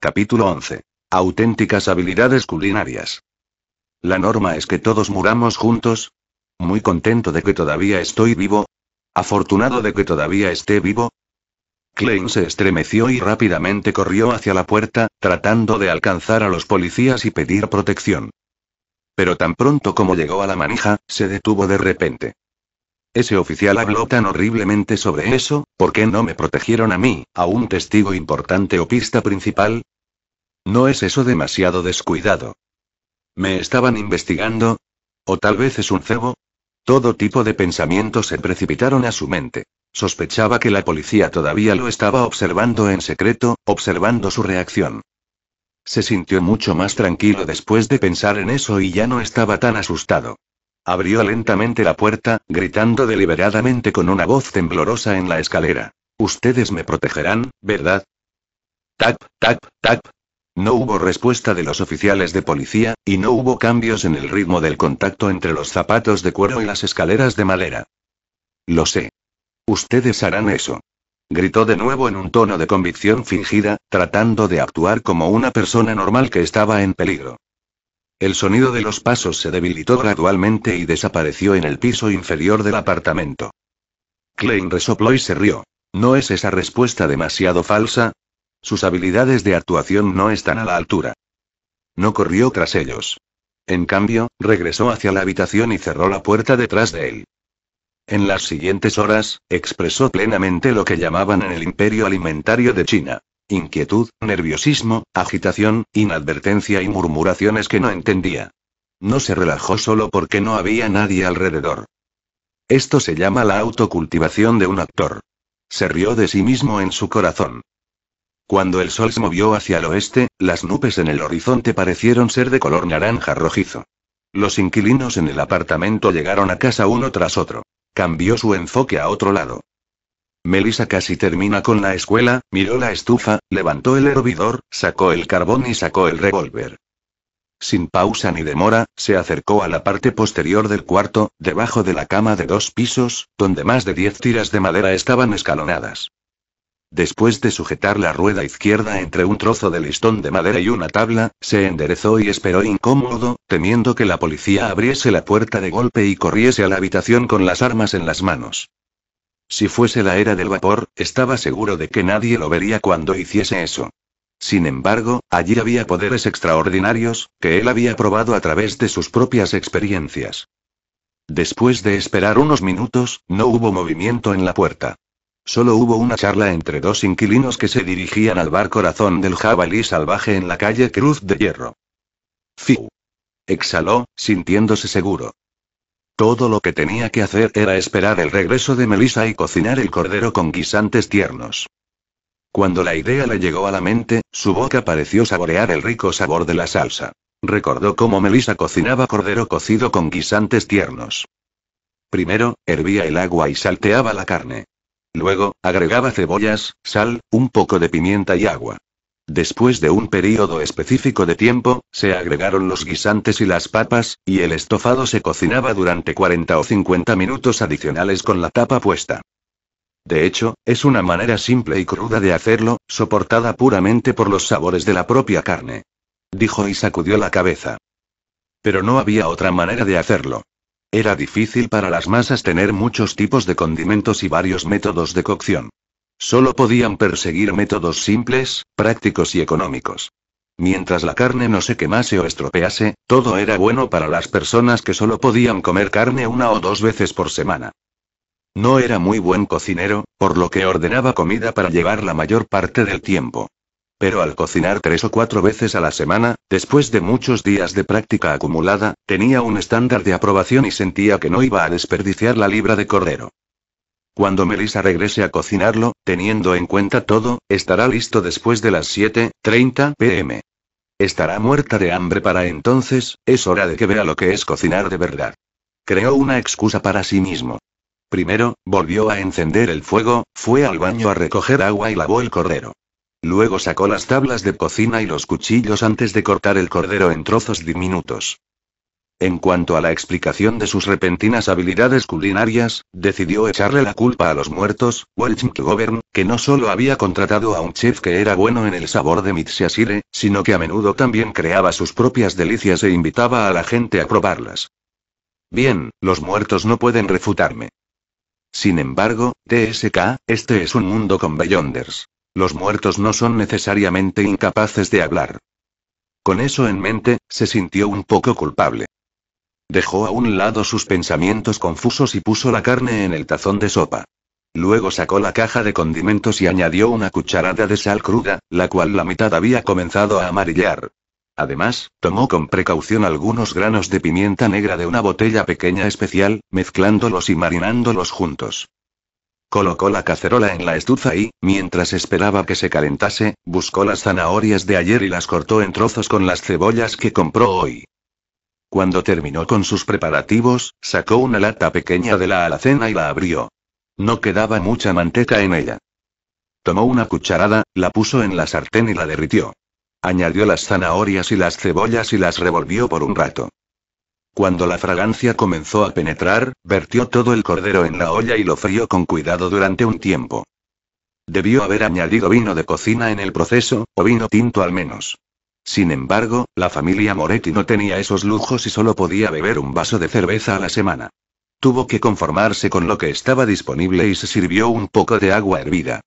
Capítulo 11. Auténticas habilidades culinarias. La norma es que todos muramos juntos. Muy contento de que todavía estoy vivo. Afortunado de que todavía esté vivo. Klein se estremeció y rápidamente corrió hacia la puerta, tratando de alcanzar a los policías y pedir protección. Pero tan pronto como llegó a la manija, se detuvo de repente. Ese oficial habló tan horriblemente sobre eso, ¿por qué no me protegieron a mí, a un testigo importante o pista principal? ¿No es eso demasiado descuidado? ¿Me estaban investigando? ¿O tal vez es un cebo? Todo tipo de pensamientos se precipitaron a su mente. Sospechaba que la policía todavía lo estaba observando en secreto, observando su reacción. Se sintió mucho más tranquilo después de pensar en eso y ya no estaba tan asustado. Abrió lentamente la puerta, gritando deliberadamente con una voz temblorosa en la escalera. Ustedes me protegerán, ¿verdad? Tap, tap, tap, no hubo respuesta de los oficiales de policía, y no hubo cambios en el ritmo del contacto entre los zapatos de cuero y las escaleras de madera. Lo sé. Ustedes harán eso. Gritó de nuevo en un tono de convicción fingida, tratando de actuar como una persona normal que estaba en peligro. El sonido de los pasos se debilitó gradualmente y desapareció en el piso inferior del apartamento. Klein resopló y se rió. ¿No es esa respuesta demasiado falsa? Sus habilidades de actuación no están a la altura. No corrió tras ellos. En cambio, regresó hacia la habitación y cerró la puerta detrás de él. En las siguientes horas, expresó plenamente lo que llamaban en el imperio alimentario de China. Inquietud, nerviosismo, agitación, inadvertencia y murmuraciones que no entendía. No se relajó solo porque no había nadie alrededor. Esto se llama la autocultivación de un actor. Se rió de sí mismo en su corazón. Cuando el sol se movió hacia el oeste, las nubes en el horizonte parecieron ser de color naranja rojizo. Los inquilinos en el apartamento llegaron a casa uno tras otro. Cambió su enfoque a otro lado. Melissa casi termina con la escuela, miró la estufa, levantó el hervidor, sacó el carbón y sacó el revólver. Sin pausa ni demora, se acercó a la parte posterior del cuarto, debajo de la cama de dos pisos, donde más de diez tiras de madera estaban escalonadas. Después de sujetar la rueda izquierda entre un trozo de listón de madera y una tabla, se enderezó y esperó incómodo, temiendo que la policía abriese la puerta de golpe y corriese a la habitación con las armas en las manos. Si fuese la era del vapor, estaba seguro de que nadie lo vería cuando hiciese eso. Sin embargo, allí había poderes extraordinarios, que él había probado a través de sus propias experiencias. Después de esperar unos minutos, no hubo movimiento en la puerta. Solo hubo una charla entre dos inquilinos que se dirigían al bar Corazón del Jabalí Salvaje en la calle Cruz de Hierro. Fiu. Exhaló, sintiéndose seguro. Todo lo que tenía que hacer era esperar el regreso de Melissa y cocinar el cordero con guisantes tiernos. Cuando la idea le llegó a la mente, su boca pareció saborear el rico sabor de la salsa. Recordó cómo Melissa cocinaba cordero cocido con guisantes tiernos. Primero, hervía el agua y salteaba la carne. Luego, agregaba cebollas, sal, un poco de pimienta y agua. Después de un período específico de tiempo, se agregaron los guisantes y las papas, y el estofado se cocinaba durante 40 o 50 minutos adicionales con la tapa puesta. De hecho, es una manera simple y cruda de hacerlo, soportada puramente por los sabores de la propia carne. Dijo y sacudió la cabeza. Pero no había otra manera de hacerlo. Era difícil para las masas tener muchos tipos de condimentos y varios métodos de cocción. Solo podían perseguir métodos simples, prácticos y económicos. Mientras la carne no se quemase o estropease, todo era bueno para las personas que solo podían comer carne una o dos veces por semana. No era muy buen cocinero, por lo que ordenaba comida para llevar la mayor parte del tiempo. Pero al cocinar tres o cuatro veces a la semana, después de muchos días de práctica acumulada, tenía un estándar de aprobación y sentía que no iba a desperdiciar la libra de cordero. Cuando Melissa regrese a cocinarlo, teniendo en cuenta todo, estará listo después de las 7.30 pm. Estará muerta de hambre para entonces, es hora de que vea lo que es cocinar de verdad. Creó una excusa para sí mismo. Primero, volvió a encender el fuego, fue al baño a recoger agua y lavó el cordero. Luego sacó las tablas de cocina y los cuchillos antes de cortar el cordero en trozos diminutos. En cuanto a la explicación de sus repentinas habilidades culinarias, decidió echarle la culpa a los muertos, Welch McGovern, que no solo había contratado a un chef que era bueno en el sabor de Mitsiasire, sino que a menudo también creaba sus propias delicias e invitaba a la gente a probarlas. Bien, los muertos no pueden refutarme. Sin embargo, TSK, este es un mundo con Beyonders. Los muertos no son necesariamente incapaces de hablar. Con eso en mente, se sintió un poco culpable. Dejó a un lado sus pensamientos confusos y puso la carne en el tazón de sopa. Luego sacó la caja de condimentos y añadió una cucharada de sal cruda, la cual la mitad había comenzado a amarillar. Además, tomó con precaución algunos granos de pimienta negra de una botella pequeña especial, mezclándolos y marinándolos juntos. Colocó la cacerola en la estufa y, mientras esperaba que se calentase, buscó las zanahorias de ayer y las cortó en trozos con las cebollas que compró hoy. Cuando terminó con sus preparativos, sacó una lata pequeña de la alacena y la abrió. No quedaba mucha manteca en ella. Tomó una cucharada, la puso en la sartén y la derritió. Añadió las zanahorias y las cebollas y las revolvió por un rato. Cuando la fragancia comenzó a penetrar, vertió todo el cordero en la olla y lo frió con cuidado durante un tiempo. Debió haber añadido vino de cocina en el proceso, o vino tinto al menos. Sin embargo, la familia Moretti no tenía esos lujos y solo podía beber un vaso de cerveza a la semana. Tuvo que conformarse con lo que estaba disponible y se sirvió un poco de agua hervida.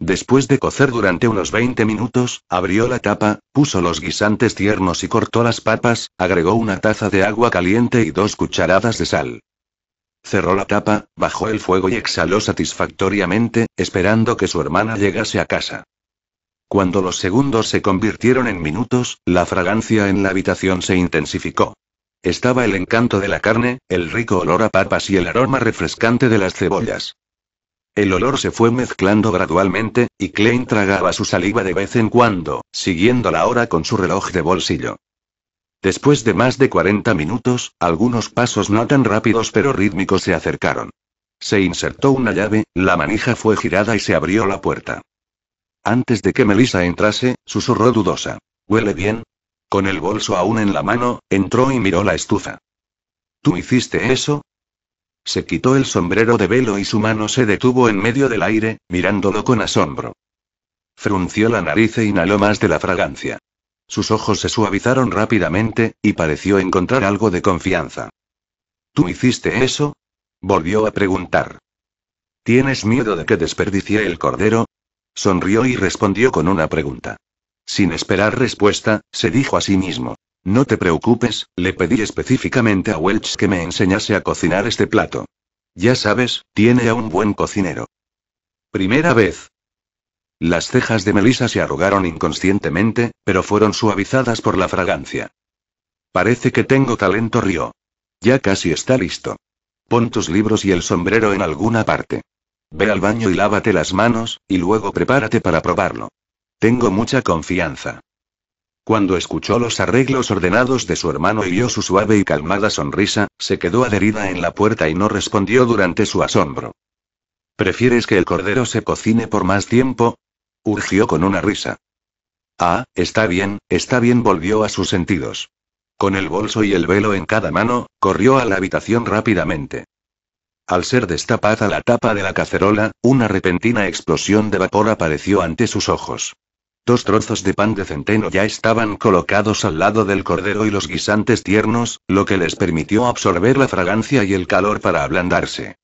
Después de cocer durante unos 20 minutos, abrió la tapa, puso los guisantes tiernos y cortó las papas, agregó una taza de agua caliente y dos cucharadas de sal. Cerró la tapa, bajó el fuego y exhaló satisfactoriamente, esperando que su hermana llegase a casa. Cuando los segundos se convirtieron en minutos, la fragancia en la habitación se intensificó. Estaba el encanto de la carne, el rico olor a papas y el aroma refrescante de las cebollas. El olor se fue mezclando gradualmente, y Klein tragaba su saliva de vez en cuando, siguiendo la hora con su reloj de bolsillo. Después de más de 40 minutos, algunos pasos no tan rápidos pero rítmicos se acercaron. Se insertó una llave, la manija fue girada y se abrió la puerta. Antes de que Melissa entrase, susurró dudosa. ¿Huele bien? Con el bolso aún en la mano, entró y miró la estufa. ¿Tú hiciste eso? Se quitó el sombrero de velo y su mano se detuvo en medio del aire, mirándolo con asombro. Frunció la nariz e inhaló más de la fragancia. Sus ojos se suavizaron rápidamente, y pareció encontrar algo de confianza. ¿Tú hiciste eso? Volvió a preguntar. ¿Tienes miedo de que desperdicie el cordero? Sonrió y respondió con una pregunta. Sin esperar respuesta, se dijo a sí mismo. No te preocupes, le pedí específicamente a Welch que me enseñase a cocinar este plato. Ya sabes, tiene a un buen cocinero. Primera vez. Las cejas de Melissa se arrugaron inconscientemente, pero fueron suavizadas por la fragancia. Parece que tengo talento, Río. Ya casi está listo. Pon tus libros y el sombrero en alguna parte. Ve al baño y lávate las manos, y luego prepárate para probarlo. Tengo mucha confianza. Cuando escuchó los arreglos ordenados de su hermano y vio su suave y calmada sonrisa, se quedó adherida en la puerta y no respondió durante su asombro. ¿Prefieres que el cordero se cocine por más tiempo? urgió con una risa. Ah, está bien, está bien, volvió a sus sentidos. Con el bolso y el velo en cada mano, corrió a la habitación rápidamente. Al ser destapada la tapa de la cacerola, una repentina explosión de vapor apareció ante sus ojos. Dos trozos de pan de centeno ya estaban colocados al lado del cordero y los guisantes tiernos, lo que les permitió absorber la fragancia y el calor para ablandarse.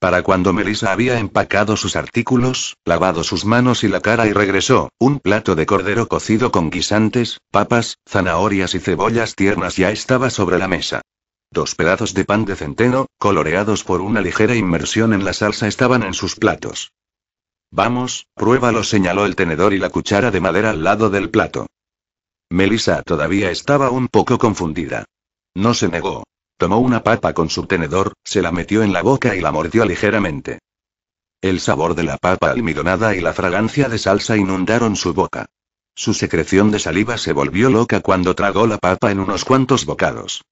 Para cuando Melissa había empacado sus artículos, lavado sus manos y la cara y regresó, un plato de cordero cocido con guisantes, papas, zanahorias y cebollas tiernas ya estaba sobre la mesa. Dos pedazos de pan de centeno, coloreados por una ligera inmersión en la salsa, estaban en sus platos. Vamos, pruébalo, señaló el tenedor y la cuchara de madera al lado del plato. Melissa todavía estaba un poco confundida. No se negó. Tomó una papa con su tenedor, se la metió en la boca y la mordió ligeramente. El sabor de la papa almidonada y la fragancia de salsa inundaron su boca. Su secreción de saliva se volvió loca cuando tragó la papa en unos cuantos bocados.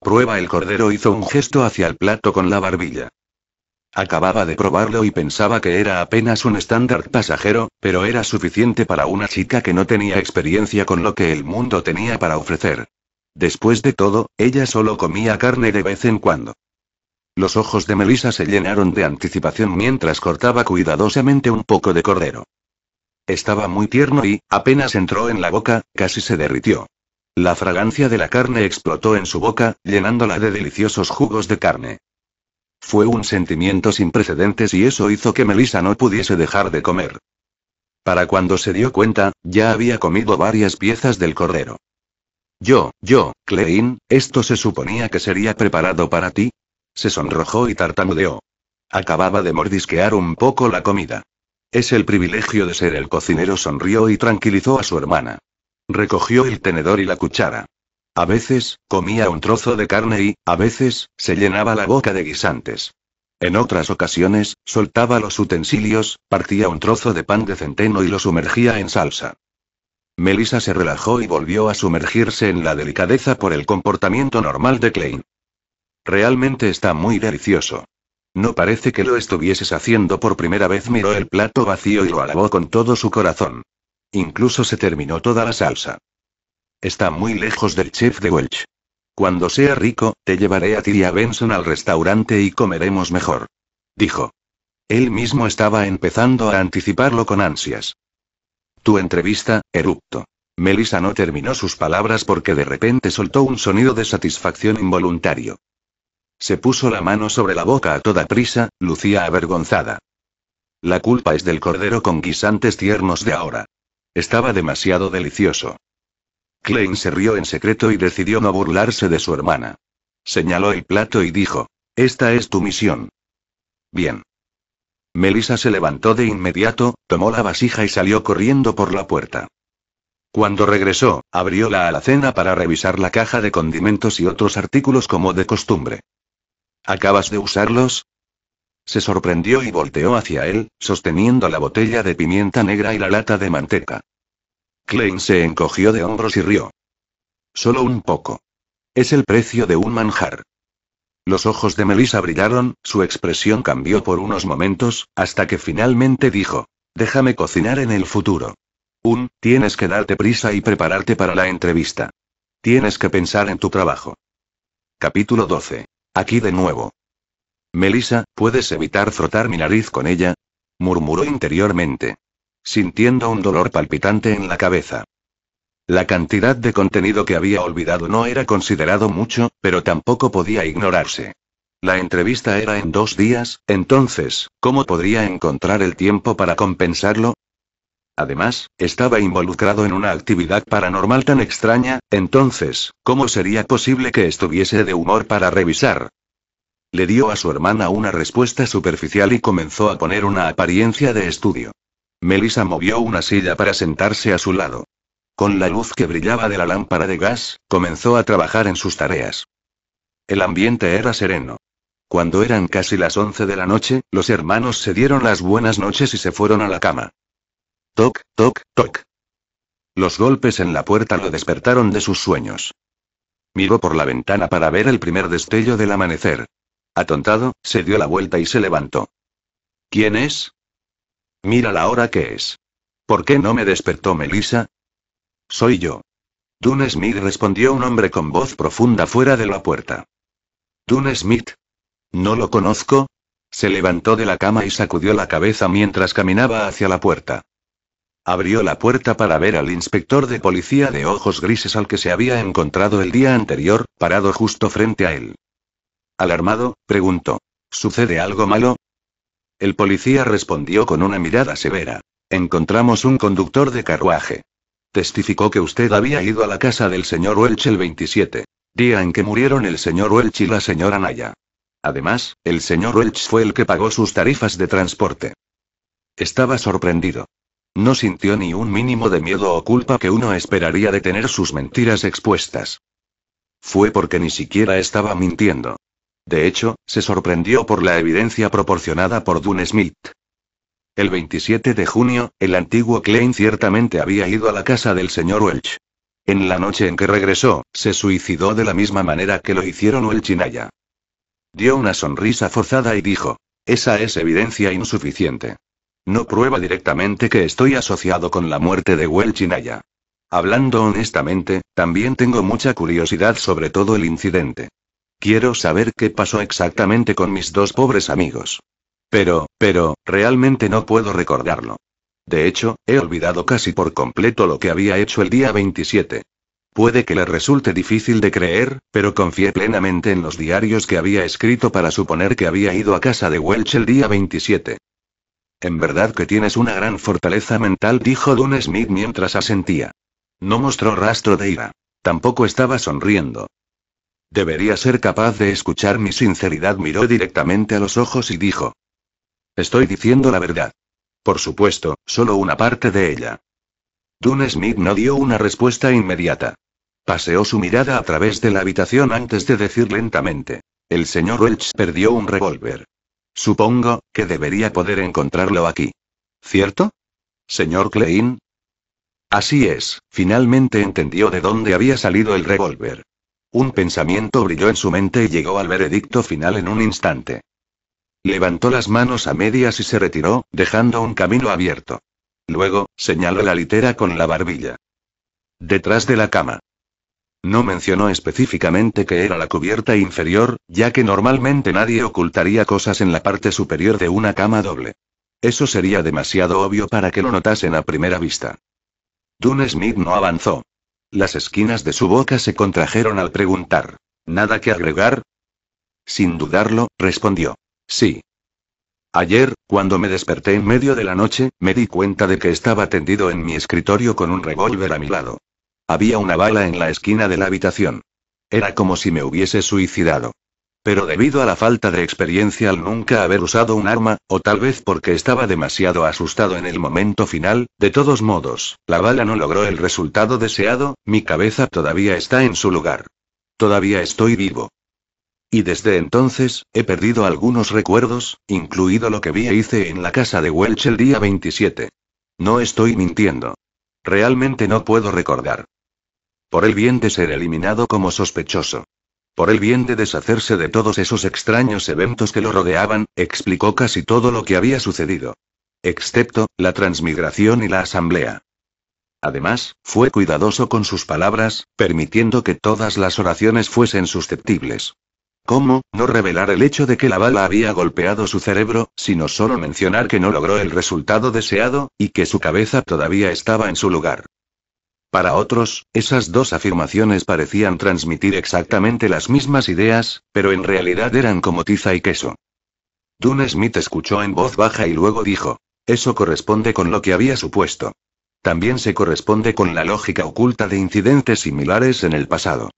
Prueba el cordero hizo un gesto hacia el plato con la barbilla. Acababa de probarlo y pensaba que era apenas un estándar pasajero, pero era suficiente para una chica que no tenía experiencia con lo que el mundo tenía para ofrecer. Después de todo, ella solo comía carne de vez en cuando. Los ojos de Melissa se llenaron de anticipación mientras cortaba cuidadosamente un poco de cordero. Estaba muy tierno y, apenas entró en la boca, casi se derritió. La fragancia de la carne explotó en su boca, llenándola de deliciosos jugos de carne. Fue un sentimiento sin precedentes y eso hizo que Melissa no pudiese dejar de comer. Para cuando se dio cuenta, ya había comido varias piezas del cordero. Yo, yo, Klein, esto se suponía que sería preparado para ti. Se sonrojó y tartamudeó. Acababa de mordisquear un poco la comida. Es el privilegio de ser el cocinero, sonrió y tranquilizó a su hermana. Recogió el tenedor y la cuchara. A veces, comía un trozo de carne y, a veces, se llenaba la boca de guisantes. En otras ocasiones, soltaba los utensilios, partía un trozo de pan de centeno y lo sumergía en salsa. Melissa se relajó y volvió a sumergirse en la delicadeza por el comportamiento normal de Klein. Realmente está muy delicioso. No parece que lo estuvieses haciendo por primera vez, miró el plato vacío y lo alabó con todo su corazón. Incluso se terminó toda la salsa. Está muy lejos del chef de Welch. Cuando sea rico, te llevaré a ti y a Benson al restaurante y comeremos mejor. Dijo. Él mismo estaba empezando a anticiparlo con ansias. Tu entrevista, erupto. Melissa no terminó sus palabras porque de repente soltó un sonido de satisfacción involuntario. Se puso la mano sobre la boca a toda prisa, lucía avergonzada. La culpa es del cordero con guisantes tiernos de ahora. Estaba demasiado delicioso. Klein se rió en secreto y decidió no burlarse de su hermana. Señaló el plato y dijo, Esta es tu misión. Bien. Melissa se levantó de inmediato, tomó la vasija y salió corriendo por la puerta. Cuando regresó, abrió la alacena para revisar la caja de condimentos y otros artículos como de costumbre. ¿Acabas de usarlos? Se sorprendió y volteó hacia él, sosteniendo la botella de pimienta negra y la lata de manteca. Klein se encogió de hombros y rió. Solo un poco. Es el precio de un manjar. Los ojos de Melissa brillaron, su expresión cambió por unos momentos, hasta que finalmente dijo, déjame cocinar en el futuro. Un, tienes que darte prisa y prepararte para la entrevista. Tienes que pensar en tu trabajo. Capítulo 12. Aquí de nuevo. Melissa, ¿puedes evitar frotar mi nariz con ella? murmuró interiormente sintiendo un dolor palpitante en la cabeza. La cantidad de contenido que había olvidado no era considerado mucho, pero tampoco podía ignorarse. La entrevista era en dos días, entonces, ¿cómo podría encontrar el tiempo para compensarlo? Además, estaba involucrado en una actividad paranormal tan extraña, entonces, ¿cómo sería posible que estuviese de humor para revisar? Le dio a su hermana una respuesta superficial y comenzó a poner una apariencia de estudio. Melissa movió una silla para sentarse a su lado. Con la luz que brillaba de la lámpara de gas, comenzó a trabajar en sus tareas. El ambiente era sereno. Cuando eran casi las once de la noche, los hermanos se dieron las buenas noches y se fueron a la cama. Toc, toc, toc. Los golpes en la puerta lo despertaron de sus sueños. Miró por la ventana para ver el primer destello del amanecer. Atontado, se dio la vuelta y se levantó. ¿Quién es? Mira la hora que es. ¿Por qué no me despertó Melissa? Soy yo. Dun Smith respondió un hombre con voz profunda fuera de la puerta. Dun Smith. No lo conozco. Se levantó de la cama y sacudió la cabeza mientras caminaba hacia la puerta. Abrió la puerta para ver al inspector de policía de ojos grises al que se había encontrado el día anterior, parado justo frente a él. Alarmado, preguntó. ¿Sucede algo malo? El policía respondió con una mirada severa. Encontramos un conductor de carruaje. Testificó que usted había ido a la casa del señor Welch el 27, día en que murieron el señor Welch y la señora Naya. Además, el señor Welch fue el que pagó sus tarifas de transporte. Estaba sorprendido. No sintió ni un mínimo de miedo o culpa que uno esperaría de tener sus mentiras expuestas. Fue porque ni siquiera estaba mintiendo. De hecho, se sorprendió por la evidencia proporcionada por Dunne Smith. El 27 de junio, el antiguo Klein ciertamente había ido a la casa del señor Welch. En la noche en que regresó, se suicidó de la misma manera que lo hicieron Welch y Naya. Dio una sonrisa forzada y dijo, esa es evidencia insuficiente. No prueba directamente que estoy asociado con la muerte de Welch y Naya. Hablando honestamente, también tengo mucha curiosidad sobre todo el incidente. Quiero saber qué pasó exactamente con mis dos pobres amigos. Pero, pero, realmente no puedo recordarlo. De hecho, he olvidado casi por completo lo que había hecho el día 27. Puede que le resulte difícil de creer, pero confié plenamente en los diarios que había escrito para suponer que había ido a casa de Welch el día 27. En verdad que tienes una gran fortaleza mental, dijo Dunn Smith mientras asentía. No mostró rastro de ira. Tampoco estaba sonriendo. Debería ser capaz de escuchar mi sinceridad. Miró directamente a los ojos y dijo. Estoy diciendo la verdad. Por supuesto, solo una parte de ella. Dun Smith no dio una respuesta inmediata. Paseó su mirada a través de la habitación antes de decir lentamente. El señor Welch perdió un revólver. Supongo que debería poder encontrarlo aquí. ¿Cierto? Señor Klein. Así es, finalmente entendió de dónde había salido el revólver. Un pensamiento brilló en su mente y llegó al veredicto final en un instante. Levantó las manos a medias y se retiró, dejando un camino abierto. Luego, señaló la litera con la barbilla. Detrás de la cama. No mencionó específicamente que era la cubierta inferior, ya que normalmente nadie ocultaría cosas en la parte superior de una cama doble. Eso sería demasiado obvio para que lo notasen a primera vista. Dun Smith no avanzó. Las esquinas de su boca se contrajeron al preguntar. ¿Nada que agregar? Sin dudarlo, respondió. Sí. Ayer, cuando me desperté en medio de la noche, me di cuenta de que estaba tendido en mi escritorio con un revólver a mi lado. Había una bala en la esquina de la habitación. Era como si me hubiese suicidado. Pero debido a la falta de experiencia al nunca haber usado un arma, o tal vez porque estaba demasiado asustado en el momento final, de todos modos, la bala no logró el resultado deseado, mi cabeza todavía está en su lugar. Todavía estoy vivo. Y desde entonces, he perdido algunos recuerdos, incluido lo que vi e hice en la casa de Welch el día 27. No estoy mintiendo. Realmente no puedo recordar. Por el bien de ser eliminado como sospechoso por el bien de deshacerse de todos esos extraños eventos que lo rodeaban, explicó casi todo lo que había sucedido. Excepto, la transmigración y la asamblea. Además, fue cuidadoso con sus palabras, permitiendo que todas las oraciones fuesen susceptibles. ¿Cómo no revelar el hecho de que la bala había golpeado su cerebro, sino solo mencionar que no logró el resultado deseado, y que su cabeza todavía estaba en su lugar? Para otros, esas dos afirmaciones parecían transmitir exactamente las mismas ideas, pero en realidad eran como tiza y queso. Dun Smith escuchó en voz baja y luego dijo, eso corresponde con lo que había supuesto. También se corresponde con la lógica oculta de incidentes similares en el pasado.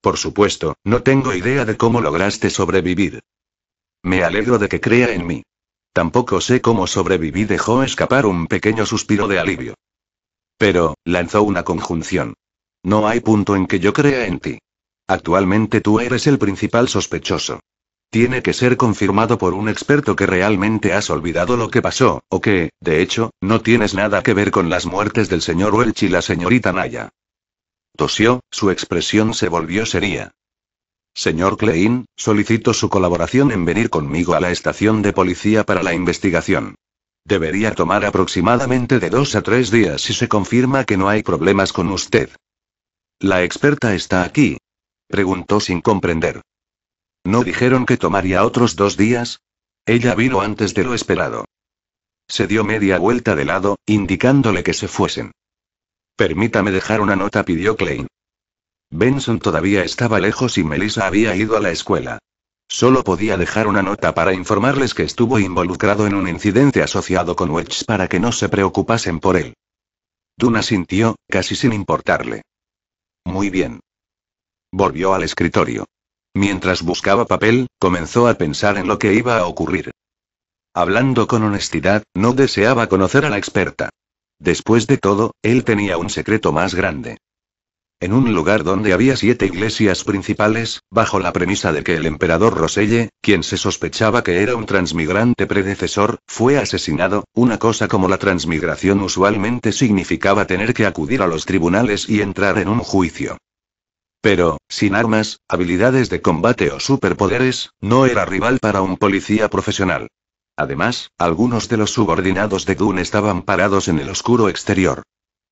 Por supuesto, no tengo idea de cómo lograste sobrevivir. Me alegro de que crea en mí. Tampoco sé cómo sobreviví, dejó escapar un pequeño suspiro de alivio. Pero, lanzó una conjunción. No hay punto en que yo crea en ti. Actualmente tú eres el principal sospechoso. Tiene que ser confirmado por un experto que realmente has olvidado lo que pasó, o que, de hecho, no tienes nada que ver con las muertes del señor Welch y la señorita Naya. Tosió, su expresión se volvió seria. Señor Klein, solicito su colaboración en venir conmigo a la estación de policía para la investigación. Debería tomar aproximadamente de dos a tres días si se confirma que no hay problemas con usted. ¿La experta está aquí? Preguntó sin comprender. ¿No dijeron que tomaría otros dos días? Ella vino antes de lo esperado. Se dio media vuelta de lado, indicándole que se fuesen. Permítame dejar una nota, pidió Klein. Benson todavía estaba lejos y Melissa había ido a la escuela. Solo podía dejar una nota para informarles que estuvo involucrado en un incidente asociado con Wedge para que no se preocupasen por él. Duna sintió, casi sin importarle. Muy bien. Volvió al escritorio. Mientras buscaba papel, comenzó a pensar en lo que iba a ocurrir. Hablando con honestidad, no deseaba conocer a la experta. Después de todo, él tenía un secreto más grande en un lugar donde había siete iglesias principales, bajo la premisa de que el emperador Roselle, quien se sospechaba que era un transmigrante predecesor, fue asesinado, una cosa como la transmigración usualmente significaba tener que acudir a los tribunales y entrar en un juicio. Pero, sin armas, habilidades de combate o superpoderes, no era rival para un policía profesional. Además, algunos de los subordinados de Dune estaban parados en el oscuro exterior.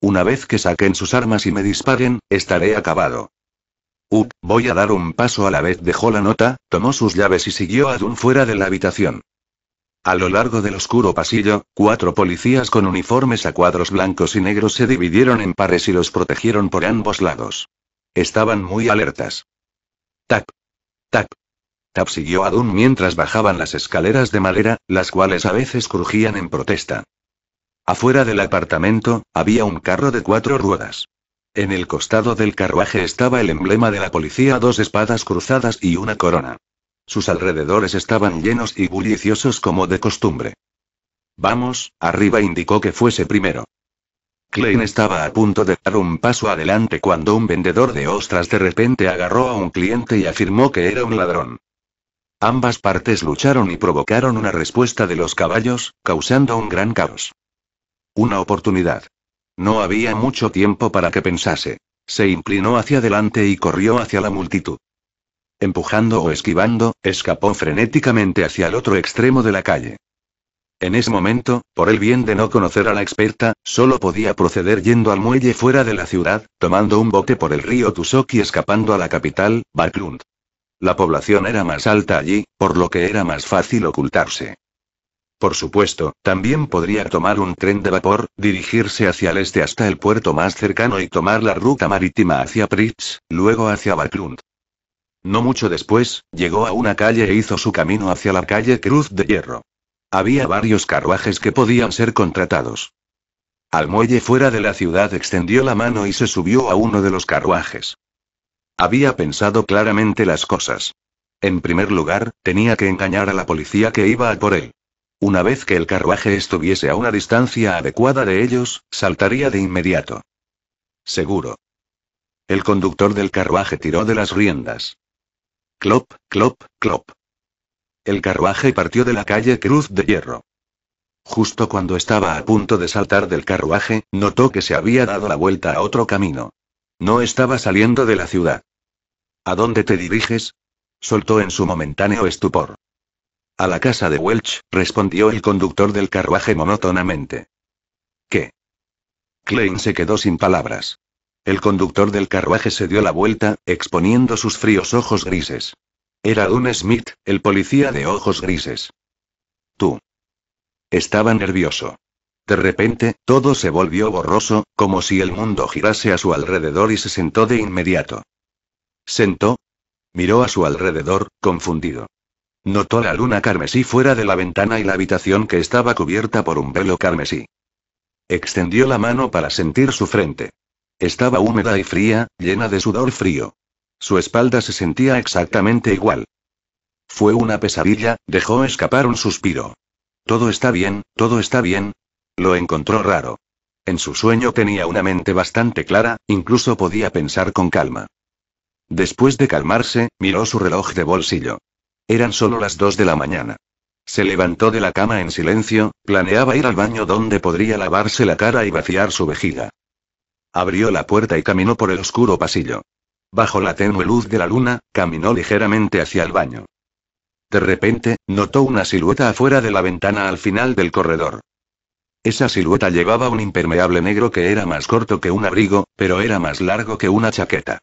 Una vez que saquen sus armas y me disparen, estaré acabado. Uh, voy a dar un paso a la vez. Dejó la nota, tomó sus llaves y siguió a Dun fuera de la habitación. A lo largo del oscuro pasillo, cuatro policías con uniformes a cuadros blancos y negros se dividieron en pares y los protegieron por ambos lados. Estaban muy alertas. Tap. Tap. Tap siguió a Dun mientras bajaban las escaleras de madera, las cuales a veces crujían en protesta. Afuera del apartamento, había un carro de cuatro ruedas. En el costado del carruaje estaba el emblema de la policía, dos espadas cruzadas y una corona. Sus alrededores estaban llenos y bulliciosos como de costumbre. Vamos, arriba indicó que fuese primero. Klein estaba a punto de dar un paso adelante cuando un vendedor de ostras de repente agarró a un cliente y afirmó que era un ladrón. Ambas partes lucharon y provocaron una respuesta de los caballos, causando un gran caos. Una oportunidad. No había mucho tiempo para que pensase. Se inclinó hacia adelante y corrió hacia la multitud. Empujando o esquivando, escapó frenéticamente hacia el otro extremo de la calle. En ese momento, por el bien de no conocer a la experta, solo podía proceder yendo al muelle fuera de la ciudad, tomando un bote por el río Tusok y escapando a la capital, Baklund. La población era más alta allí, por lo que era más fácil ocultarse. Por supuesto, también podría tomar un tren de vapor, dirigirse hacia el este hasta el puerto más cercano y tomar la ruta marítima hacia Pritz, luego hacia Backlund. No mucho después, llegó a una calle e hizo su camino hacia la calle Cruz de Hierro. Había varios carruajes que podían ser contratados. Al muelle fuera de la ciudad extendió la mano y se subió a uno de los carruajes. Había pensado claramente las cosas. En primer lugar, tenía que engañar a la policía que iba a por él. Una vez que el carruaje estuviese a una distancia adecuada de ellos, saltaría de inmediato. Seguro. El conductor del carruaje tiró de las riendas. Clop, clop, clop. El carruaje partió de la calle Cruz de Hierro. Justo cuando estaba a punto de saltar del carruaje, notó que se había dado la vuelta a otro camino. No estaba saliendo de la ciudad. ¿A dónde te diriges? soltó en su momentáneo estupor. A la casa de Welch, respondió el conductor del carruaje monótonamente. ¿Qué? Klein se quedó sin palabras. El conductor del carruaje se dio la vuelta, exponiendo sus fríos ojos grises. Era un Smith, el policía de ojos grises. Tú. Estaba nervioso. De repente, todo se volvió borroso, como si el mundo girase a su alrededor y se sentó de inmediato. ¿Sentó? Miró a su alrededor, confundido. Notó la luna carmesí fuera de la ventana y la habitación que estaba cubierta por un velo carmesí. Extendió la mano para sentir su frente. Estaba húmeda y fría, llena de sudor frío. Su espalda se sentía exactamente igual. Fue una pesadilla, dejó escapar un suspiro. Todo está bien, todo está bien. Lo encontró raro. En su sueño tenía una mente bastante clara, incluso podía pensar con calma. Después de calmarse, miró su reloj de bolsillo. Eran solo las dos de la mañana. Se levantó de la cama en silencio, planeaba ir al baño donde podría lavarse la cara y vaciar su vejiga. Abrió la puerta y caminó por el oscuro pasillo. Bajo la tenue luz de la luna, caminó ligeramente hacia el baño. De repente, notó una silueta afuera de la ventana al final del corredor. Esa silueta llevaba un impermeable negro que era más corto que un abrigo, pero era más largo que una chaqueta.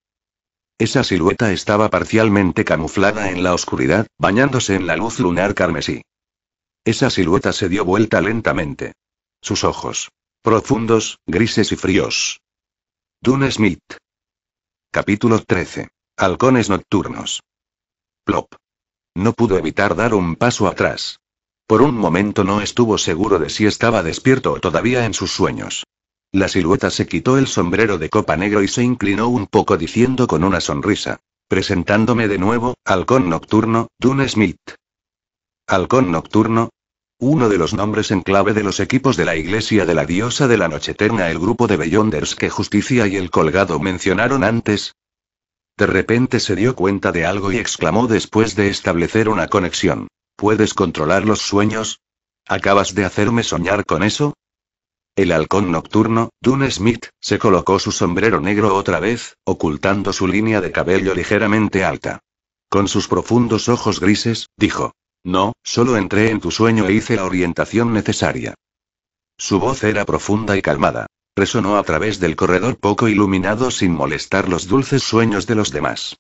Esa silueta estaba parcialmente camuflada en la oscuridad, bañándose en la luz lunar carmesí. Esa silueta se dio vuelta lentamente. Sus ojos. Profundos, grises y fríos. Dune Smith. Capítulo 13. Halcones nocturnos. Plop. No pudo evitar dar un paso atrás. Por un momento no estuvo seguro de si estaba despierto o todavía en sus sueños. La silueta se quitó el sombrero de copa negro y se inclinó un poco diciendo con una sonrisa. Presentándome de nuevo, Halcón Nocturno, Dune Smith. Halcón Nocturno. Uno de los nombres en clave de los equipos de la Iglesia de la Diosa de la Noche Eterna, el grupo de Beyonders que Justicia y el Colgado mencionaron antes. De repente se dio cuenta de algo y exclamó después de establecer una conexión. ¿Puedes controlar los sueños? ¿Acabas de hacerme soñar con eso? El halcón nocturno, Dune Smith, se colocó su sombrero negro otra vez, ocultando su línea de cabello ligeramente alta. Con sus profundos ojos grises, dijo. No, solo entré en tu sueño e hice la orientación necesaria. Su voz era profunda y calmada. Resonó a través del corredor poco iluminado sin molestar los dulces sueños de los demás.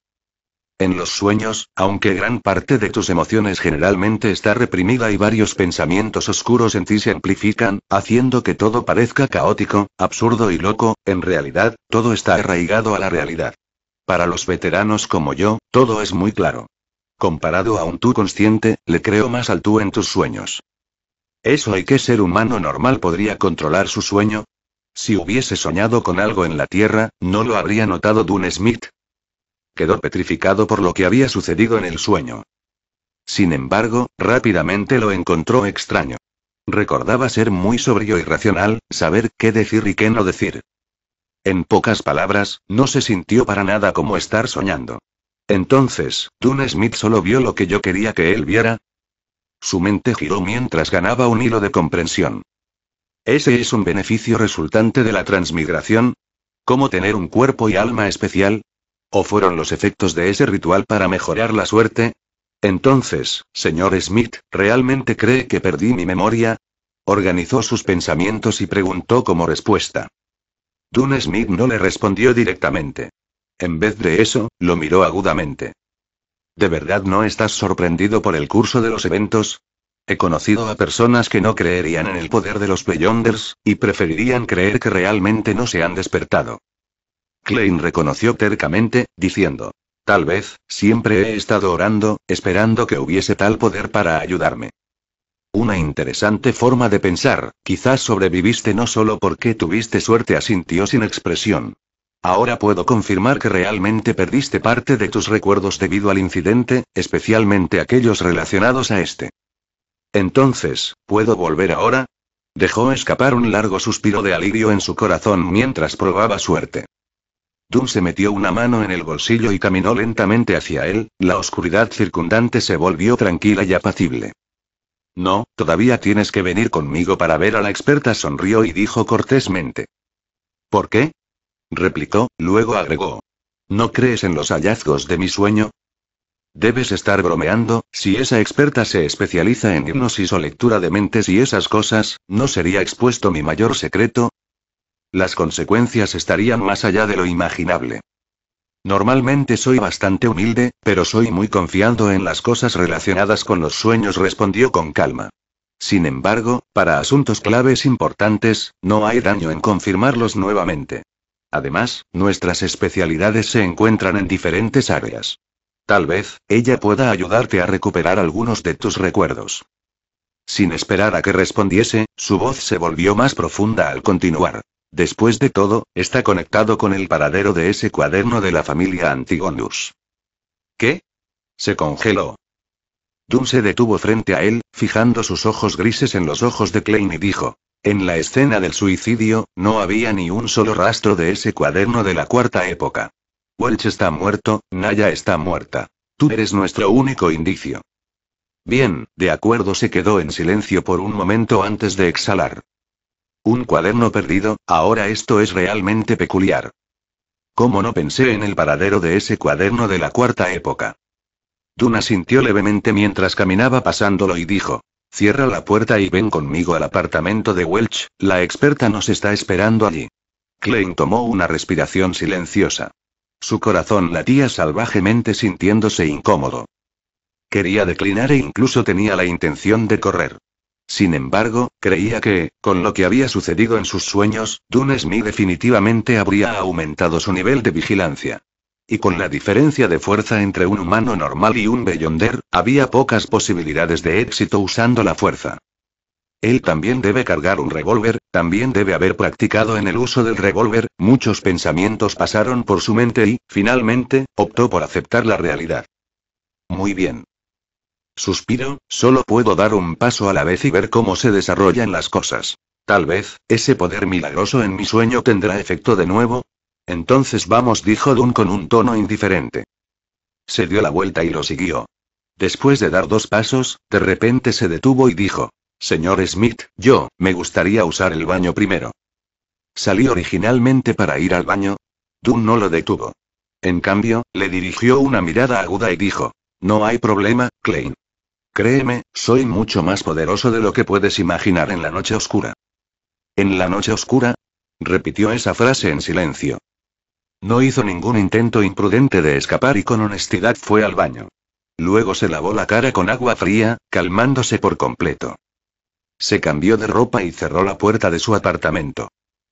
En los sueños, aunque gran parte de tus emociones generalmente está reprimida y varios pensamientos oscuros en ti se amplifican, haciendo que todo parezca caótico, absurdo y loco, en realidad, todo está arraigado a la realidad. Para los veteranos como yo, todo es muy claro. Comparado a un tú consciente, le creo más al tú en tus sueños. ¿Eso y qué ser humano normal podría controlar su sueño? Si hubiese soñado con algo en la Tierra, no lo habría notado Dune Smith, quedó petrificado por lo que había sucedido en el sueño. Sin embargo, rápidamente lo encontró extraño. Recordaba ser muy sobrio y racional, saber qué decir y qué no decir. En pocas palabras, no se sintió para nada como estar soñando. Entonces, Dune Smith solo vio lo que yo quería que él viera. Su mente giró mientras ganaba un hilo de comprensión. Ese es un beneficio resultante de la transmigración. ¿Cómo tener un cuerpo y alma especial? ¿O fueron los efectos de ese ritual para mejorar la suerte? Entonces, señor Smith, ¿realmente cree que perdí mi memoria? Organizó sus pensamientos y preguntó como respuesta. Dun Smith no le respondió directamente. En vez de eso, lo miró agudamente. ¿De verdad no estás sorprendido por el curso de los eventos? He conocido a personas que no creerían en el poder de los Beyonders, y preferirían creer que realmente no se han despertado. Klein reconoció tercamente, diciendo, Tal vez, siempre he estado orando, esperando que hubiese tal poder para ayudarme. Una interesante forma de pensar, quizás sobreviviste no solo porque tuviste suerte, asintió sin expresión. Ahora puedo confirmar que realmente perdiste parte de tus recuerdos debido al incidente, especialmente aquellos relacionados a este. Entonces, ¿puedo volver ahora? Dejó escapar un largo suspiro de alivio en su corazón mientras probaba suerte. Doom se metió una mano en el bolsillo y caminó lentamente hacia él, la oscuridad circundante se volvió tranquila y apacible. No, todavía tienes que venir conmigo para ver a la experta, sonrió y dijo cortésmente. ¿Por qué? replicó, luego agregó. ¿No crees en los hallazgos de mi sueño? Debes estar bromeando, si esa experta se especializa en hipnosis o lectura de mentes y esas cosas, ¿no sería expuesto mi mayor secreto, las consecuencias estarían más allá de lo imaginable. Normalmente soy bastante humilde, pero soy muy confiando en las cosas relacionadas con los sueños, respondió con calma. Sin embargo, para asuntos claves importantes, no hay daño en confirmarlos nuevamente. Además, nuestras especialidades se encuentran en diferentes áreas. Tal vez, ella pueda ayudarte a recuperar algunos de tus recuerdos. Sin esperar a que respondiese, su voz se volvió más profunda al continuar. Después de todo, está conectado con el paradero de ese cuaderno de la familia Antigonus. ¿Qué? Se congeló. Doom se detuvo frente a él, fijando sus ojos grises en los ojos de Klein y dijo. En la escena del suicidio, no había ni un solo rastro de ese cuaderno de la cuarta época. Welch está muerto, Naya está muerta. Tú eres nuestro único indicio. Bien, de acuerdo se quedó en silencio por un momento antes de exhalar. Un cuaderno perdido, ahora esto es realmente peculiar. ¿Cómo no pensé en el paradero de ese cuaderno de la cuarta época? Duna sintió levemente mientras caminaba pasándolo y dijo, Cierra la puerta y ven conmigo al apartamento de Welch, la experta nos está esperando allí. Klein tomó una respiración silenciosa. Su corazón latía salvajemente sintiéndose incómodo. Quería declinar e incluso tenía la intención de correr. Sin embargo, creía que, con lo que había sucedido en sus sueños, Smith definitivamente habría aumentado su nivel de vigilancia. Y con la diferencia de fuerza entre un humano normal y un Beyonder, había pocas posibilidades de éxito usando la fuerza. Él también debe cargar un revólver, también debe haber practicado en el uso del revólver, muchos pensamientos pasaron por su mente y, finalmente, optó por aceptar la realidad. Muy bien. Suspiro, solo puedo dar un paso a la vez y ver cómo se desarrollan las cosas. Tal vez, ese poder milagroso en mi sueño tendrá efecto de nuevo. Entonces vamos, dijo Dun con un tono indiferente. Se dio la vuelta y lo siguió. Después de dar dos pasos, de repente se detuvo y dijo, Señor Smith, yo, me gustaría usar el baño primero. Salí originalmente para ir al baño. Dun no lo detuvo. En cambio, le dirigió una mirada aguda y dijo, No hay problema, Klein. Créeme, soy mucho más poderoso de lo que puedes imaginar en la noche oscura. ¿En la noche oscura? repitió esa frase en silencio. No hizo ningún intento imprudente de escapar y con honestidad fue al baño. Luego se lavó la cara con agua fría, calmándose por completo. Se cambió de ropa y cerró la puerta de su apartamento.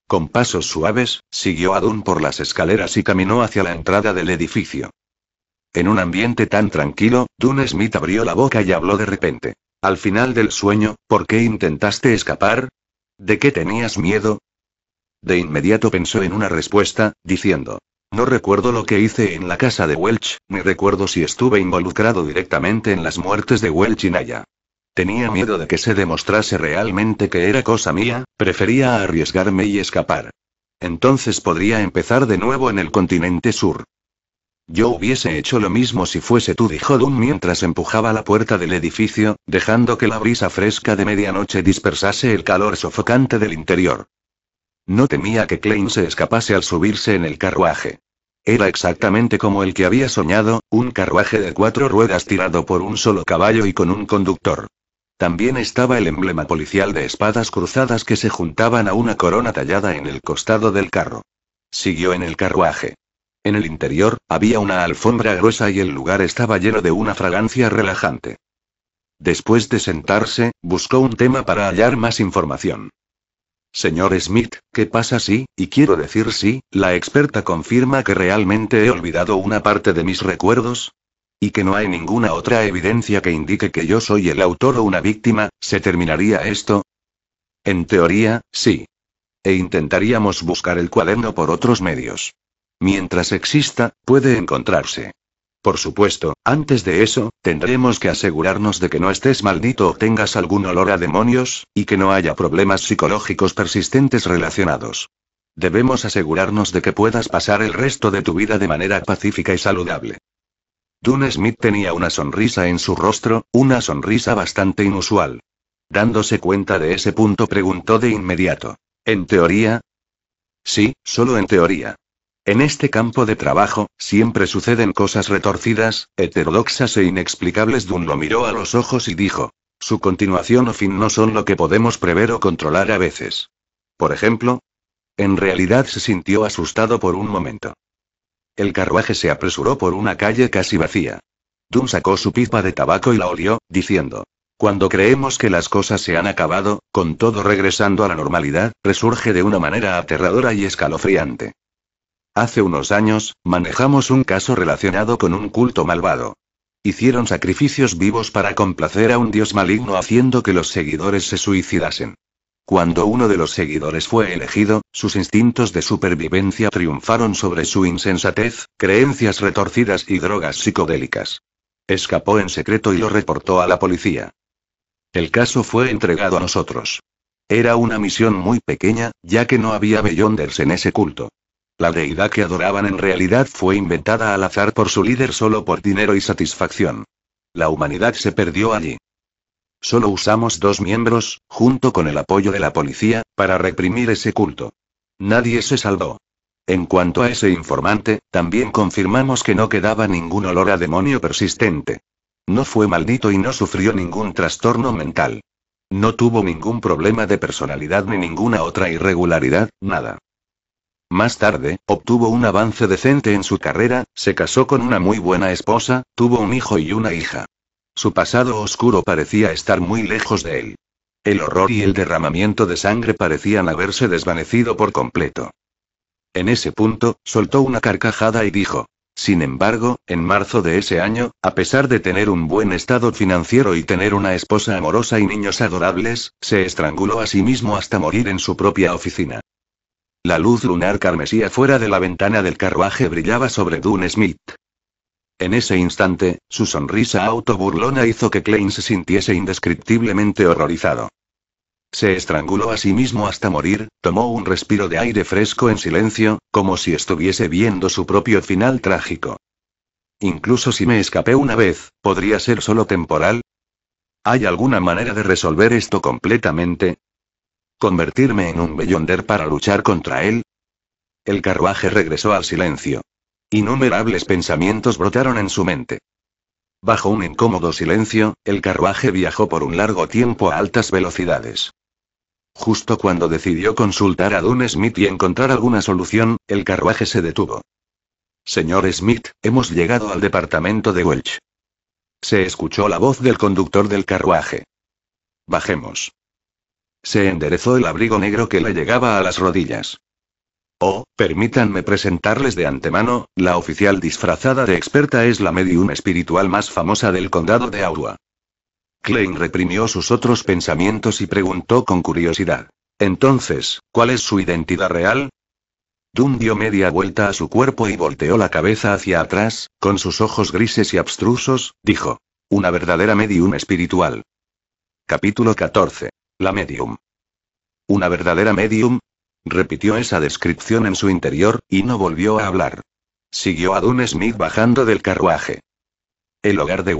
Con pasos suaves, siguió a por las escaleras y caminó hacia la entrada del edificio. En un ambiente tan tranquilo, Dun Smith abrió la boca y habló de repente. Al final del sueño, ¿por qué intentaste escapar? ¿De qué tenías miedo? De inmediato pensó en una respuesta, diciendo, no recuerdo lo que hice en la casa de Welch, ni recuerdo si estuve involucrado directamente en las muertes de Welch y Naya. Tenía miedo de que se demostrase realmente que era cosa mía, prefería arriesgarme y escapar. Entonces podría empezar de nuevo en el continente sur. Yo hubiese hecho lo mismo si fuese tú, dijo Dunn mientras empujaba la puerta del edificio, dejando que la brisa fresca de medianoche dispersase el calor sofocante del interior. No temía que Klein se escapase al subirse en el carruaje. Era exactamente como el que había soñado, un carruaje de cuatro ruedas tirado por un solo caballo y con un conductor. También estaba el emblema policial de espadas cruzadas que se juntaban a una corona tallada en el costado del carro. Siguió en el carruaje. En el interior, había una alfombra gruesa y el lugar estaba lleno de una fragancia relajante. Después de sentarse, buscó un tema para hallar más información. Señor Smith, ¿qué pasa si, y quiero decir si, la experta confirma que realmente he olvidado una parte de mis recuerdos? Y que no hay ninguna otra evidencia que indique que yo soy el autor o una víctima, ¿se terminaría esto? En teoría, sí. E intentaríamos buscar el cuaderno por otros medios. Mientras exista, puede encontrarse. Por supuesto, antes de eso, tendremos que asegurarnos de que no estés maldito o tengas algún olor a demonios, y que no haya problemas psicológicos persistentes relacionados. Debemos asegurarnos de que puedas pasar el resto de tu vida de manera pacífica y saludable. Dune Smith tenía una sonrisa en su rostro, una sonrisa bastante inusual. Dándose cuenta de ese punto preguntó de inmediato. ¿En teoría? Sí, solo en teoría. En este campo de trabajo, siempre suceden cosas retorcidas, heterodoxas e inexplicables. Dun lo miró a los ojos y dijo. Su continuación o fin no son lo que podemos prever o controlar a veces. Por ejemplo, en realidad se sintió asustado por un momento. El carruaje se apresuró por una calle casi vacía. Dunn sacó su pipa de tabaco y la olió, diciendo, cuando creemos que las cosas se han acabado, con todo regresando a la normalidad, resurge de una manera aterradora y escalofriante. Hace unos años, manejamos un caso relacionado con un culto malvado. Hicieron sacrificios vivos para complacer a un dios maligno haciendo que los seguidores se suicidasen. Cuando uno de los seguidores fue elegido, sus instintos de supervivencia triunfaron sobre su insensatez, creencias retorcidas y drogas psicodélicas. Escapó en secreto y lo reportó a la policía. El caso fue entregado a nosotros. Era una misión muy pequeña, ya que no había Beyonders en ese culto. La deidad que adoraban en realidad fue inventada al azar por su líder solo por dinero y satisfacción. La humanidad se perdió allí. Solo usamos dos miembros, junto con el apoyo de la policía, para reprimir ese culto. Nadie se salvó. En cuanto a ese informante, también confirmamos que no quedaba ningún olor a demonio persistente. No fue maldito y no sufrió ningún trastorno mental. No tuvo ningún problema de personalidad ni ninguna otra irregularidad, nada. Más tarde, obtuvo un avance decente en su carrera, se casó con una muy buena esposa, tuvo un hijo y una hija. Su pasado oscuro parecía estar muy lejos de él. El horror y el derramamiento de sangre parecían haberse desvanecido por completo. En ese punto, soltó una carcajada y dijo, sin embargo, en marzo de ese año, a pesar de tener un buen estado financiero y tener una esposa amorosa y niños adorables, se estranguló a sí mismo hasta morir en su propia oficina. La luz lunar carmesí fuera de la ventana del carruaje brillaba sobre Dune Smith. En ese instante, su sonrisa autoburlona hizo que Klein se sintiese indescriptiblemente horrorizado. Se estranguló a sí mismo hasta morir, tomó un respiro de aire fresco en silencio, como si estuviese viendo su propio final trágico. Incluso si me escapé una vez, ¿podría ser solo temporal? ¿Hay alguna manera de resolver esto completamente? ¿Convertirme en un bellonder para luchar contra él? El carruaje regresó al silencio. Innumerables pensamientos brotaron en su mente. Bajo un incómodo silencio, el carruaje viajó por un largo tiempo a altas velocidades. Justo cuando decidió consultar a Dun Smith y encontrar alguna solución, el carruaje se detuvo. Señor Smith, hemos llegado al departamento de Welch. Se escuchó la voz del conductor del carruaje. Bajemos. Se enderezó el abrigo negro que le llegaba a las rodillas. Oh, permítanme presentarles de antemano, la oficial disfrazada de experta es la medium espiritual más famosa del condado de Aurua. Klein reprimió sus otros pensamientos y preguntó con curiosidad. Entonces, ¿cuál es su identidad real? Dun dio media vuelta a su cuerpo y volteó la cabeza hacia atrás, con sus ojos grises y abstrusos, dijo. Una verdadera medium espiritual. Capítulo 14. La medium. Una verdadera medium. Repitió esa descripción en su interior, y no volvió a hablar. Siguió a Dun Smith bajando del carruaje. El hogar de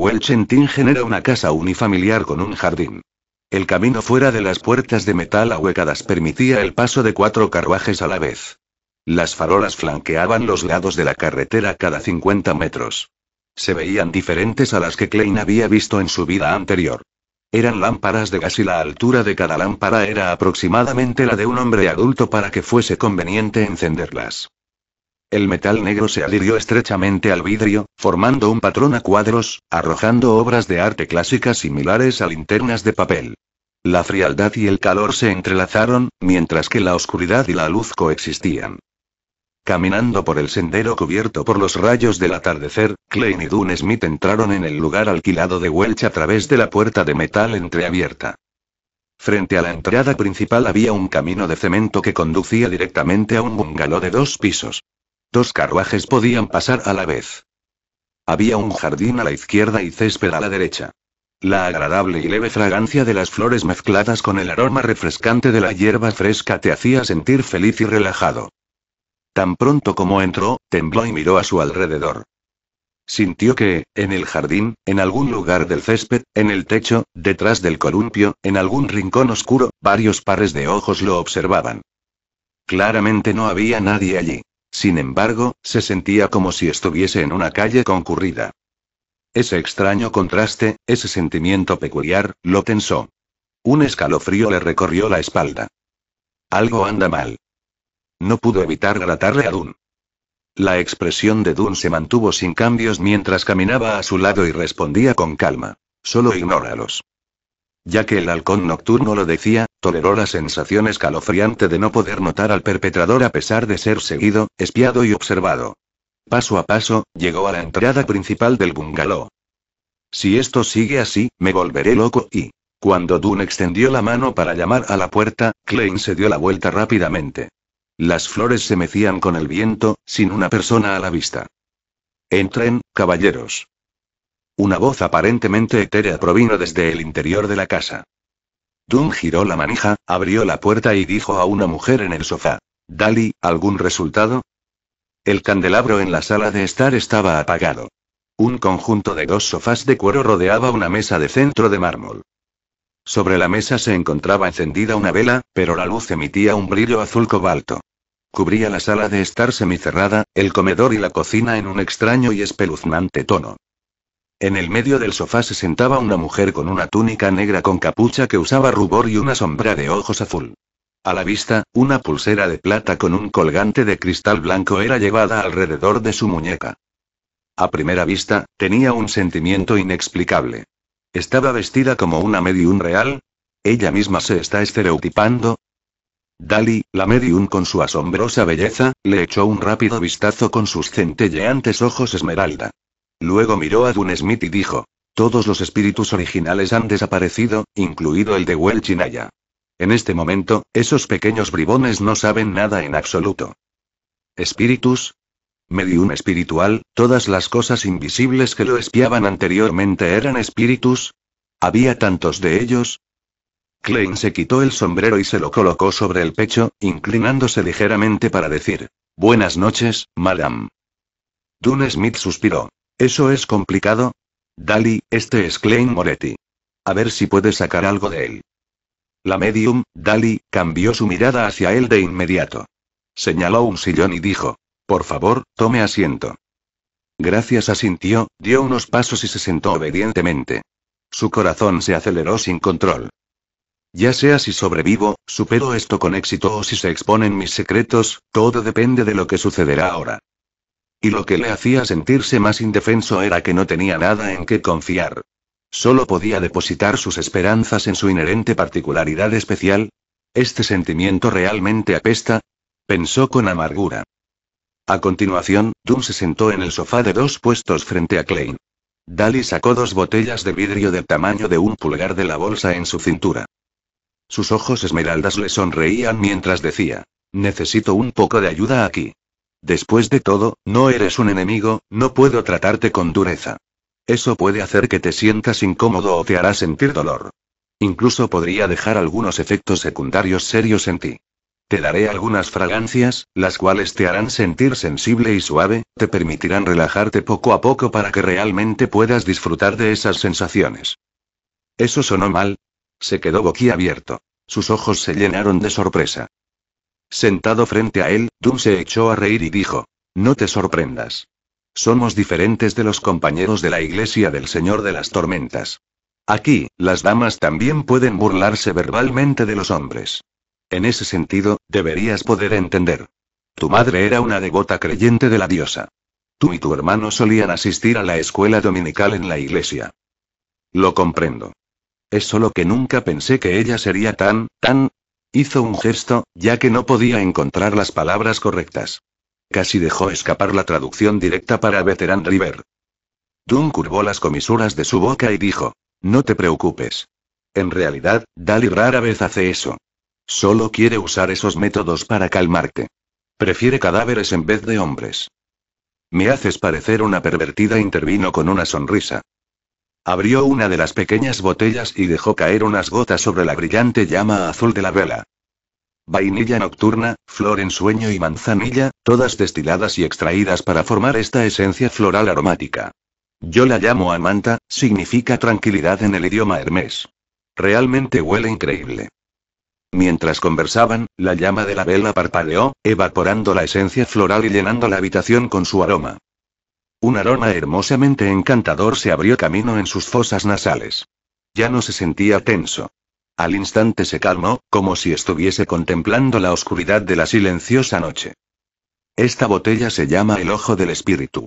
Tingen era una casa unifamiliar con un jardín. El camino fuera de las puertas de metal ahuecadas permitía el paso de cuatro carruajes a la vez. Las farolas flanqueaban los lados de la carretera cada 50 metros. Se veían diferentes a las que Klein había visto en su vida anterior. Eran lámparas de gas y la altura de cada lámpara era aproximadamente la de un hombre adulto para que fuese conveniente encenderlas. El metal negro se adhirió estrechamente al vidrio, formando un patrón a cuadros, arrojando obras de arte clásicas similares a linternas de papel. La frialdad y el calor se entrelazaron, mientras que la oscuridad y la luz coexistían. Caminando por el sendero cubierto por los rayos del atardecer, Klein y Dun Smith entraron en el lugar alquilado de Welch a través de la puerta de metal entreabierta. Frente a la entrada principal había un camino de cemento que conducía directamente a un bungalow de dos pisos. Dos carruajes podían pasar a la vez. Había un jardín a la izquierda y césped a la derecha. La agradable y leve fragancia de las flores mezcladas con el aroma refrescante de la hierba fresca te hacía sentir feliz y relajado. Tan pronto como entró, tembló y miró a su alrededor. Sintió que, en el jardín, en algún lugar del césped, en el techo, detrás del columpio, en algún rincón oscuro, varios pares de ojos lo observaban. Claramente no había nadie allí. Sin embargo, se sentía como si estuviese en una calle concurrida. Ese extraño contraste, ese sentimiento peculiar, lo tensó. Un escalofrío le recorrió la espalda. Algo anda mal. No pudo evitar gratarle a Dun. La expresión de Dun se mantuvo sin cambios mientras caminaba a su lado y respondía con calma. Solo ignóralos. Ya que el halcón nocturno lo decía, toleró la sensación escalofriante de no poder notar al perpetrador a pesar de ser seguido, espiado y observado. Paso a paso, llegó a la entrada principal del bungalow. Si esto sigue así, me volveré loco y... Cuando Dune extendió la mano para llamar a la puerta, Klein se dio la vuelta rápidamente. Las flores se mecían con el viento, sin una persona a la vista. Entren, caballeros. Una voz aparentemente etérea provino desde el interior de la casa. Dunn giró la manija, abrió la puerta y dijo a una mujer en el sofá. Dali, ¿algún resultado? El candelabro en la sala de estar estaba apagado. Un conjunto de dos sofás de cuero rodeaba una mesa de centro de mármol. Sobre la mesa se encontraba encendida una vela, pero la luz emitía un brillo azul cobalto. Cubría la sala de estar semicerrada, el comedor y la cocina en un extraño y espeluznante tono. En el medio del sofá se sentaba una mujer con una túnica negra con capucha que usaba rubor y una sombra de ojos azul. A la vista, una pulsera de plata con un colgante de cristal blanco era llevada alrededor de su muñeca. A primera vista, tenía un sentimiento inexplicable. ¿Estaba vestida como una medium real? ¿Ella misma se está estereotipando? Dali, la medium con su asombrosa belleza, le echó un rápido vistazo con sus centelleantes ojos esmeralda. Luego miró a Smith y dijo, todos los espíritus originales han desaparecido, incluido el de Welchinaya. En este momento, esos pequeños bribones no saben nada en absoluto. ¿Espíritus? Medium espiritual, todas las cosas invisibles que lo espiaban anteriormente eran espíritus. Había tantos de ellos, Klein se quitó el sombrero y se lo colocó sobre el pecho, inclinándose ligeramente para decir, Buenas noches, madame. Dun Smith suspiró. ¿Eso es complicado? Dali, este es Klein Moretti. A ver si puede sacar algo de él. La medium, Dali, cambió su mirada hacia él de inmediato. Señaló un sillón y dijo, por favor, tome asiento. Gracias asintió, dio unos pasos y se sentó obedientemente. Su corazón se aceleró sin control. Ya sea si sobrevivo, supero esto con éxito o si se exponen mis secretos, todo depende de lo que sucederá ahora. Y lo que le hacía sentirse más indefenso era que no tenía nada en qué confiar. Solo podía depositar sus esperanzas en su inherente particularidad especial. ¿Este sentimiento realmente apesta? Pensó con amargura. A continuación, Doom se sentó en el sofá de dos puestos frente a Klein. Dali sacó dos botellas de vidrio del tamaño de un pulgar de la bolsa en su cintura. Sus ojos esmeraldas le sonreían mientras decía, necesito un poco de ayuda aquí. Después de todo, no eres un enemigo, no puedo tratarte con dureza. Eso puede hacer que te sientas incómodo o te hará sentir dolor. Incluso podría dejar algunos efectos secundarios serios en ti. Te daré algunas fragancias, las cuales te harán sentir sensible y suave, te permitirán relajarte poco a poco para que realmente puedas disfrutar de esas sensaciones. Eso sonó mal. Se quedó boquiabierto. Sus ojos se llenaron de sorpresa. Sentado frente a él, Doom se echó a reír y dijo, No te sorprendas. Somos diferentes de los compañeros de la iglesia del Señor de las Tormentas. Aquí, las damas también pueden burlarse verbalmente de los hombres. En ese sentido, deberías poder entender. Tu madre era una devota creyente de la diosa. Tú y tu hermano solían asistir a la escuela dominical en la iglesia. Lo comprendo. Es solo que nunca pensé que ella sería tan, tan... Hizo un gesto, ya que no podía encontrar las palabras correctas. Casi dejó escapar la traducción directa para Veteran River. Dunn curvó las comisuras de su boca y dijo, No te preocupes. En realidad, Dali rara vez hace eso. Solo quiere usar esos métodos para calmarte. Prefiere cadáveres en vez de hombres. Me haces parecer una pervertida, intervino con una sonrisa. Abrió una de las pequeñas botellas y dejó caer unas gotas sobre la brillante llama azul de la vela. Vainilla nocturna, flor en sueño y manzanilla, todas destiladas y extraídas para formar esta esencia floral aromática. Yo la llamo Amanta, significa tranquilidad en el idioma hermés. Realmente huele increíble. Mientras conversaban, la llama de la vela parpadeó, evaporando la esencia floral y llenando la habitación con su aroma. Un aroma hermosamente encantador se abrió camino en sus fosas nasales. Ya no se sentía tenso. Al instante se calmó, como si estuviese contemplando la oscuridad de la silenciosa noche. Esta botella se llama el ojo del espíritu.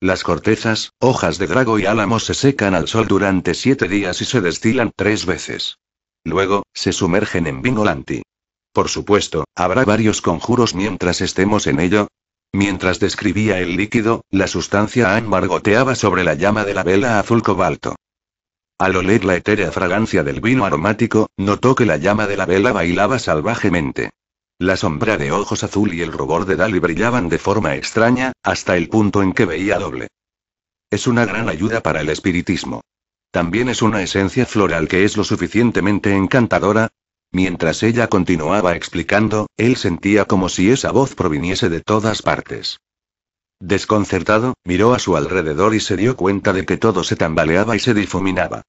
Las cortezas, hojas de drago y álamo se secan al sol durante siete días y se destilan tres veces. Luego, se sumergen en vino lanti. Por supuesto, habrá varios conjuros mientras estemos en ello. Mientras describía el líquido, la sustancia ámbar goteaba sobre la llama de la vela azul cobalto. Al oler la etérea fragancia del vino aromático, notó que la llama de la vela bailaba salvajemente. La sombra de ojos azul y el rubor de Dali brillaban de forma extraña, hasta el punto en que veía doble. Es una gran ayuda para el espiritismo. También es una esencia floral que es lo suficientemente encantadora. Mientras ella continuaba explicando, él sentía como si esa voz proviniese de todas partes. Desconcertado, miró a su alrededor y se dio cuenta de que todo se tambaleaba y se difuminaba.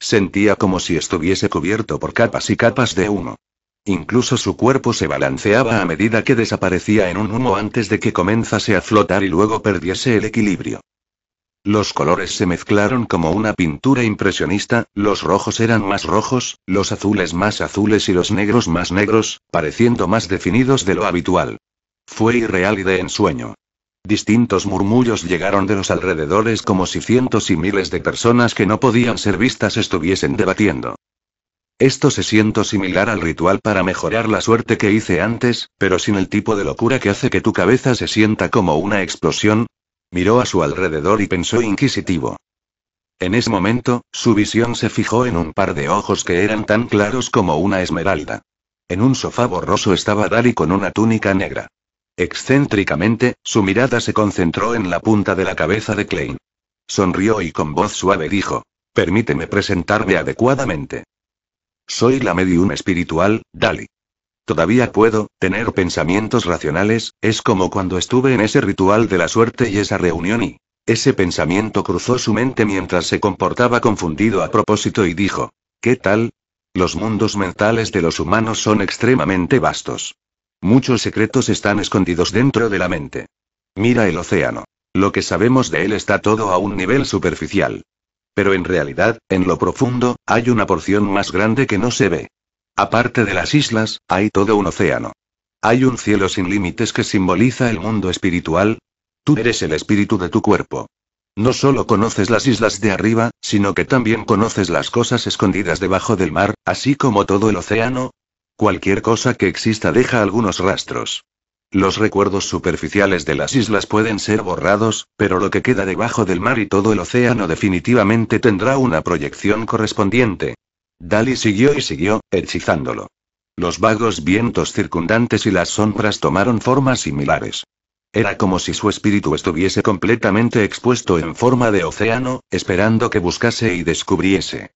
Sentía como si estuviese cubierto por capas y capas de humo. Incluso su cuerpo se balanceaba a medida que desaparecía en un humo antes de que comenzase a flotar y luego perdiese el equilibrio. Los colores se mezclaron como una pintura impresionista, los rojos eran más rojos, los azules más azules y los negros más negros, pareciendo más definidos de lo habitual. Fue irreal y de ensueño. Distintos murmullos llegaron de los alrededores como si cientos y miles de personas que no podían ser vistas estuviesen debatiendo. Esto se siento similar al ritual para mejorar la suerte que hice antes, pero sin el tipo de locura que hace que tu cabeza se sienta como una explosión, Miró a su alrededor y pensó inquisitivo. En ese momento, su visión se fijó en un par de ojos que eran tan claros como una esmeralda. En un sofá borroso estaba Dali con una túnica negra. Excéntricamente, su mirada se concentró en la punta de la cabeza de Klein. Sonrió y con voz suave dijo, Permíteme presentarme adecuadamente. Soy la medium espiritual, Dali. Todavía puedo, tener pensamientos racionales, es como cuando estuve en ese ritual de la suerte y esa reunión y... Ese pensamiento cruzó su mente mientras se comportaba confundido a propósito y dijo, ¿qué tal? Los mundos mentales de los humanos son extremadamente vastos. Muchos secretos están escondidos dentro de la mente. Mira el océano. Lo que sabemos de él está todo a un nivel superficial. Pero en realidad, en lo profundo, hay una porción más grande que no se ve. Aparte de las islas, hay todo un océano. Hay un cielo sin límites que simboliza el mundo espiritual. Tú eres el espíritu de tu cuerpo. No solo conoces las islas de arriba, sino que también conoces las cosas escondidas debajo del mar, así como todo el océano. Cualquier cosa que exista deja algunos rastros. Los recuerdos superficiales de las islas pueden ser borrados, pero lo que queda debajo del mar y todo el océano definitivamente tendrá una proyección correspondiente, Dali siguió y siguió, hechizándolo. Los vagos vientos circundantes y las sombras tomaron formas similares. Era como si su espíritu estuviese completamente expuesto en forma de océano, esperando que buscase y descubriese.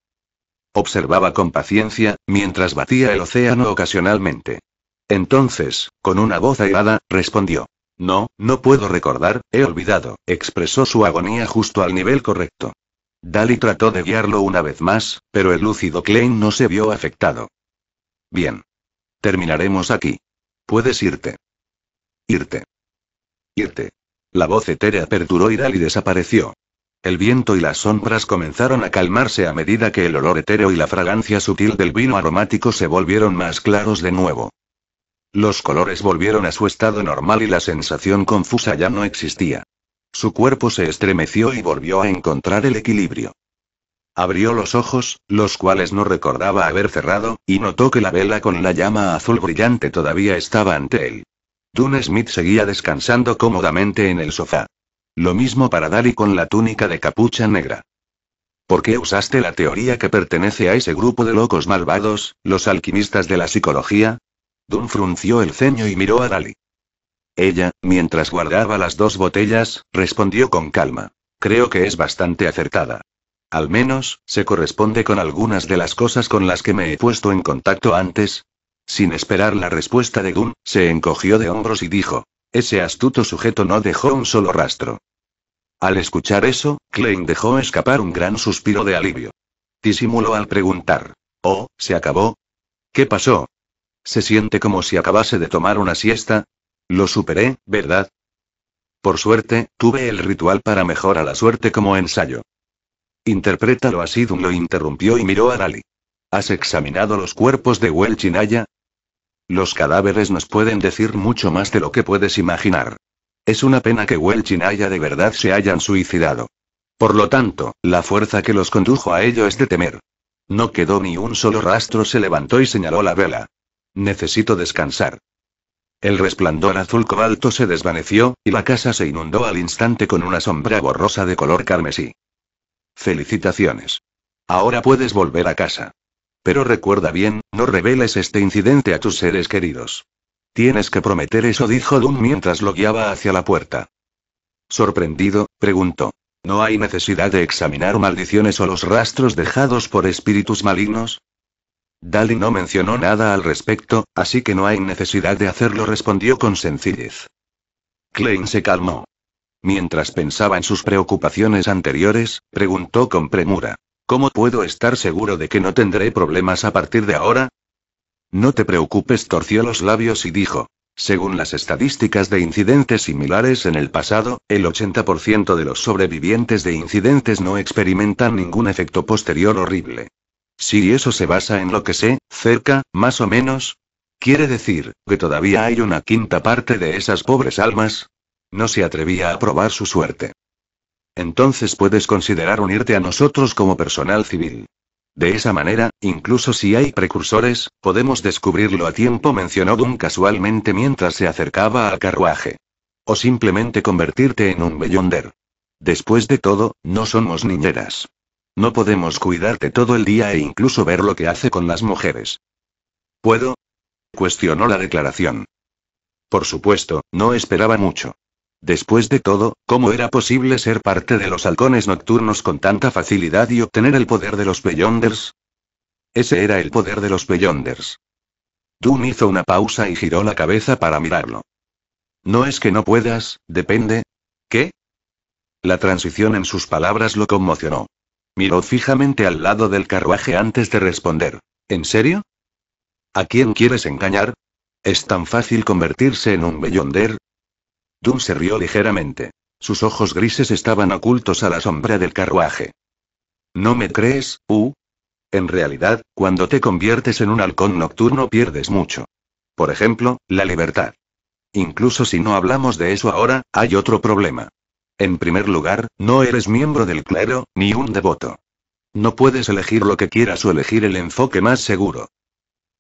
Observaba con paciencia, mientras batía el océano ocasionalmente. Entonces, con una voz airada, respondió. No, no puedo recordar, he olvidado, expresó su agonía justo al nivel correcto. Dali trató de guiarlo una vez más, pero el lúcido Klein no se vio afectado. Bien. Terminaremos aquí. Puedes irte. Irte. Irte. La voz etérea perduró y Dali desapareció. El viento y las sombras comenzaron a calmarse a medida que el olor etéreo y la fragancia sutil del vino aromático se volvieron más claros de nuevo. Los colores volvieron a su estado normal y la sensación confusa ya no existía. Su cuerpo se estremeció y volvió a encontrar el equilibrio. Abrió los ojos, los cuales no recordaba haber cerrado, y notó que la vela con la llama azul brillante todavía estaba ante él. Dun Smith seguía descansando cómodamente en el sofá. Lo mismo para Dali con la túnica de capucha negra. ¿Por qué usaste la teoría que pertenece a ese grupo de locos malvados, los alquimistas de la psicología? Dun frunció el ceño y miró a Dali. Ella, mientras guardaba las dos botellas, respondió con calma. Creo que es bastante acertada. Al menos, se corresponde con algunas de las cosas con las que me he puesto en contacto antes. Sin esperar la respuesta de Gunn, se encogió de hombros y dijo. Ese astuto sujeto no dejó un solo rastro. Al escuchar eso, Klein dejó escapar un gran suspiro de alivio. Disimuló al preguntar. Oh, ¿se acabó? ¿Qué pasó? ¿Se siente como si acabase de tomar una siesta? Lo superé, ¿verdad? Por suerte, tuve el ritual para mejorar la suerte como ensayo. Interprétalo así, Dun lo interrumpió y miró a Dali. ¿Has examinado los cuerpos de Welch y Los cadáveres nos pueden decir mucho más de lo que puedes imaginar. Es una pena que Welch y de verdad se hayan suicidado. Por lo tanto, la fuerza que los condujo a ello es de temer. No quedó ni un solo rastro, se levantó y señaló la vela. Necesito descansar. El resplandor azul cobalto se desvaneció, y la casa se inundó al instante con una sombra borrosa de color carmesí. Felicitaciones. Ahora puedes volver a casa. Pero recuerda bien, no reveles este incidente a tus seres queridos. Tienes que prometer eso, dijo Dun mientras lo guiaba hacia la puerta. Sorprendido, preguntó. ¿No hay necesidad de examinar maldiciones o los rastros dejados por espíritus malignos? Dali no mencionó nada al respecto, así que no hay necesidad de hacerlo, respondió con sencillez. Klein se calmó. Mientras pensaba en sus preocupaciones anteriores, preguntó con premura. ¿Cómo puedo estar seguro de que no tendré problemas a partir de ahora? No te preocupes, torció los labios y dijo. Según las estadísticas de incidentes similares en el pasado, el 80% de los sobrevivientes de incidentes no experimentan ningún efecto posterior horrible. Si eso se basa en lo que sé, cerca, más o menos. Quiere decir, que todavía hay una quinta parte de esas pobres almas. No se atrevía a probar su suerte. Entonces puedes considerar unirte a nosotros como personal civil. De esa manera, incluso si hay precursores, podemos descubrirlo a tiempo, mencionó Doom casualmente mientras se acercaba al carruaje. O simplemente convertirte en un beyonder. Después de todo, no somos niñeras. No podemos cuidarte todo el día e incluso ver lo que hace con las mujeres. ¿Puedo? cuestionó la declaración. Por supuesto, no esperaba mucho. Después de todo, ¿cómo era posible ser parte de los halcones nocturnos con tanta facilidad y obtener el poder de los Beyonders? Ese era el poder de los Beyonders. Dune hizo una pausa y giró la cabeza para mirarlo. No es que no puedas, depende. ¿Qué? La transición en sus palabras lo conmocionó. Miró fijamente al lado del carruaje antes de responder. ¿En serio? ¿A quién quieres engañar? ¿Es tan fácil convertirse en un bellonder? Doom se rió ligeramente. Sus ojos grises estaban ocultos a la sombra del carruaje. ¿No me crees, U? En realidad, cuando te conviertes en un halcón nocturno pierdes mucho. Por ejemplo, la libertad. Incluso si no hablamos de eso ahora, hay otro problema. En primer lugar, no eres miembro del clero, ni un devoto. No puedes elegir lo que quieras o elegir el enfoque más seguro.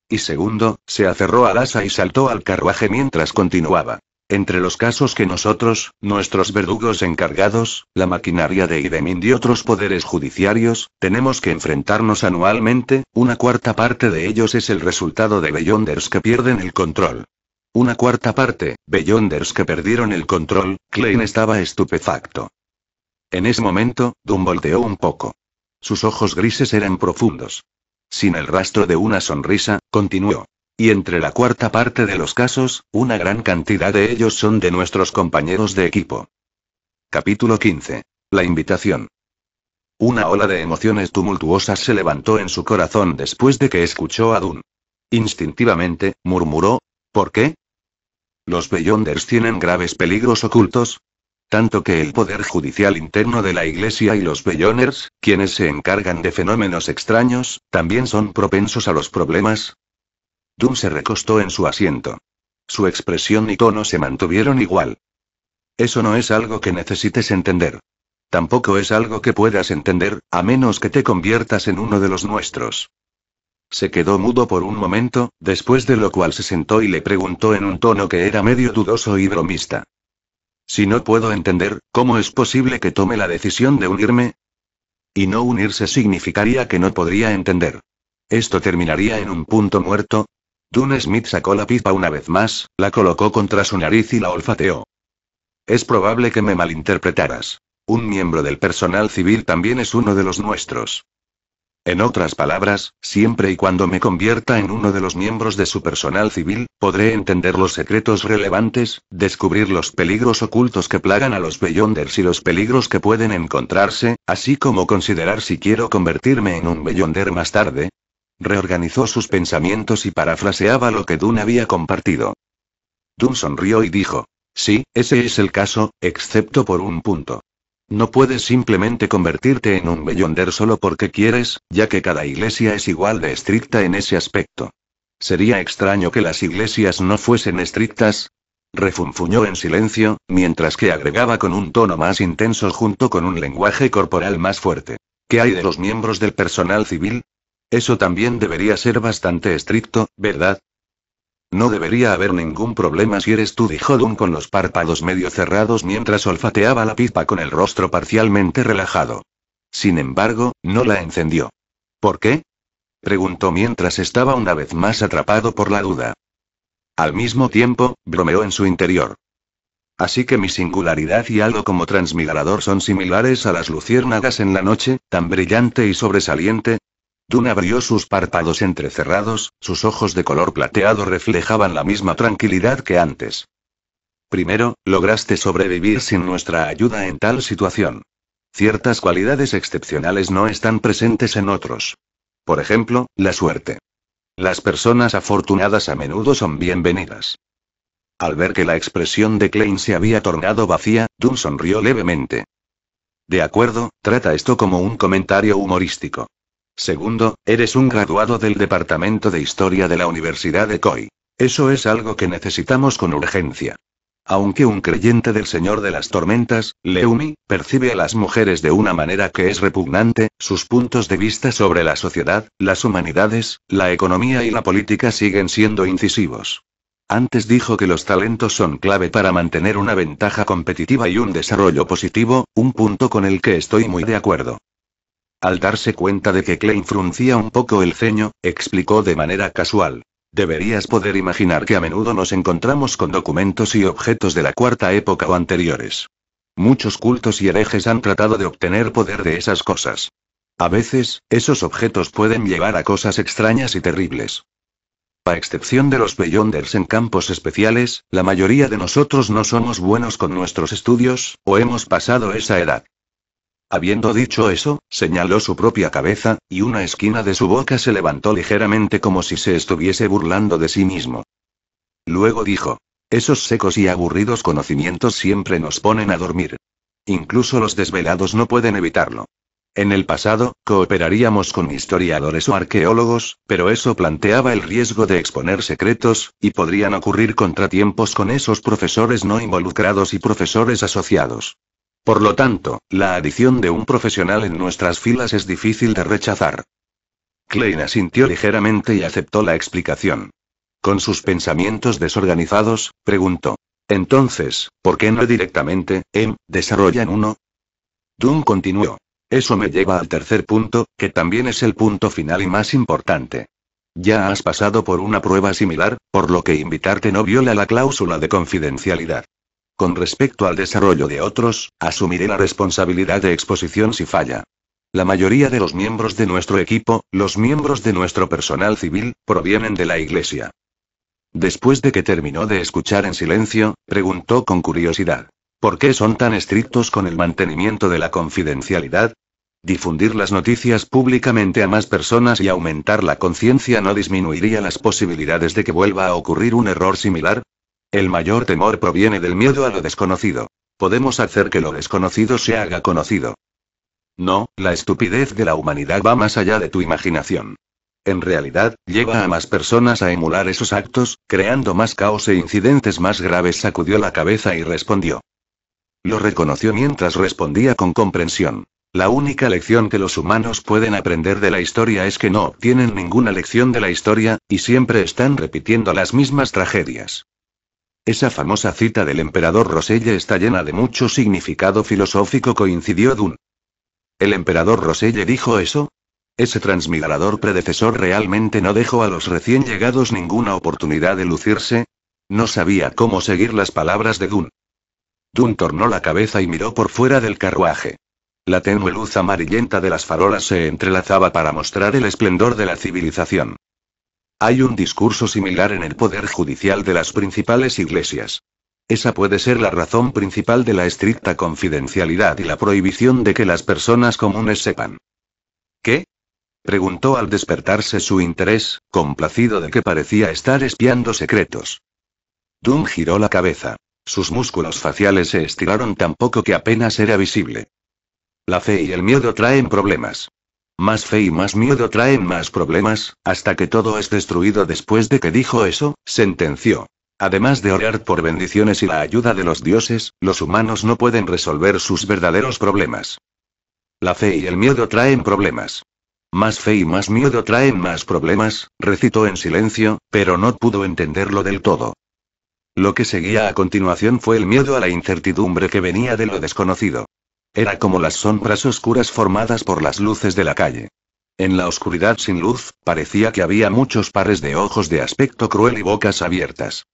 Y segundo, se aferró al asa y saltó al carruaje mientras continuaba. Entre los casos que nosotros, nuestros verdugos encargados, la maquinaria de Idemin y otros poderes judiciarios, tenemos que enfrentarnos anualmente, una cuarta parte de ellos es el resultado de Beyonders que pierden el control. Una cuarta parte, Beyonders que perdieron el control, Klein estaba estupefacto. En ese momento, Doom volteó un poco. Sus ojos grises eran profundos. Sin el rastro de una sonrisa, continuó. Y entre la cuarta parte de los casos, una gran cantidad de ellos son de nuestros compañeros de equipo. Capítulo 15. La invitación. Una ola de emociones tumultuosas se levantó en su corazón después de que escuchó a Dun. Instintivamente, murmuró, ¿por qué? Los Beyonders tienen graves peligros ocultos, tanto que el poder judicial interno de la Iglesia y los Beyonders, quienes se encargan de fenómenos extraños, también son propensos a los problemas. Doom se recostó en su asiento. Su expresión y tono se mantuvieron igual. Eso no es algo que necesites entender. Tampoco es algo que puedas entender, a menos que te conviertas en uno de los nuestros. Se quedó mudo por un momento, después de lo cual se sentó y le preguntó en un tono que era medio dudoso y bromista. Si no puedo entender, ¿cómo es posible que tome la decisión de unirme? Y no unirse significaría que no podría entender. Esto terminaría en un punto muerto. Dune Smith sacó la pipa una vez más, la colocó contra su nariz y la olfateó. Es probable que me malinterpretaras. Un miembro del personal civil también es uno de los nuestros. En otras palabras, siempre y cuando me convierta en uno de los miembros de su personal civil, podré entender los secretos relevantes, descubrir los peligros ocultos que plagan a los Beyonders y los peligros que pueden encontrarse, así como considerar si quiero convertirme en un Beyonder más tarde. Reorganizó sus pensamientos y parafraseaba lo que Dune había compartido. Dune sonrió y dijo, Sí, ese es el caso, excepto por un punto. No puedes simplemente convertirte en un bellonder solo porque quieres, ya que cada iglesia es igual de estricta en ese aspecto. Sería extraño que las iglesias no fuesen estrictas. Refunfuñó en silencio, mientras que agregaba con un tono más intenso junto con un lenguaje corporal más fuerte. ¿Qué hay de los miembros del personal civil? Eso también debería ser bastante estricto, ¿verdad? No debería haber ningún problema si eres tú, dijo Dun con los párpados medio cerrados mientras olfateaba la pipa con el rostro parcialmente relajado. Sin embargo, no la encendió. ¿Por qué? preguntó mientras estaba una vez más atrapado por la duda. Al mismo tiempo, bromeó en su interior. Así que mi singularidad y algo como transmigrador son similares a las luciérnagas en la noche, tan brillante y sobresaliente, Dun abrió sus párpados entrecerrados, sus ojos de color plateado reflejaban la misma tranquilidad que antes. Primero, lograste sobrevivir sin nuestra ayuda en tal situación. Ciertas cualidades excepcionales no están presentes en otros. Por ejemplo, la suerte. Las personas afortunadas a menudo son bienvenidas. Al ver que la expresión de Klein se había tornado vacía, Dun sonrió levemente. De acuerdo, trata esto como un comentario humorístico. Segundo, eres un graduado del Departamento de Historia de la Universidad de Koi. Eso es algo que necesitamos con urgencia. Aunque un creyente del Señor de las Tormentas, Leumi, percibe a las mujeres de una manera que es repugnante, sus puntos de vista sobre la sociedad, las humanidades, la economía y la política siguen siendo incisivos. Antes dijo que los talentos son clave para mantener una ventaja competitiva y un desarrollo positivo, un punto con el que estoy muy de acuerdo. Al darse cuenta de que Klein fruncía un poco el ceño, explicó de manera casual. Deberías poder imaginar que a menudo nos encontramos con documentos y objetos de la cuarta época o anteriores. Muchos cultos y herejes han tratado de obtener poder de esas cosas. A veces, esos objetos pueden llevar a cosas extrañas y terribles. A excepción de los Beyonders en campos especiales, la mayoría de nosotros no somos buenos con nuestros estudios, o hemos pasado esa edad. Habiendo dicho eso, señaló su propia cabeza, y una esquina de su boca se levantó ligeramente como si se estuviese burlando de sí mismo. Luego dijo, esos secos y aburridos conocimientos siempre nos ponen a dormir. Incluso los desvelados no pueden evitarlo. En el pasado, cooperaríamos con historiadores o arqueólogos, pero eso planteaba el riesgo de exponer secretos, y podrían ocurrir contratiempos con esos profesores no involucrados y profesores asociados. Por lo tanto, la adición de un profesional en nuestras filas es difícil de rechazar. Klein asintió ligeramente y aceptó la explicación. Con sus pensamientos desorganizados, preguntó. Entonces, ¿por qué no directamente, em, desarrollan uno? Dunn continuó. Eso me lleva al tercer punto, que también es el punto final y más importante. Ya has pasado por una prueba similar, por lo que invitarte no viola la cláusula de confidencialidad. Con respecto al desarrollo de otros, asumiré la responsabilidad de exposición si falla. La mayoría de los miembros de nuestro equipo, los miembros de nuestro personal civil, provienen de la Iglesia. Después de que terminó de escuchar en silencio, preguntó con curiosidad. ¿Por qué son tan estrictos con el mantenimiento de la confidencialidad? Difundir las noticias públicamente a más personas y aumentar la conciencia no disminuiría las posibilidades de que vuelva a ocurrir un error similar. El mayor temor proviene del miedo a lo desconocido. Podemos hacer que lo desconocido se haga conocido. No, la estupidez de la humanidad va más allá de tu imaginación. En realidad, lleva a más personas a emular esos actos, creando más caos e incidentes más graves. Sacudió la cabeza y respondió. Lo reconoció mientras respondía con comprensión. La única lección que los humanos pueden aprender de la historia es que no obtienen ninguna lección de la historia, y siempre están repitiendo las mismas tragedias. Esa famosa cita del emperador Roselle está llena de mucho significado filosófico, coincidió Dun. ¿El emperador Roselle dijo eso? Ese transmigrador predecesor realmente no dejó a los recién llegados ninguna oportunidad de lucirse. No sabía cómo seguir las palabras de Dun. Dun tornó la cabeza y miró por fuera del carruaje. La tenue luz amarillenta de las farolas se entrelazaba para mostrar el esplendor de la civilización. Hay un discurso similar en el poder judicial de las principales iglesias. Esa puede ser la razón principal de la estricta confidencialidad y la prohibición de que las personas comunes sepan. ¿Qué? preguntó al despertarse su interés, complacido de que parecía estar espiando secretos. Doom giró la cabeza. Sus músculos faciales se estiraron tan poco que apenas era visible. La fe y el miedo traen problemas. Más fe y más miedo traen más problemas, hasta que todo es destruido después de que dijo eso, sentenció. Además de orar por bendiciones y la ayuda de los dioses, los humanos no pueden resolver sus verdaderos problemas. La fe y el miedo traen problemas. Más fe y más miedo traen más problemas, recitó en silencio, pero no pudo entenderlo del todo. Lo que seguía a continuación fue el miedo a la incertidumbre que venía de lo desconocido. Era como las sombras oscuras formadas por las luces de la calle. En la oscuridad sin luz, parecía que había muchos pares de ojos de aspecto cruel y bocas abiertas.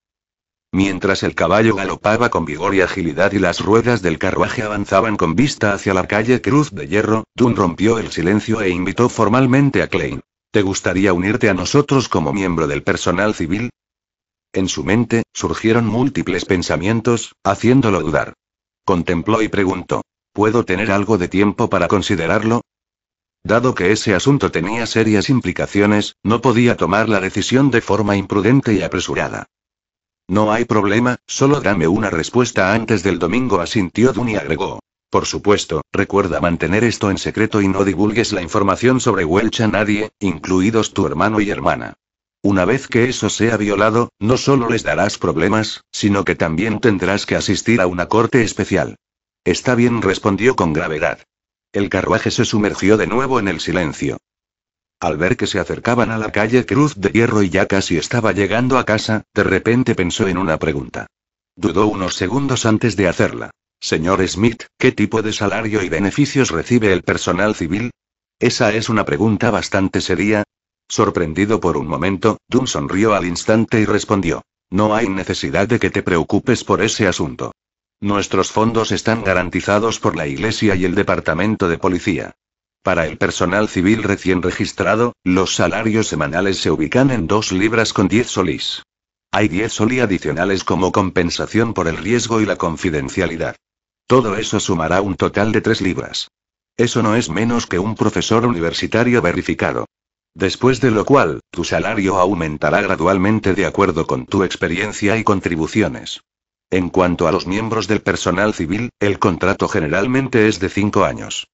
Mientras el caballo galopaba con vigor y agilidad y las ruedas del carruaje avanzaban con vista hacia la calle Cruz de Hierro, Dunn rompió el silencio e invitó formalmente a Klein. ¿Te gustaría unirte a nosotros como miembro del personal civil? En su mente, surgieron múltiples pensamientos, haciéndolo dudar. Contempló y preguntó, ¿Puedo tener algo de tiempo para considerarlo? Dado que ese asunto tenía serias implicaciones, no podía tomar la decisión de forma imprudente y apresurada. No hay problema, solo dame una respuesta antes del domingo, asintió Duny y agregó. Por supuesto, recuerda mantener esto en secreto y no divulgues la información sobre Welch a nadie, incluidos tu hermano y hermana. Una vez que eso sea violado, no solo les darás problemas, sino que también tendrás que asistir a una corte especial. Está bien, respondió con gravedad. El carruaje se sumergió de nuevo en el silencio. Al ver que se acercaban a la calle Cruz de Hierro y ya casi estaba llegando a casa, de repente pensó en una pregunta. Dudó unos segundos antes de hacerla. Señor Smith, ¿qué tipo de salario y beneficios recibe el personal civil? Esa es una pregunta bastante seria. Sorprendido por un momento, Dunn sonrió al instante y respondió. No hay necesidad de que te preocupes por ese asunto. Nuestros fondos están garantizados por la Iglesia y el Departamento de Policía. Para el personal civil recién registrado, los salarios semanales se ubican en 2 libras con 10 solís. Hay 10 solí adicionales como compensación por el riesgo y la confidencialidad. Todo eso sumará un total de 3 libras. Eso no es menos que un profesor universitario verificado. Después de lo cual, tu salario aumentará gradualmente de acuerdo con tu experiencia y contribuciones. En cuanto a los miembros del personal civil, el contrato generalmente es de cinco años.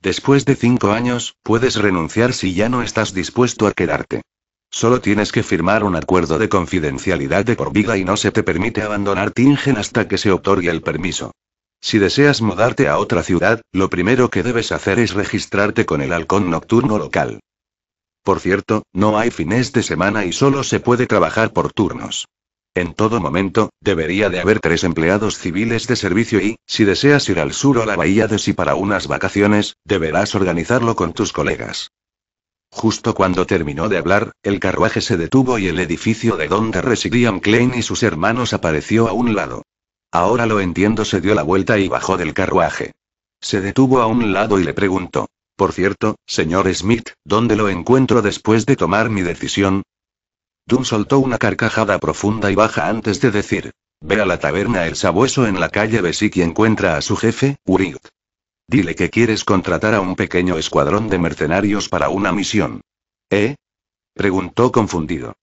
Después de cinco años, puedes renunciar si ya no estás dispuesto a quedarte. Solo tienes que firmar un acuerdo de confidencialidad de por vida y no se te permite abandonar Tingen hasta que se otorgue el permiso. Si deseas mudarte a otra ciudad, lo primero que debes hacer es registrarte con el halcón nocturno local. Por cierto, no hay fines de semana y solo se puede trabajar por turnos. En todo momento, debería de haber tres empleados civiles de servicio y, si deseas ir al sur o a la bahía de Si para unas vacaciones, deberás organizarlo con tus colegas. Justo cuando terminó de hablar, el carruaje se detuvo y el edificio de donde residían Klein y sus hermanos apareció a un lado. Ahora lo entiendo, se dio la vuelta y bajó del carruaje. Se detuvo a un lado y le preguntó, por cierto, señor Smith, ¿dónde lo encuentro después de tomar mi decisión? Dunn soltó una carcajada profunda y baja antes de decir. Ve a la taberna El Sabueso en la calle Besik y encuentra a su jefe, Urit. Dile que quieres contratar a un pequeño escuadrón de mercenarios para una misión. ¿Eh? Preguntó confundido.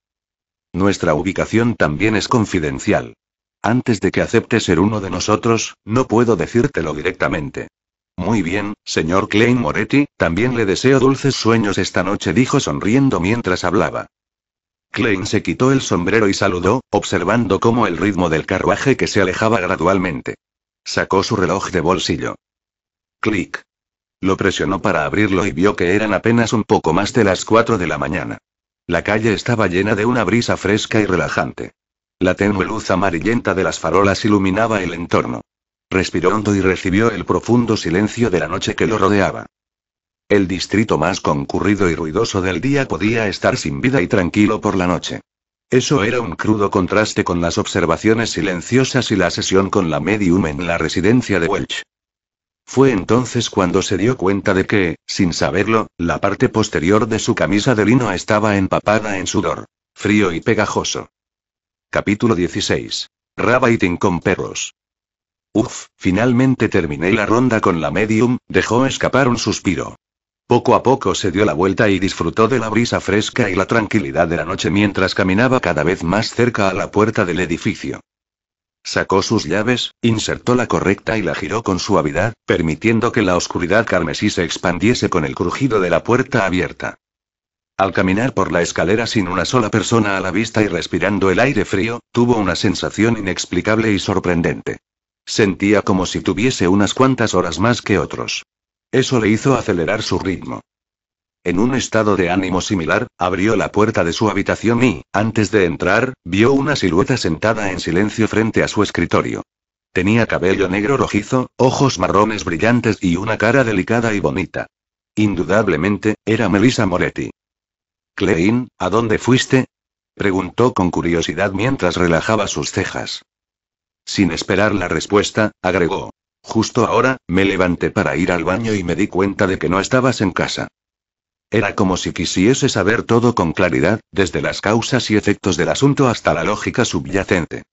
Nuestra ubicación también es confidencial. Antes de que acepte ser uno de nosotros, no puedo decírtelo directamente. Muy bien, señor Klein Moretti, también le deseo dulces sueños esta noche, dijo sonriendo mientras hablaba. Klein se quitó el sombrero y saludó, observando cómo el ritmo del carruaje que se alejaba gradualmente. Sacó su reloj de bolsillo. Clic. Lo presionó para abrirlo y vio que eran apenas un poco más de las cuatro de la mañana. La calle estaba llena de una brisa fresca y relajante. La tenue luz amarillenta de las farolas iluminaba el entorno. Respiró hondo y recibió el profundo silencio de la noche que lo rodeaba. El distrito más concurrido y ruidoso del día podía estar sin vida y tranquilo por la noche. Eso era un crudo contraste con las observaciones silenciosas y la sesión con la medium en la residencia de Welch. Fue entonces cuando se dio cuenta de que, sin saberlo, la parte posterior de su camisa de lino estaba empapada en sudor. Frío y pegajoso. Capítulo 16. Rabbiting con perros. Uf, finalmente terminé la ronda con la medium, dejó escapar un suspiro. Poco a poco se dio la vuelta y disfrutó de la brisa fresca y la tranquilidad de la noche mientras caminaba cada vez más cerca a la puerta del edificio. Sacó sus llaves, insertó la correcta y la giró con suavidad, permitiendo que la oscuridad carmesí se expandiese con el crujido de la puerta abierta. Al caminar por la escalera sin una sola persona a la vista y respirando el aire frío, tuvo una sensación inexplicable y sorprendente. Sentía como si tuviese unas cuantas horas más que otros. Eso le hizo acelerar su ritmo. En un estado de ánimo similar, abrió la puerta de su habitación y, antes de entrar, vio una silueta sentada en silencio frente a su escritorio. Tenía cabello negro rojizo, ojos marrones brillantes y una cara delicada y bonita. Indudablemente, era Melissa Moretti. Klein, ¿a dónde fuiste? preguntó con curiosidad mientras relajaba sus cejas. Sin esperar la respuesta, agregó, Justo ahora, me levanté para ir al baño y me di cuenta de que no estabas en casa. Era como si quisiese saber todo con claridad, desde las causas y efectos del asunto hasta la lógica subyacente.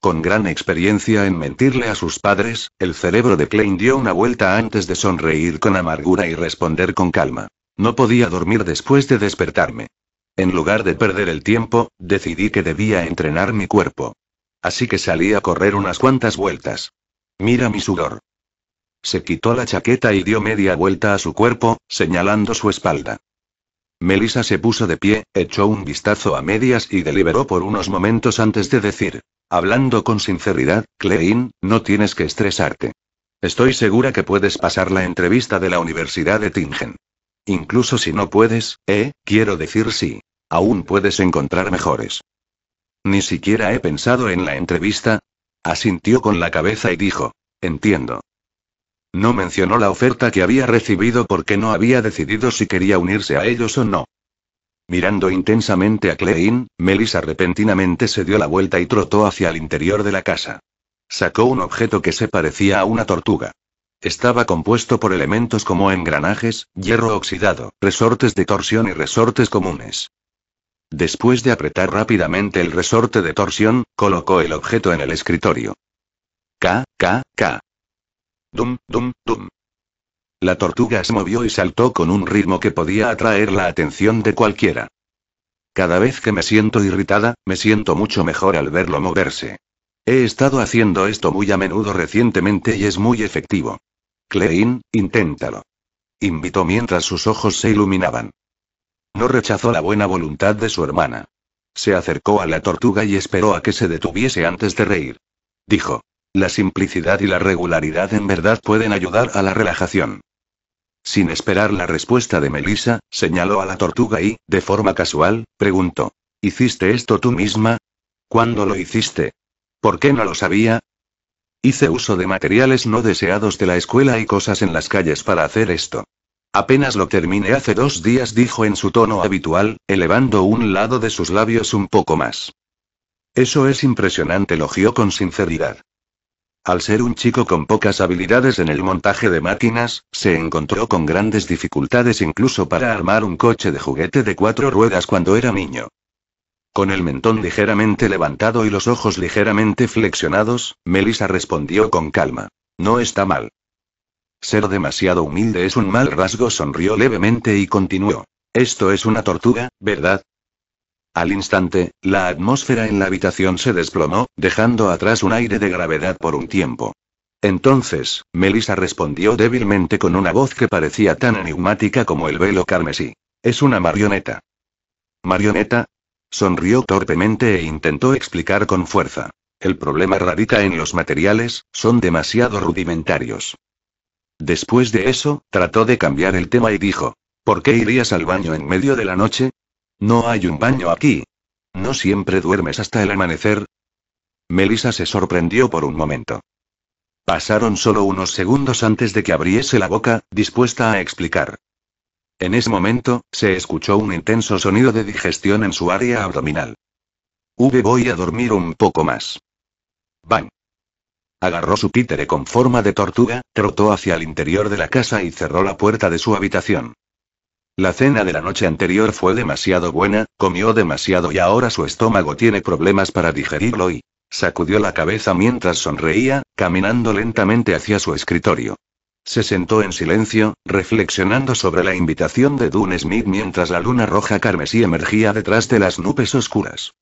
Con gran experiencia en mentirle a sus padres, el cerebro de Klein dio una vuelta antes de sonreír con amargura y responder con calma. No podía dormir después de despertarme. En lugar de perder el tiempo, decidí que debía entrenar mi cuerpo. Así que salí a correr unas cuantas vueltas. Mira mi sudor. Se quitó la chaqueta y dio media vuelta a su cuerpo, señalando su espalda. Melissa se puso de pie, echó un vistazo a medias y deliberó por unos momentos antes de decir, hablando con sinceridad, Klein, no tienes que estresarte. Estoy segura que puedes pasar la entrevista de la Universidad de Tingen. Incluso si no puedes, eh, quiero decir sí. Aún puedes encontrar mejores. Ni siquiera he pensado en la entrevista, Asintió con la cabeza y dijo, entiendo. No mencionó la oferta que había recibido porque no había decidido si quería unirse a ellos o no. Mirando intensamente a Klein, Melissa repentinamente se dio la vuelta y trotó hacia el interior de la casa. Sacó un objeto que se parecía a una tortuga. Estaba compuesto por elementos como engranajes, hierro oxidado, resortes de torsión y resortes comunes. Después de apretar rápidamente el resorte de torsión, colocó el objeto en el escritorio. K, K, K. Dum, dum, dum. La tortuga se movió y saltó con un ritmo que podía atraer la atención de cualquiera. Cada vez que me siento irritada, me siento mucho mejor al verlo moverse. He estado haciendo esto muy a menudo recientemente y es muy efectivo. Klein, inténtalo. Invitó mientras sus ojos se iluminaban. No rechazó la buena voluntad de su hermana. Se acercó a la tortuga y esperó a que se detuviese antes de reír. Dijo. La simplicidad y la regularidad en verdad pueden ayudar a la relajación. Sin esperar la respuesta de Melissa, señaló a la tortuga y, de forma casual, preguntó. ¿Hiciste esto tú misma? ¿Cuándo lo hiciste? ¿Por qué no lo sabía? Hice uso de materiales no deseados de la escuela y cosas en las calles para hacer esto. Apenas lo terminé hace dos días, dijo en su tono habitual, elevando un lado de sus labios un poco más. Eso es impresionante, elogió con sinceridad. Al ser un chico con pocas habilidades en el montaje de máquinas, se encontró con grandes dificultades incluso para armar un coche de juguete de cuatro ruedas cuando era niño. Con el mentón ligeramente levantado y los ojos ligeramente flexionados, Melissa respondió con calma. No está mal. Ser demasiado humilde es un mal rasgo, sonrió levemente y continuó. Esto es una tortuga, ¿verdad? Al instante, la atmósfera en la habitación se desplomó, dejando atrás un aire de gravedad por un tiempo. Entonces, Melissa respondió débilmente con una voz que parecía tan enigmática como el velo carmesí. Es una marioneta. ¿Marioneta? Sonrió torpemente e intentó explicar con fuerza. El problema radica en los materiales, son demasiado rudimentarios. Después de eso, trató de cambiar el tema y dijo, ¿por qué irías al baño en medio de la noche? No hay un baño aquí. ¿No siempre duermes hasta el amanecer? Melissa se sorprendió por un momento. Pasaron solo unos segundos antes de que abriese la boca, dispuesta a explicar. En ese momento, se escuchó un intenso sonido de digestión en su área abdominal. V voy a dormir un poco más. Bang. Agarró su títere con forma de tortuga, trotó hacia el interior de la casa y cerró la puerta de su habitación. La cena de la noche anterior fue demasiado buena, comió demasiado y ahora su estómago tiene problemas para digerirlo y sacudió la cabeza mientras sonreía, caminando lentamente hacia su escritorio. Se sentó en silencio, reflexionando sobre la invitación de Dune Smith mientras la luna roja carmesí emergía detrás de las nubes oscuras.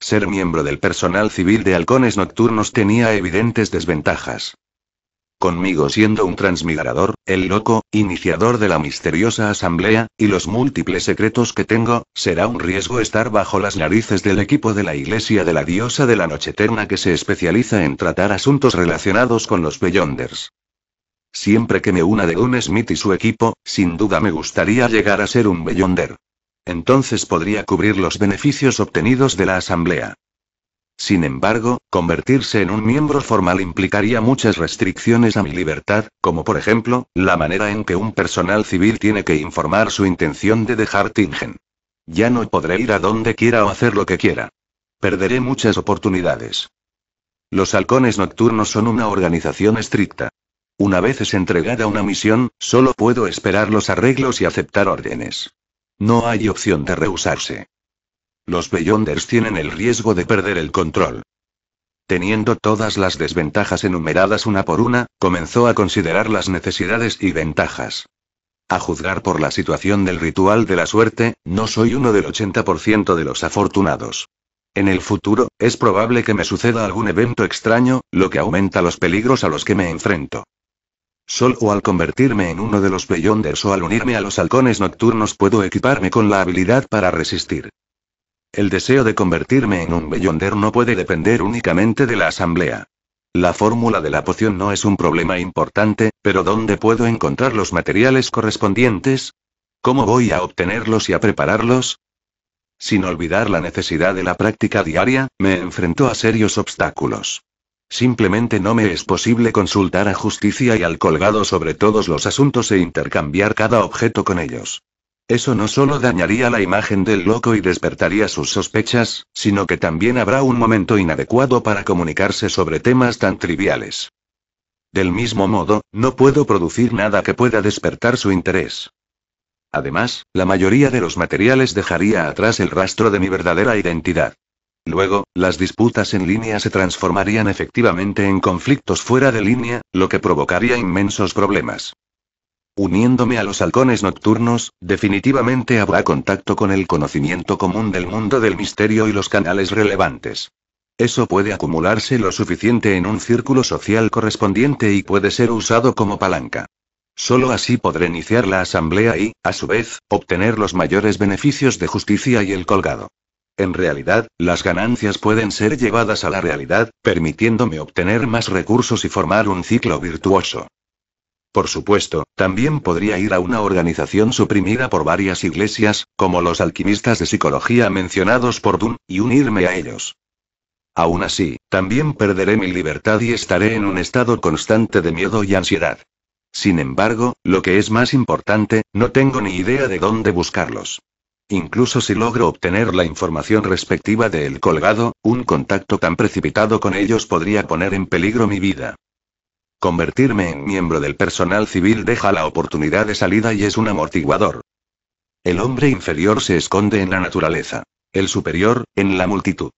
Ser miembro del personal civil de halcones nocturnos tenía evidentes desventajas. Conmigo siendo un transmigrador, el loco, iniciador de la misteriosa asamblea, y los múltiples secretos que tengo, será un riesgo estar bajo las narices del equipo de la iglesia de la diosa de la noche eterna que se especializa en tratar asuntos relacionados con los Beyonders. Siempre que me una de un Smith y su equipo, sin duda me gustaría llegar a ser un Beyonder. Entonces podría cubrir los beneficios obtenidos de la Asamblea. Sin embargo, convertirse en un miembro formal implicaría muchas restricciones a mi libertad, como por ejemplo, la manera en que un personal civil tiene que informar su intención de dejar Tingen. Ya no podré ir a donde quiera o hacer lo que quiera. Perderé muchas oportunidades. Los halcones nocturnos son una organización estricta. Una vez es entregada una misión, solo puedo esperar los arreglos y aceptar órdenes. No hay opción de rehusarse. Los Beyonders tienen el riesgo de perder el control. Teniendo todas las desventajas enumeradas una por una, comenzó a considerar las necesidades y ventajas. A juzgar por la situación del ritual de la suerte, no soy uno del 80% de los afortunados. En el futuro, es probable que me suceda algún evento extraño, lo que aumenta los peligros a los que me enfrento o al convertirme en uno de los Beyonders o al unirme a los halcones nocturnos puedo equiparme con la habilidad para resistir. El deseo de convertirme en un Beyonder no puede depender únicamente de la asamblea. La fórmula de la poción no es un problema importante, pero ¿dónde puedo encontrar los materiales correspondientes? ¿Cómo voy a obtenerlos y a prepararlos? Sin olvidar la necesidad de la práctica diaria, me enfrento a serios obstáculos. Simplemente no me es posible consultar a justicia y al colgado sobre todos los asuntos e intercambiar cada objeto con ellos. Eso no solo dañaría la imagen del loco y despertaría sus sospechas, sino que también habrá un momento inadecuado para comunicarse sobre temas tan triviales. Del mismo modo, no puedo producir nada que pueda despertar su interés. Además, la mayoría de los materiales dejaría atrás el rastro de mi verdadera identidad. Luego, las disputas en línea se transformarían efectivamente en conflictos fuera de línea, lo que provocaría inmensos problemas. Uniéndome a los halcones nocturnos, definitivamente habrá contacto con el conocimiento común del mundo del misterio y los canales relevantes. Eso puede acumularse lo suficiente en un círculo social correspondiente y puede ser usado como palanca. Solo así podré iniciar la asamblea y, a su vez, obtener los mayores beneficios de justicia y el colgado. En realidad, las ganancias pueden ser llevadas a la realidad, permitiéndome obtener más recursos y formar un ciclo virtuoso. Por supuesto, también podría ir a una organización suprimida por varias iglesias, como los alquimistas de psicología mencionados por Dunn, y unirme a ellos. Aún así, también perderé mi libertad y estaré en un estado constante de miedo y ansiedad. Sin embargo, lo que es más importante, no tengo ni idea de dónde buscarlos. Incluso si logro obtener la información respectiva de El Colgado, un contacto tan precipitado con ellos podría poner en peligro mi vida. Convertirme en miembro del personal civil deja la oportunidad de salida y es un amortiguador. El hombre inferior se esconde en la naturaleza. El superior, en la multitud.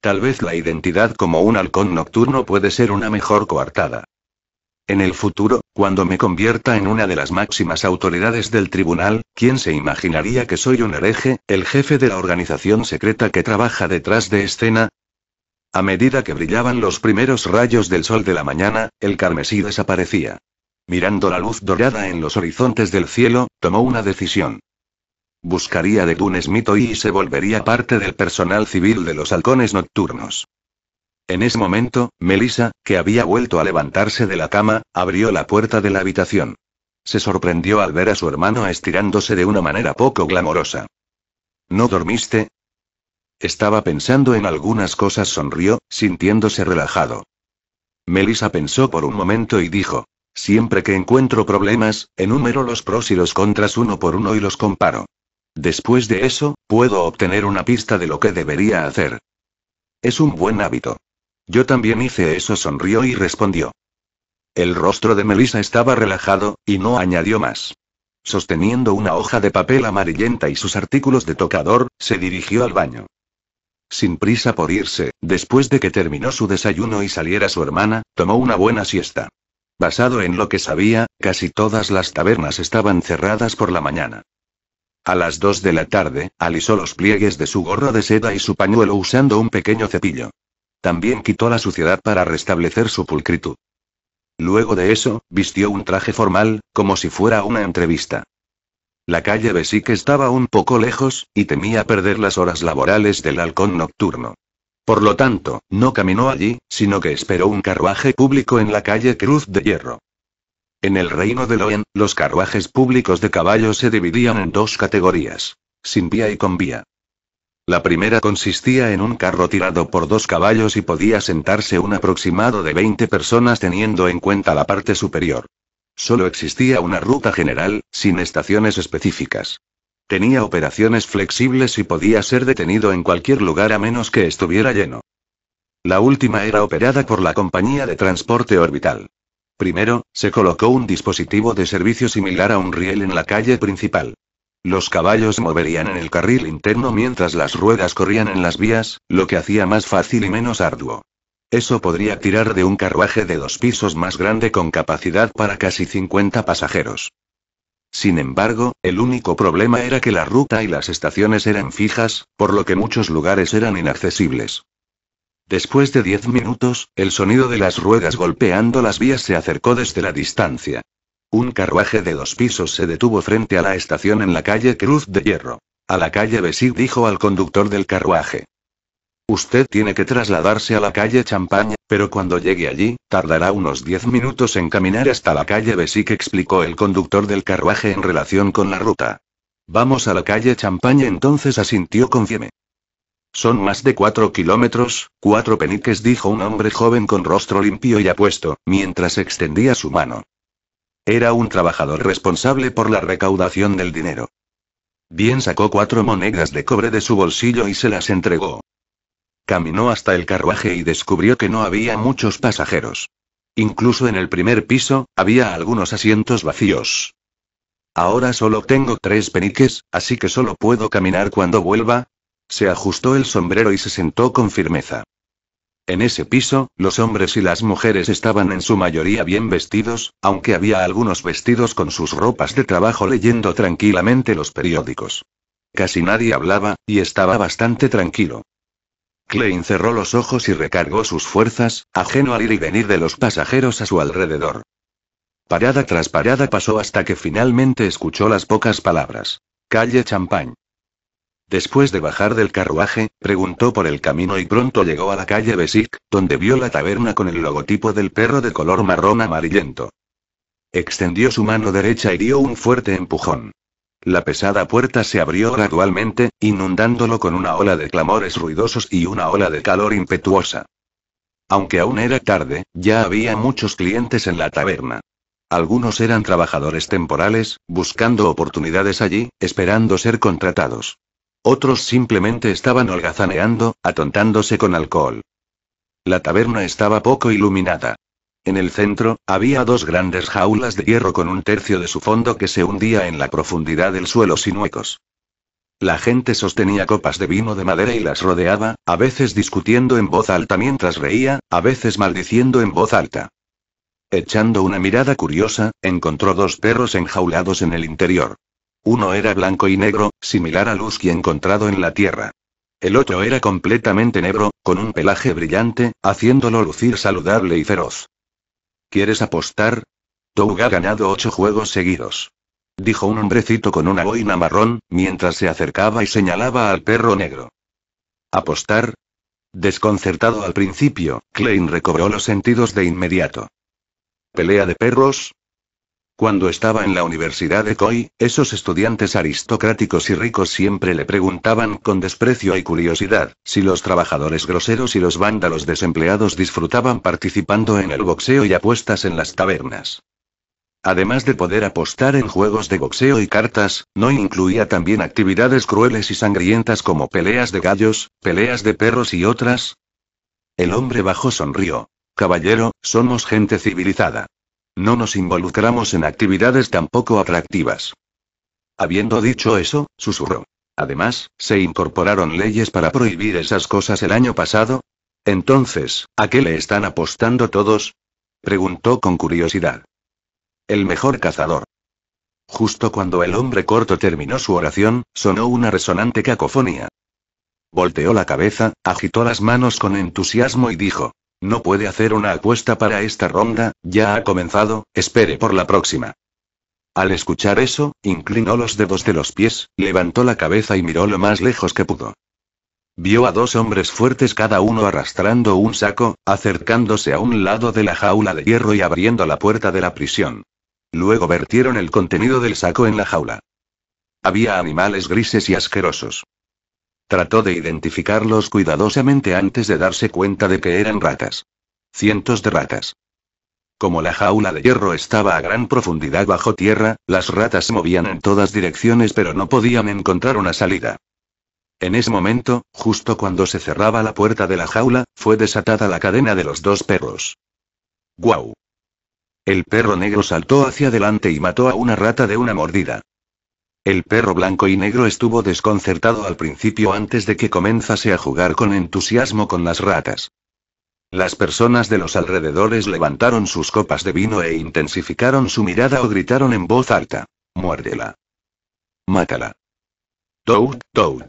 Tal vez la identidad como un halcón nocturno puede ser una mejor coartada. En el futuro, cuando me convierta en una de las máximas autoridades del tribunal, ¿quién se imaginaría que soy un hereje, el jefe de la organización secreta que trabaja detrás de escena? A medida que brillaban los primeros rayos del sol de la mañana, el carmesí desaparecía. Mirando la luz dorada en los horizontes del cielo, tomó una decisión. Buscaría de gunes y se volvería parte del personal civil de los halcones nocturnos. En ese momento, Melissa, que había vuelto a levantarse de la cama, abrió la puerta de la habitación. Se sorprendió al ver a su hermano estirándose de una manera poco glamorosa. ¿No dormiste? Estaba pensando en algunas cosas, sonrió, sintiéndose relajado. Melissa pensó por un momento y dijo, Siempre que encuentro problemas, enumero los pros y los contras uno por uno y los comparo. Después de eso, puedo obtener una pista de lo que debería hacer. Es un buen hábito. Yo también hice eso, sonrió y respondió. El rostro de Melissa estaba relajado, y no añadió más. Sosteniendo una hoja de papel amarillenta y sus artículos de tocador, se dirigió al baño. Sin prisa por irse, después de que terminó su desayuno y saliera su hermana, tomó una buena siesta. Basado en lo que sabía, casi todas las tabernas estaban cerradas por la mañana. A las dos de la tarde, alisó los pliegues de su gorro de seda y su pañuelo usando un pequeño cepillo. También quitó la suciedad para restablecer su pulcritud. Luego de eso, vistió un traje formal, como si fuera una entrevista. La calle Besique estaba un poco lejos, y temía perder las horas laborales del halcón nocturno. Por lo tanto, no caminó allí, sino que esperó un carruaje público en la calle Cruz de Hierro. En el reino de Loen, los carruajes públicos de caballos se dividían en dos categorías. Sin vía y con vía. La primera consistía en un carro tirado por dos caballos y podía sentarse un aproximado de 20 personas teniendo en cuenta la parte superior. Solo existía una ruta general, sin estaciones específicas. Tenía operaciones flexibles y podía ser detenido en cualquier lugar a menos que estuviera lleno. La última era operada por la compañía de transporte orbital. Primero, se colocó un dispositivo de servicio similar a un riel en la calle principal. Los caballos moverían en el carril interno mientras las ruedas corrían en las vías, lo que hacía más fácil y menos arduo. Eso podría tirar de un carruaje de dos pisos más grande con capacidad para casi 50 pasajeros. Sin embargo, el único problema era que la ruta y las estaciones eran fijas, por lo que muchos lugares eran inaccesibles. Después de diez minutos, el sonido de las ruedas golpeando las vías se acercó desde la distancia. Un carruaje de dos pisos se detuvo frente a la estación en la calle Cruz de Hierro. A la calle Besic dijo al conductor del carruaje. Usted tiene que trasladarse a la calle Champaña, pero cuando llegue allí, tardará unos diez minutos en caminar hasta la calle Besic, explicó el conductor del carruaje en relación con la ruta. Vamos a la calle Champaña entonces asintió con Fieme. Son más de cuatro kilómetros, cuatro peniques dijo un hombre joven con rostro limpio y apuesto, mientras extendía su mano. Era un trabajador responsable por la recaudación del dinero. Bien sacó cuatro monedas de cobre de su bolsillo y se las entregó. Caminó hasta el carruaje y descubrió que no había muchos pasajeros. Incluso en el primer piso, había algunos asientos vacíos. Ahora solo tengo tres peniques, así que solo puedo caminar cuando vuelva. Se ajustó el sombrero y se sentó con firmeza. En ese piso, los hombres y las mujeres estaban en su mayoría bien vestidos, aunque había algunos vestidos con sus ropas de trabajo leyendo tranquilamente los periódicos. Casi nadie hablaba, y estaba bastante tranquilo. Klein cerró los ojos y recargó sus fuerzas, ajeno al ir y venir de los pasajeros a su alrededor. Parada tras parada pasó hasta que finalmente escuchó las pocas palabras. Calle Champagne. Después de bajar del carruaje, preguntó por el camino y pronto llegó a la calle Besic, donde vio la taberna con el logotipo del perro de color marrón amarillento. Extendió su mano derecha y dio un fuerte empujón. La pesada puerta se abrió gradualmente, inundándolo con una ola de clamores ruidosos y una ola de calor impetuosa. Aunque aún era tarde, ya había muchos clientes en la taberna. Algunos eran trabajadores temporales, buscando oportunidades allí, esperando ser contratados. Otros simplemente estaban holgazaneando, atontándose con alcohol. La taberna estaba poco iluminada. En el centro, había dos grandes jaulas de hierro con un tercio de su fondo que se hundía en la profundidad del suelo sin huecos. La gente sostenía copas de vino de madera y las rodeaba, a veces discutiendo en voz alta mientras reía, a veces maldiciendo en voz alta. Echando una mirada curiosa, encontró dos perros enjaulados en el interior. Uno era blanco y negro, similar a que he encontrado en la Tierra. El otro era completamente negro, con un pelaje brillante, haciéndolo lucir saludable y feroz. ¿Quieres apostar? Doug ha ganado ocho juegos seguidos. Dijo un hombrecito con una boina marrón, mientras se acercaba y señalaba al perro negro. ¿Apostar? Desconcertado al principio, Klein recobró los sentidos de inmediato. ¿Pelea de perros? Cuando estaba en la Universidad de Coy, esos estudiantes aristocráticos y ricos siempre le preguntaban con desprecio y curiosidad, si los trabajadores groseros y los vándalos desempleados disfrutaban participando en el boxeo y apuestas en las tabernas. Además de poder apostar en juegos de boxeo y cartas, no incluía también actividades crueles y sangrientas como peleas de gallos, peleas de perros y otras. El hombre bajo sonrió. Caballero, somos gente civilizada. No nos involucramos en actividades tampoco atractivas. Habiendo dicho eso, susurró. Además, se incorporaron leyes para prohibir esas cosas el año pasado. Entonces, ¿a qué le están apostando todos? preguntó con curiosidad. El mejor cazador. Justo cuando el hombre corto terminó su oración, sonó una resonante cacofonía. Volteó la cabeza, agitó las manos con entusiasmo y dijo, no puede hacer una apuesta para esta ronda, ya ha comenzado, espere por la próxima. Al escuchar eso, inclinó los dedos de los pies, levantó la cabeza y miró lo más lejos que pudo. Vio a dos hombres fuertes cada uno arrastrando un saco, acercándose a un lado de la jaula de hierro y abriendo la puerta de la prisión. Luego vertieron el contenido del saco en la jaula. Había animales grises y asquerosos. Trató de identificarlos cuidadosamente antes de darse cuenta de que eran ratas. Cientos de ratas. Como la jaula de hierro estaba a gran profundidad bajo tierra, las ratas se movían en todas direcciones pero no podían encontrar una salida. En ese momento, justo cuando se cerraba la puerta de la jaula, fue desatada la cadena de los dos perros. ¡Guau! El perro negro saltó hacia adelante y mató a una rata de una mordida. El perro blanco y negro estuvo desconcertado al principio antes de que comenzase a jugar con entusiasmo con las ratas. Las personas de los alrededores levantaron sus copas de vino e intensificaron su mirada o gritaron en voz alta. Muérdela. Mátala. Toad, Toad.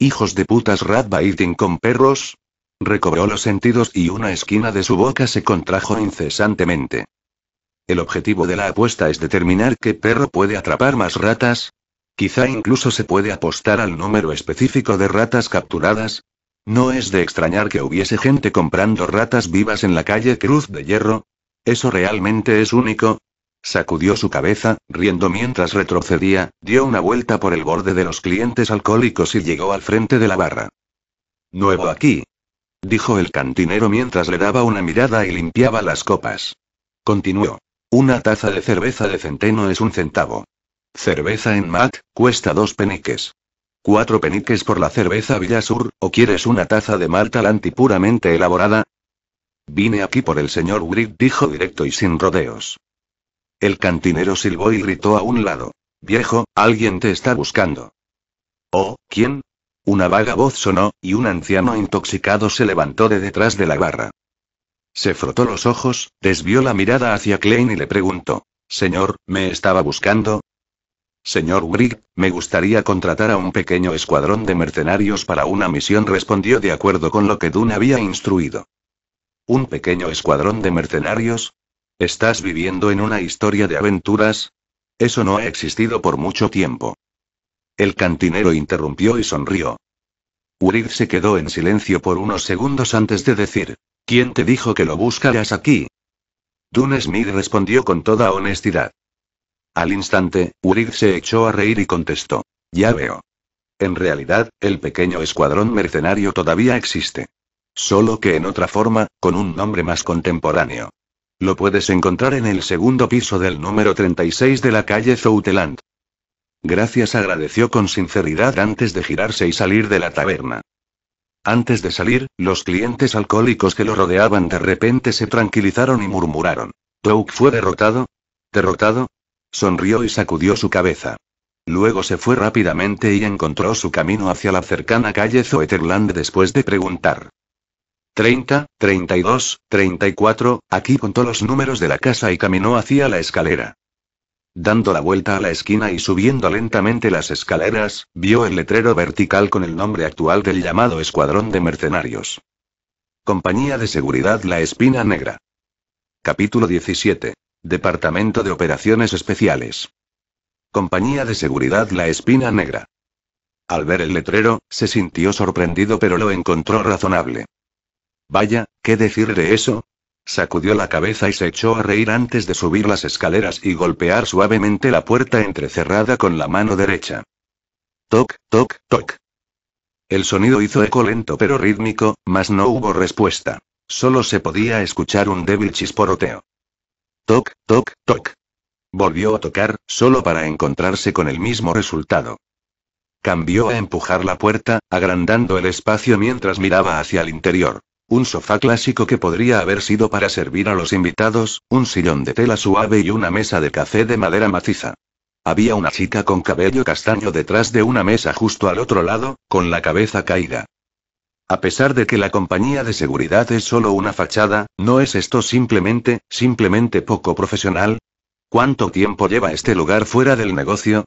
Hijos de putas ratbaiting con perros. Recobró los sentidos y una esquina de su boca se contrajo incesantemente. El objetivo de la apuesta es determinar qué perro puede atrapar más ratas. Quizá incluso se puede apostar al número específico de ratas capturadas. No es de extrañar que hubiese gente comprando ratas vivas en la calle Cruz de Hierro. Eso realmente es único, Sacudió su cabeza, riendo mientras retrocedía, dio una vuelta por el borde de los clientes alcohólicos y llegó al frente de la barra. Nuevo aquí. Dijo el cantinero mientras le daba una mirada y limpiaba las copas. Continuó. Una taza de cerveza de centeno es un centavo. Cerveza en mat, cuesta dos peniques. Cuatro peniques por la cerveza Villasur, o quieres una taza de Malta Lanti puramente elaborada. Vine aquí por el señor Writ, dijo directo y sin rodeos. El cantinero silbó y gritó a un lado. Viejo, alguien te está buscando. Oh, ¿quién? Una vaga voz sonó, y un anciano intoxicado se levantó de detrás de la barra. Se frotó los ojos, desvió la mirada hacia Klein y le preguntó. Señor, ¿me estaba buscando? Señor Wright, me gustaría contratar a un pequeño escuadrón de mercenarios para una misión, respondió de acuerdo con lo que Dune había instruido. ¿Un pequeño escuadrón de mercenarios? ¿Estás viviendo en una historia de aventuras? Eso no ha existido por mucho tiempo. El cantinero interrumpió y sonrió. Urid se quedó en silencio por unos segundos antes de decir, ¿Quién te dijo que lo buscaras aquí? Dunesmith Smith respondió con toda honestidad. Al instante, Urid se echó a reír y contestó. Ya veo. En realidad, el pequeño escuadrón mercenario todavía existe. Solo que en otra forma, con un nombre más contemporáneo. Lo puedes encontrar en el segundo piso del número 36 de la calle Zouteland. Gracias agradeció con sinceridad antes de girarse y salir de la taberna. Antes de salir, los clientes alcohólicos que lo rodeaban de repente se tranquilizaron y murmuraron. «¿Touk fue derrotado. ¿Derrotado? Sonrió y sacudió su cabeza. Luego se fue rápidamente y encontró su camino hacia la cercana calle Zoeterland después de preguntar. 30, 32, 34, aquí contó los números de la casa y caminó hacia la escalera. Dando la vuelta a la esquina y subiendo lentamente las escaleras, vio el letrero vertical con el nombre actual del llamado Escuadrón de Mercenarios. Compañía de Seguridad La Espina Negra. Capítulo 17. Departamento de Operaciones Especiales. Compañía de Seguridad La Espina Negra. Al ver el letrero, se sintió sorprendido pero lo encontró razonable. Vaya, ¿qué decir de eso? Sacudió la cabeza y se echó a reír antes de subir las escaleras y golpear suavemente la puerta entrecerrada con la mano derecha. Toc, toc, toc. El sonido hizo eco lento pero rítmico, mas no hubo respuesta. Solo se podía escuchar un débil chisporoteo. Toc, toc, toc. Volvió a tocar, solo para encontrarse con el mismo resultado. Cambió a empujar la puerta, agrandando el espacio mientras miraba hacia el interior. Un sofá clásico que podría haber sido para servir a los invitados, un sillón de tela suave y una mesa de café de madera maciza. Había una chica con cabello castaño detrás de una mesa justo al otro lado, con la cabeza caída. A pesar de que la compañía de seguridad es solo una fachada, ¿no es esto simplemente, simplemente poco profesional? ¿Cuánto tiempo lleva este lugar fuera del negocio?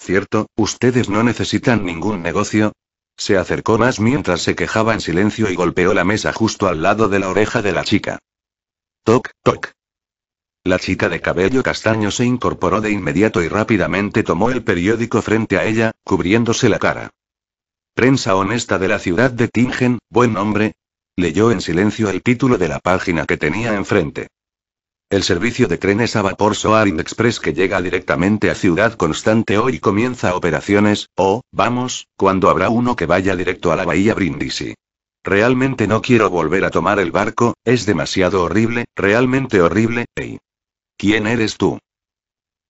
Cierto, ustedes no necesitan ningún negocio, se acercó más mientras se quejaba en silencio y golpeó la mesa justo al lado de la oreja de la chica. Toc, toc. La chica de cabello castaño se incorporó de inmediato y rápidamente tomó el periódico frente a ella, cubriéndose la cara. Prensa honesta de la ciudad de Tingen, buen hombre. Leyó en silencio el título de la página que tenía enfrente. El servicio de trenes a vapor Soaring Express que llega directamente a Ciudad Constante hoy comienza operaciones, o, vamos, cuando habrá uno que vaya directo a la bahía Brindisi. Realmente no quiero volver a tomar el barco, es demasiado horrible, realmente horrible, ey. ¿Quién eres tú?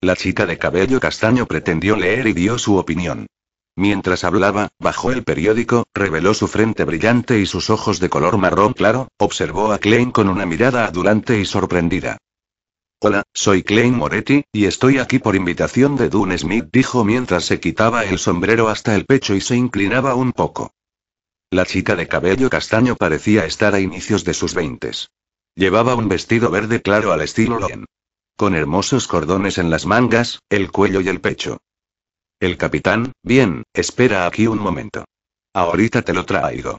La chica de cabello castaño pretendió leer y dio su opinión. Mientras hablaba, bajó el periódico, reveló su frente brillante y sus ojos de color marrón claro, observó a Klein con una mirada adulante y sorprendida. Hola, soy Klein Moretti, y estoy aquí por invitación de Dune Smith, dijo mientras se quitaba el sombrero hasta el pecho y se inclinaba un poco. La chica de cabello castaño parecía estar a inicios de sus veintes. Llevaba un vestido verde claro al estilo Loen. Con hermosos cordones en las mangas, el cuello y el pecho. El capitán, bien, espera aquí un momento. Ahorita te lo traigo.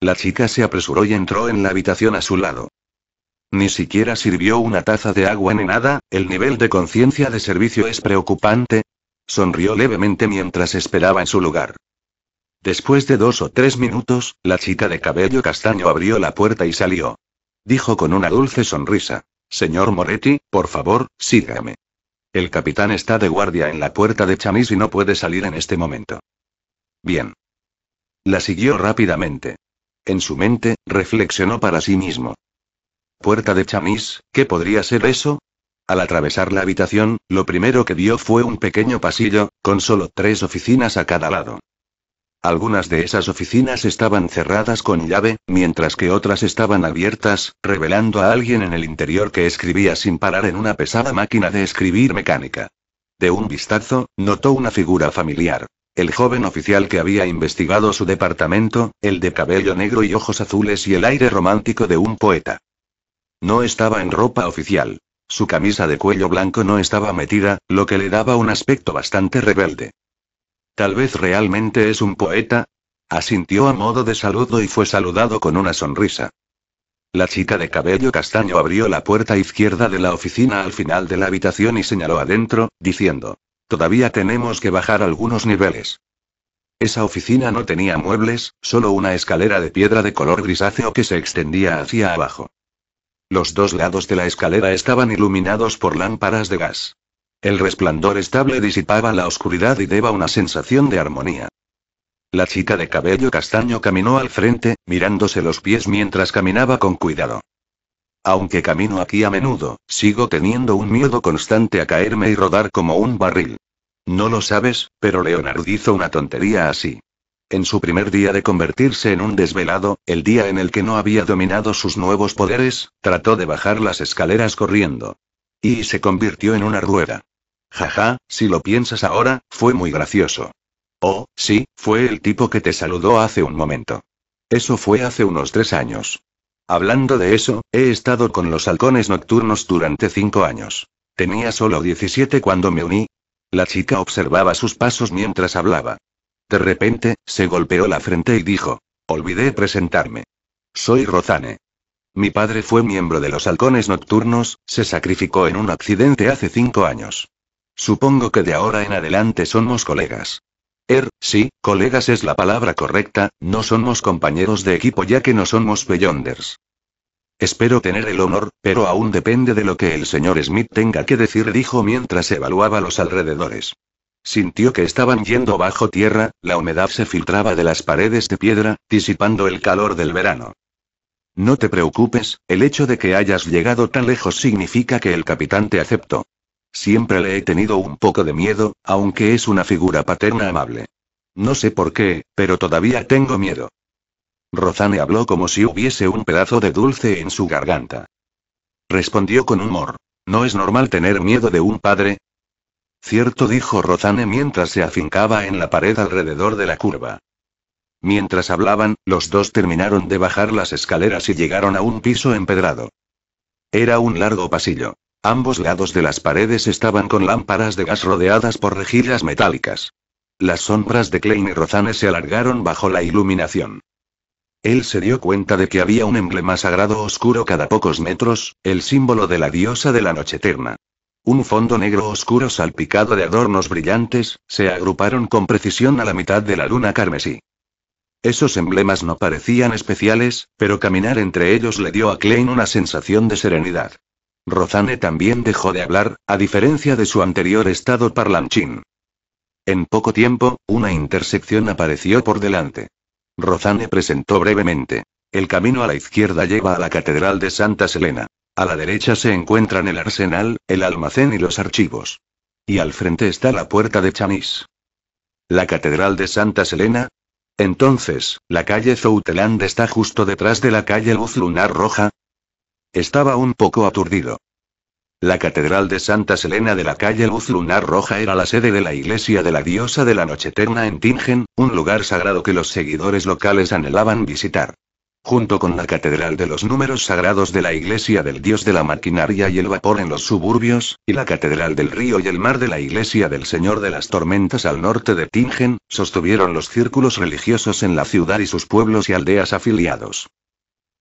La chica se apresuró y entró en la habitación a su lado. Ni siquiera sirvió una taza de agua ni nada, el nivel de conciencia de servicio es preocupante. Sonrió levemente mientras esperaba en su lugar. Después de dos o tres minutos, la chica de cabello castaño abrió la puerta y salió. Dijo con una dulce sonrisa. Señor Moretti, por favor, sígame. El capitán está de guardia en la puerta de Chamis y no puede salir en este momento. Bien. La siguió rápidamente. En su mente, reflexionó para sí mismo. Puerta de chamis, ¿qué podría ser eso? Al atravesar la habitación, lo primero que vio fue un pequeño pasillo, con solo tres oficinas a cada lado. Algunas de esas oficinas estaban cerradas con llave, mientras que otras estaban abiertas, revelando a alguien en el interior que escribía sin parar en una pesada máquina de escribir mecánica. De un vistazo, notó una figura familiar. El joven oficial que había investigado su departamento, el de cabello negro y ojos azules y el aire romántico de un poeta. No estaba en ropa oficial. Su camisa de cuello blanco no estaba metida, lo que le daba un aspecto bastante rebelde. Tal vez realmente es un poeta. Asintió a modo de saludo y fue saludado con una sonrisa. La chica de cabello castaño abrió la puerta izquierda de la oficina al final de la habitación y señaló adentro, diciendo, Todavía tenemos que bajar algunos niveles. Esa oficina no tenía muebles, solo una escalera de piedra de color grisáceo que se extendía hacia abajo. Los dos lados de la escalera estaban iluminados por lámparas de gas. El resplandor estable disipaba la oscuridad y daba una sensación de armonía. La chica de cabello castaño caminó al frente, mirándose los pies mientras caminaba con cuidado. Aunque camino aquí a menudo, sigo teniendo un miedo constante a caerme y rodar como un barril. No lo sabes, pero Leonard hizo una tontería así. En su primer día de convertirse en un desvelado, el día en el que no había dominado sus nuevos poderes, trató de bajar las escaleras corriendo. Y se convirtió en una rueda. Jaja, si lo piensas ahora, fue muy gracioso. Oh, sí, fue el tipo que te saludó hace un momento. Eso fue hace unos tres años. Hablando de eso, he estado con los halcones nocturnos durante cinco años. Tenía solo 17 cuando me uní. La chica observaba sus pasos mientras hablaba. De repente, se golpeó la frente y dijo, olvidé presentarme. Soy Rozane. Mi padre fue miembro de los halcones nocturnos, se sacrificó en un accidente hace cinco años. Supongo que de ahora en adelante somos colegas. Er, sí, colegas es la palabra correcta, no somos compañeros de equipo ya que no somos Beyonders. Espero tener el honor, pero aún depende de lo que el señor Smith tenga que decir, dijo mientras evaluaba los alrededores. Sintió que estaban yendo bajo tierra, la humedad se filtraba de las paredes de piedra, disipando el calor del verano. No te preocupes, el hecho de que hayas llegado tan lejos significa que el capitán te aceptó. Siempre le he tenido un poco de miedo, aunque es una figura paterna amable. No sé por qué, pero todavía tengo miedo. Rozane habló como si hubiese un pedazo de dulce en su garganta. Respondió con humor. ¿No es normal tener miedo de un padre? Cierto dijo Rozane mientras se afincaba en la pared alrededor de la curva. Mientras hablaban, los dos terminaron de bajar las escaleras y llegaron a un piso empedrado. Era un largo pasillo. Ambos lados de las paredes estaban con lámparas de gas rodeadas por rejillas metálicas. Las sombras de Klein y Rozane se alargaron bajo la iluminación. Él se dio cuenta de que había un emblema sagrado oscuro cada pocos metros, el símbolo de la diosa de la noche eterna. Un fondo negro oscuro salpicado de adornos brillantes, se agruparon con precisión a la mitad de la luna carmesí. Esos emblemas no parecían especiales, pero caminar entre ellos le dio a Klein una sensación de serenidad. Rozane también dejó de hablar, a diferencia de su anterior estado parlanchín. En poco tiempo, una intersección apareció por delante. Rozane presentó brevemente. El camino a la izquierda lleva a la Catedral de Santa Selena. A la derecha se encuentran el arsenal, el almacén y los archivos. Y al frente está la puerta de Chanis. La Catedral de Santa Selena. Entonces, la calle Zouteland está justo detrás de la calle Luz Lunar Roja. Estaba un poco aturdido. La Catedral de Santa Selena de la calle Luz Lunar Roja era la sede de la iglesia de la diosa de la noche eterna en Tingen, un lugar sagrado que los seguidores locales anhelaban visitar junto con la Catedral de los Números Sagrados de la Iglesia del Dios de la Maquinaria y el Vapor en los suburbios, y la Catedral del Río y el Mar de la Iglesia del Señor de las Tormentas al norte de Tingen, sostuvieron los círculos religiosos en la ciudad y sus pueblos y aldeas afiliados.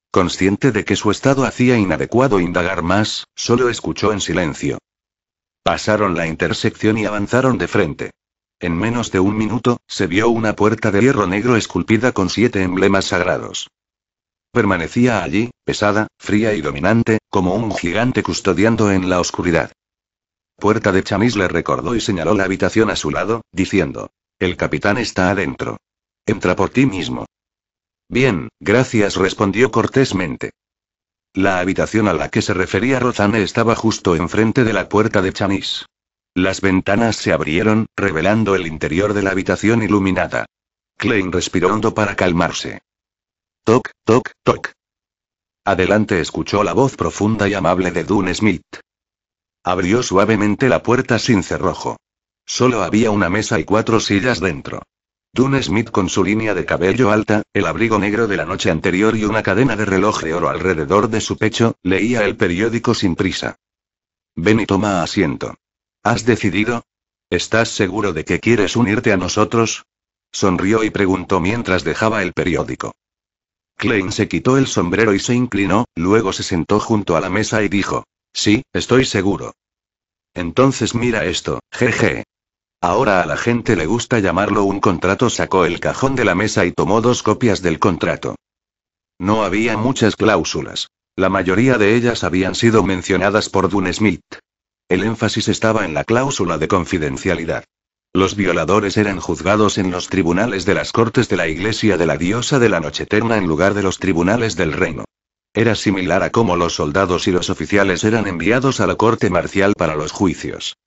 Consciente de que su estado hacía inadecuado indagar más, solo escuchó en silencio. Pasaron la intersección y avanzaron de frente. En menos de un minuto, se vio una puerta de hierro negro esculpida con siete emblemas sagrados. Permanecía allí, pesada, fría y dominante, como un gigante custodiando en la oscuridad. Puerta de Chamis le recordó y señaló la habitación a su lado, diciendo, El capitán está adentro. Entra por ti mismo. Bien, gracias, respondió cortésmente. La habitación a la que se refería Rozane estaba justo enfrente de la puerta de Chamis. Las ventanas se abrieron, revelando el interior de la habitación iluminada. Klein respiró hondo para calmarse. Toc, toc, toc. Adelante escuchó la voz profunda y amable de Dune Smith. Abrió suavemente la puerta sin cerrojo. Solo había una mesa y cuatro sillas dentro. Dune Smith con su línea de cabello alta, el abrigo negro de la noche anterior y una cadena de reloj de oro alrededor de su pecho, leía el periódico sin prisa. Ven y toma asiento. ¿Has decidido? ¿Estás seguro de que quieres unirte a nosotros? Sonrió y preguntó mientras dejaba el periódico. Klein se quitó el sombrero y se inclinó, luego se sentó junto a la mesa y dijo. Sí, estoy seguro. Entonces mira esto, jeje. Ahora a la gente le gusta llamarlo un contrato. Sacó el cajón de la mesa y tomó dos copias del contrato. No había muchas cláusulas. La mayoría de ellas habían sido mencionadas por Dun Smith. El énfasis estaba en la cláusula de confidencialidad. Los violadores eran juzgados en los tribunales de las cortes de la iglesia de la diosa de la noche eterna en lugar de los tribunales del reino. Era similar a cómo los soldados y los oficiales eran enviados a la corte marcial para los juicios.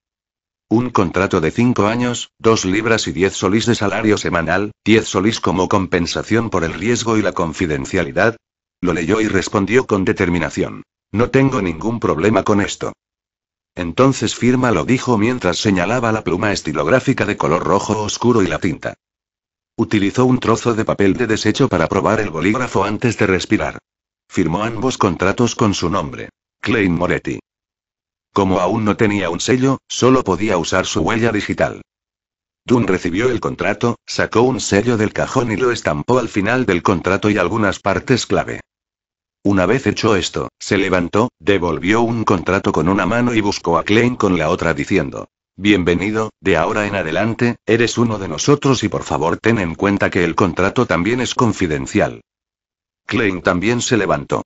Un contrato de cinco años, dos libras y 10 solís de salario semanal, 10 solís como compensación por el riesgo y la confidencialidad. Lo leyó y respondió con determinación. No tengo ningún problema con esto. Entonces firma lo dijo mientras señalaba la pluma estilográfica de color rojo oscuro y la tinta. Utilizó un trozo de papel de desecho para probar el bolígrafo antes de respirar. Firmó ambos contratos con su nombre. Klein Moretti. Como aún no tenía un sello, solo podía usar su huella digital. Dunn recibió el contrato, sacó un sello del cajón y lo estampó al final del contrato y algunas partes clave. Una vez hecho esto, se levantó, devolvió un contrato con una mano y buscó a Klein con la otra diciendo, Bienvenido, de ahora en adelante, eres uno de nosotros y por favor ten en cuenta que el contrato también es confidencial. Klein también se levantó.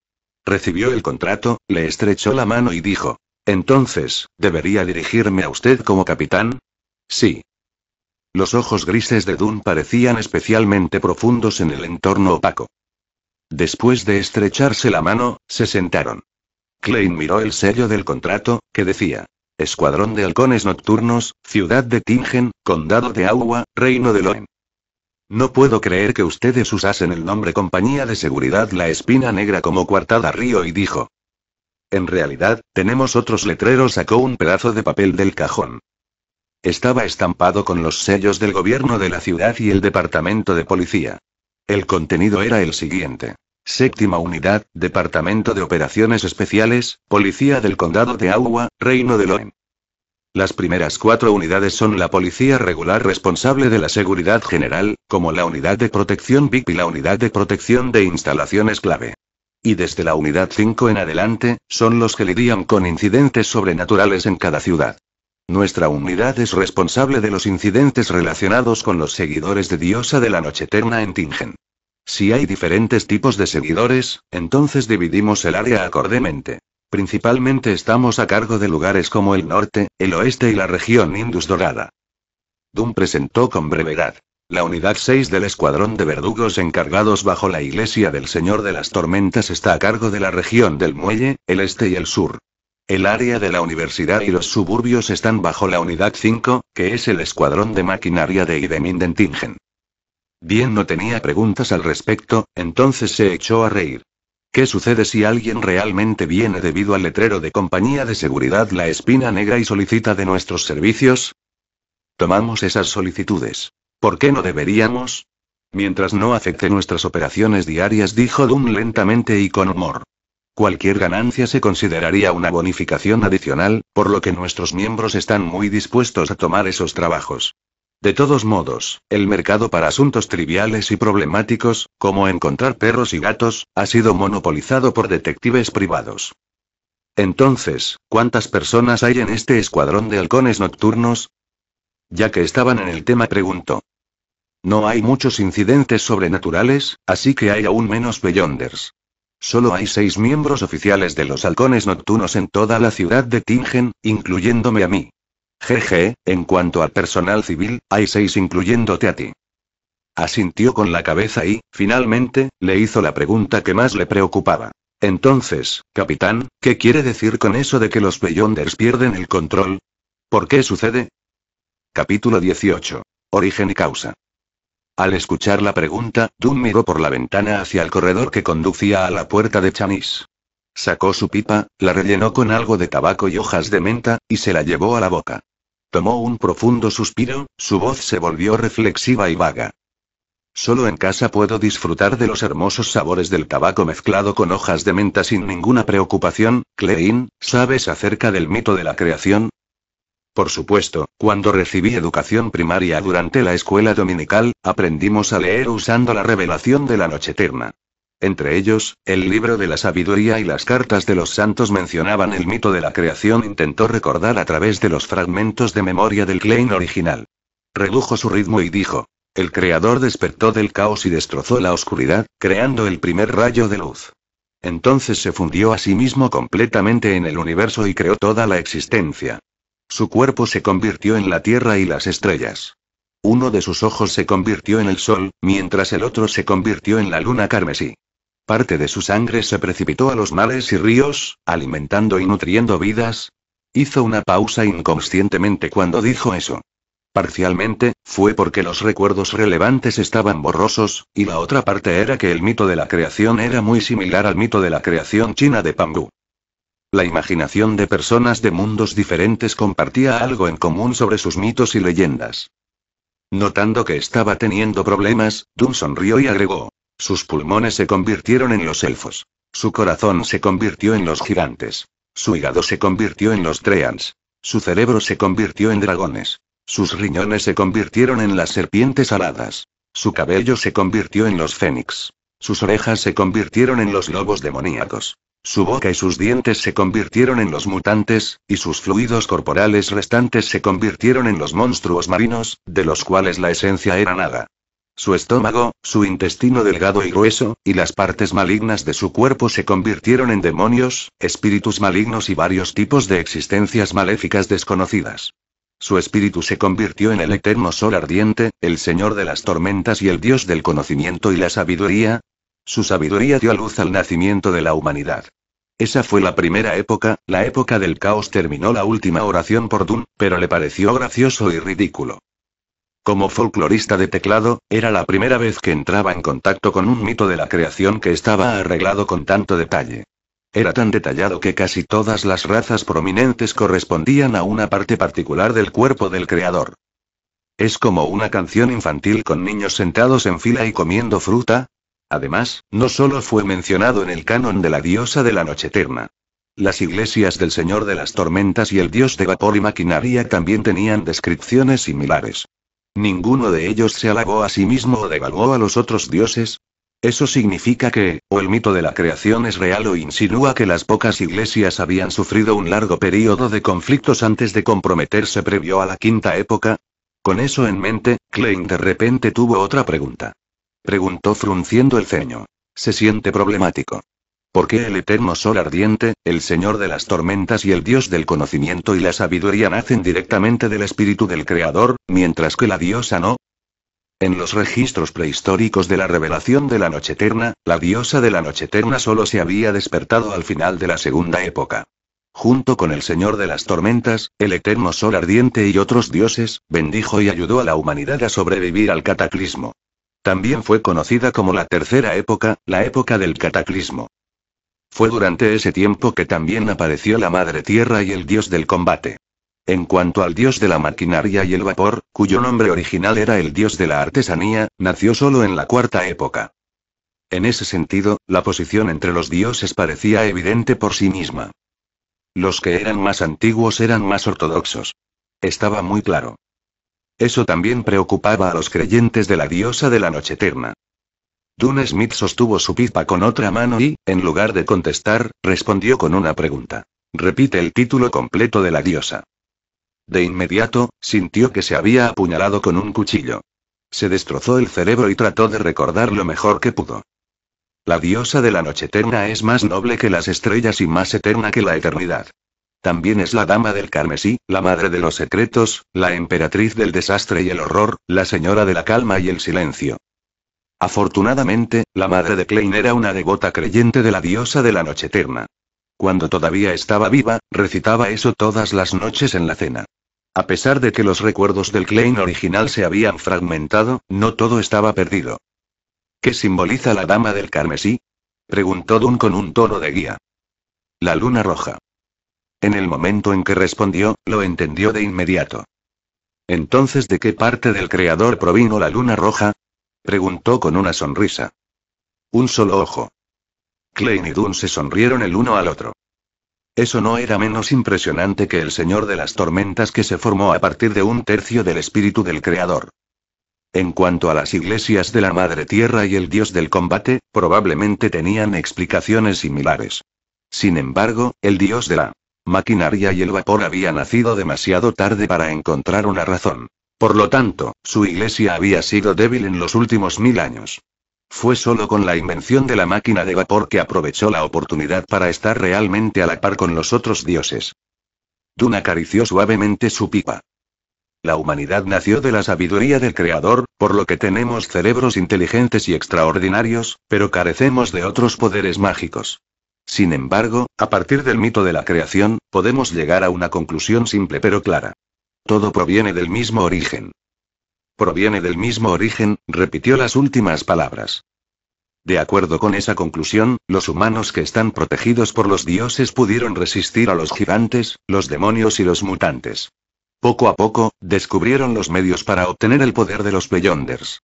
Recibió el contrato, le estrechó la mano y dijo, Entonces, ¿debería dirigirme a usted como capitán? Sí. Los ojos grises de Dunn parecían especialmente profundos en el entorno opaco. Después de estrecharse la mano, se sentaron. Klein miró el sello del contrato, que decía, Escuadrón de Halcones Nocturnos, Ciudad de Tingen, Condado de Agua, Reino de Loen. No puedo creer que ustedes usasen el nombre Compañía de Seguridad La Espina Negra como Cuartada río y dijo. En realidad, tenemos otros letreros sacó un pedazo de papel del cajón. Estaba estampado con los sellos del gobierno de la ciudad y el departamento de policía. El contenido era el siguiente. Séptima Unidad, Departamento de Operaciones Especiales, Policía del Condado de Agua, Reino de Loen. Las primeras cuatro unidades son la Policía Regular responsable de la Seguridad General, como la Unidad de Protección VIP y la Unidad de Protección de Instalaciones Clave. Y desde la Unidad 5 en adelante, son los que lidian con incidentes sobrenaturales en cada ciudad. Nuestra unidad es responsable de los incidentes relacionados con los seguidores de Diosa de la Noche Eterna en Tingen. Si hay diferentes tipos de seguidores, entonces dividimos el área acordemente. Principalmente estamos a cargo de lugares como el norte, el oeste y la región Indus Dorada. Doom presentó con brevedad. La unidad 6 del escuadrón de verdugos encargados bajo la iglesia del Señor de las Tormentas está a cargo de la región del muelle, el este y el sur. El área de la universidad y los suburbios están bajo la unidad 5, que es el escuadrón de maquinaria de Idemindentingen. Bien no tenía preguntas al respecto, entonces se echó a reír. ¿Qué sucede si alguien realmente viene debido al letrero de compañía de seguridad La Espina Negra y solicita de nuestros servicios? Tomamos esas solicitudes. ¿Por qué no deberíamos? Mientras no afecte nuestras operaciones diarias, dijo Doom lentamente y con humor. Cualquier ganancia se consideraría una bonificación adicional, por lo que nuestros miembros están muy dispuestos a tomar esos trabajos. De todos modos, el mercado para asuntos triviales y problemáticos, como encontrar perros y gatos, ha sido monopolizado por detectives privados. Entonces, ¿cuántas personas hay en este escuadrón de halcones nocturnos? Ya que estaban en el tema, pregunto. No hay muchos incidentes sobrenaturales, así que hay aún menos Beyonders. Solo hay seis miembros oficiales de los halcones nocturnos en toda la ciudad de Tingen, incluyéndome a mí. Jeje, en cuanto al personal civil, hay seis incluyéndote a ti. Asintió con la cabeza y, finalmente, le hizo la pregunta que más le preocupaba. Entonces, capitán, ¿qué quiere decir con eso de que los Beyonders pierden el control? ¿Por qué sucede? Capítulo 18. Origen y causa. Al escuchar la pregunta, Dun miró por la ventana hacia el corredor que conducía a la puerta de chamis Sacó su pipa, la rellenó con algo de tabaco y hojas de menta, y se la llevó a la boca. Tomó un profundo suspiro, su voz se volvió reflexiva y vaga. Solo en casa puedo disfrutar de los hermosos sabores del tabaco mezclado con hojas de menta sin ninguna preocupación, Klein, ¿sabes acerca del mito de la creación? Por supuesto, cuando recibí educación primaria durante la escuela dominical, aprendimos a leer usando la revelación de la noche eterna. Entre ellos, el libro de la sabiduría y las cartas de los santos mencionaban el mito de la creación. Intentó recordar a través de los fragmentos de memoria del Klein original. Redujo su ritmo y dijo. El creador despertó del caos y destrozó la oscuridad, creando el primer rayo de luz. Entonces se fundió a sí mismo completamente en el universo y creó toda la existencia. Su cuerpo se convirtió en la tierra y las estrellas. Uno de sus ojos se convirtió en el sol, mientras el otro se convirtió en la luna carmesí. Parte de su sangre se precipitó a los mares y ríos, alimentando y nutriendo vidas. Hizo una pausa inconscientemente cuando dijo eso. Parcialmente, fue porque los recuerdos relevantes estaban borrosos, y la otra parte era que el mito de la creación era muy similar al mito de la creación china de Pangu. La imaginación de personas de mundos diferentes compartía algo en común sobre sus mitos y leyendas. Notando que estaba teniendo problemas, Dun sonrió y agregó, sus pulmones se convirtieron en los elfos. Su corazón se convirtió en los gigantes. Su hígado se convirtió en los treans. Su cerebro se convirtió en dragones. Sus riñones se convirtieron en las serpientes aladas. Su cabello se convirtió en los fénix. Sus orejas se convirtieron en los lobos demoníacos. Su boca y sus dientes se convirtieron en los mutantes, y sus fluidos corporales restantes se convirtieron en los monstruos marinos, de los cuales la esencia era nada. Su estómago, su intestino delgado y grueso, y las partes malignas de su cuerpo se convirtieron en demonios, espíritus malignos y varios tipos de existencias maléficas desconocidas. Su espíritu se convirtió en el eterno sol ardiente, el señor de las tormentas y el dios del conocimiento y la sabiduría. Su sabiduría dio luz al nacimiento de la humanidad. Esa fue la primera época, la época del caos terminó la última oración por Dun, pero le pareció gracioso y ridículo. Como folclorista de teclado, era la primera vez que entraba en contacto con un mito de la creación que estaba arreglado con tanto detalle. Era tan detallado que casi todas las razas prominentes correspondían a una parte particular del cuerpo del creador. Es como una canción infantil con niños sentados en fila y comiendo fruta. Además, no solo fue mencionado en el canon de la diosa de la noche eterna. Las iglesias del Señor de las Tormentas y el dios de vapor y maquinaria también tenían descripciones similares. Ninguno de ellos se alabó a sí mismo o devaluó a los otros dioses. Eso significa que, o el mito de la creación es real o insinúa que las pocas iglesias habían sufrido un largo periodo de conflictos antes de comprometerse previo a la quinta época. Con eso en mente, Klein de repente tuvo otra pregunta. Preguntó frunciendo el ceño. Se siente problemático. ¿Por qué el eterno sol ardiente, el Señor de las tormentas y el Dios del conocimiento y la sabiduría nacen directamente del espíritu del Creador, mientras que la diosa no. En los registros prehistóricos de la revelación de la noche eterna, la diosa de la noche eterna solo se había despertado al final de la segunda época. Junto con el Señor de las Tormentas, el Eterno Sol Ardiente y otros dioses, bendijo y ayudó a la humanidad a sobrevivir al cataclismo. También fue conocida como la Tercera Época, la época del cataclismo. Fue durante ese tiempo que también apareció la Madre Tierra y el dios del combate. En cuanto al dios de la maquinaria y el vapor, cuyo nombre original era el dios de la artesanía, nació solo en la cuarta época. En ese sentido, la posición entre los dioses parecía evidente por sí misma. Los que eran más antiguos eran más ortodoxos. Estaba muy claro. Eso también preocupaba a los creyentes de la diosa de la noche eterna. Dun Smith sostuvo su pipa con otra mano y, en lugar de contestar, respondió con una pregunta. Repite el título completo de la diosa. De inmediato, sintió que se había apuñalado con un cuchillo. Se destrozó el cerebro y trató de recordar lo mejor que pudo. La diosa de la noche eterna es más noble que las estrellas y más eterna que la eternidad. También es la dama del carmesí, la madre de los secretos, la emperatriz del desastre y el horror, la señora de la calma y el silencio, Afortunadamente, la madre de Klein era una devota creyente de la diosa de la noche eterna. Cuando todavía estaba viva, recitaba eso todas las noches en la cena. A pesar de que los recuerdos del Klein original se habían fragmentado, no todo estaba perdido. ¿Qué simboliza la dama del carmesí? preguntó Dunn con un tono de guía. La luna roja. En el momento en que respondió, lo entendió de inmediato. Entonces, ¿de qué parte del creador provino la luna roja? Preguntó con una sonrisa. Un solo ojo. Klein y Dunn se sonrieron el uno al otro. Eso no era menos impresionante que el Señor de las Tormentas que se formó a partir de un tercio del espíritu del Creador. En cuanto a las iglesias de la Madre Tierra y el Dios del combate, probablemente tenían explicaciones similares. Sin embargo, el Dios de la maquinaria y el vapor había nacido demasiado tarde para encontrar una razón. Por lo tanto, su iglesia había sido débil en los últimos mil años. Fue solo con la invención de la máquina de vapor que aprovechó la oportunidad para estar realmente a la par con los otros dioses. Duna acarició suavemente su pipa. La humanidad nació de la sabiduría del Creador, por lo que tenemos cerebros inteligentes y extraordinarios, pero carecemos de otros poderes mágicos. Sin embargo, a partir del mito de la creación, podemos llegar a una conclusión simple pero clara. Todo proviene del mismo origen. Proviene del mismo origen, repitió las últimas palabras. De acuerdo con esa conclusión, los humanos que están protegidos por los dioses pudieron resistir a los gigantes, los demonios y los mutantes. Poco a poco, descubrieron los medios para obtener el poder de los Beyonders.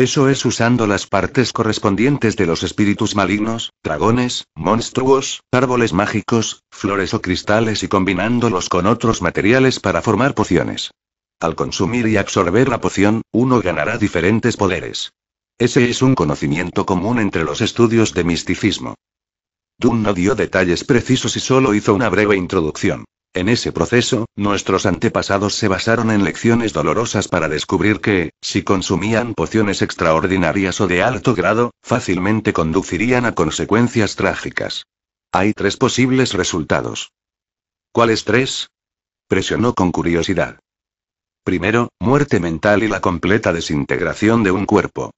Eso es usando las partes correspondientes de los espíritus malignos, dragones, monstruos, árboles mágicos, flores o cristales y combinándolos con otros materiales para formar pociones. Al consumir y absorber la poción, uno ganará diferentes poderes. Ese es un conocimiento común entre los estudios de misticismo. Dun no dio detalles precisos y solo hizo una breve introducción. En ese proceso, nuestros antepasados se basaron en lecciones dolorosas para descubrir que, si consumían pociones extraordinarias o de alto grado, fácilmente conducirían a consecuencias trágicas. Hay tres posibles resultados. ¿Cuáles tres? Presionó con curiosidad. Primero, muerte mental y la completa desintegración de un cuerpo.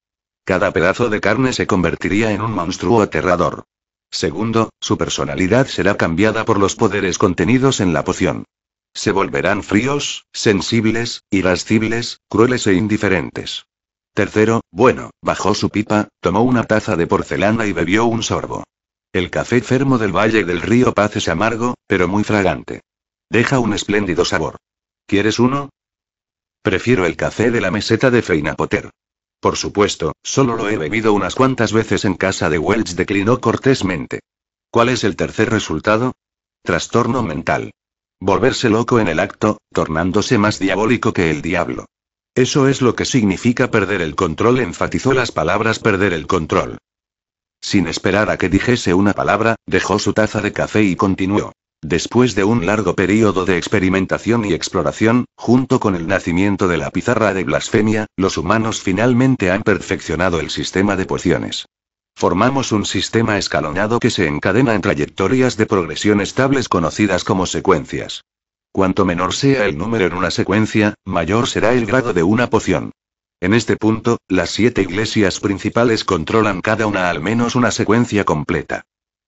Cada pedazo de carne se convertiría en un monstruo aterrador. Segundo, su personalidad será cambiada por los poderes contenidos en la poción. Se volverán fríos, sensibles, irascibles, crueles e indiferentes. Tercero, bueno, bajó su pipa, tomó una taza de porcelana y bebió un sorbo. El café fermo del Valle del Río Paz es amargo, pero muy fragante. Deja un espléndido sabor. ¿Quieres uno? Prefiero el café de la meseta de Feinapoter. Por supuesto, solo lo he bebido unas cuantas veces en casa de Welch, declinó cortésmente. ¿Cuál es el tercer resultado? Trastorno mental. Volverse loco en el acto, tornándose más diabólico que el diablo. Eso es lo que significa perder el control, enfatizó las palabras perder el control. Sin esperar a que dijese una palabra, dejó su taza de café y continuó. Después de un largo periodo de experimentación y exploración, junto con el nacimiento de la pizarra de blasfemia, los humanos finalmente han perfeccionado el sistema de pociones. Formamos un sistema escalonado que se encadena en trayectorias de progresión estables conocidas como secuencias. Cuanto menor sea el número en una secuencia, mayor será el grado de una poción. En este punto, las siete iglesias principales controlan cada una al menos una secuencia completa.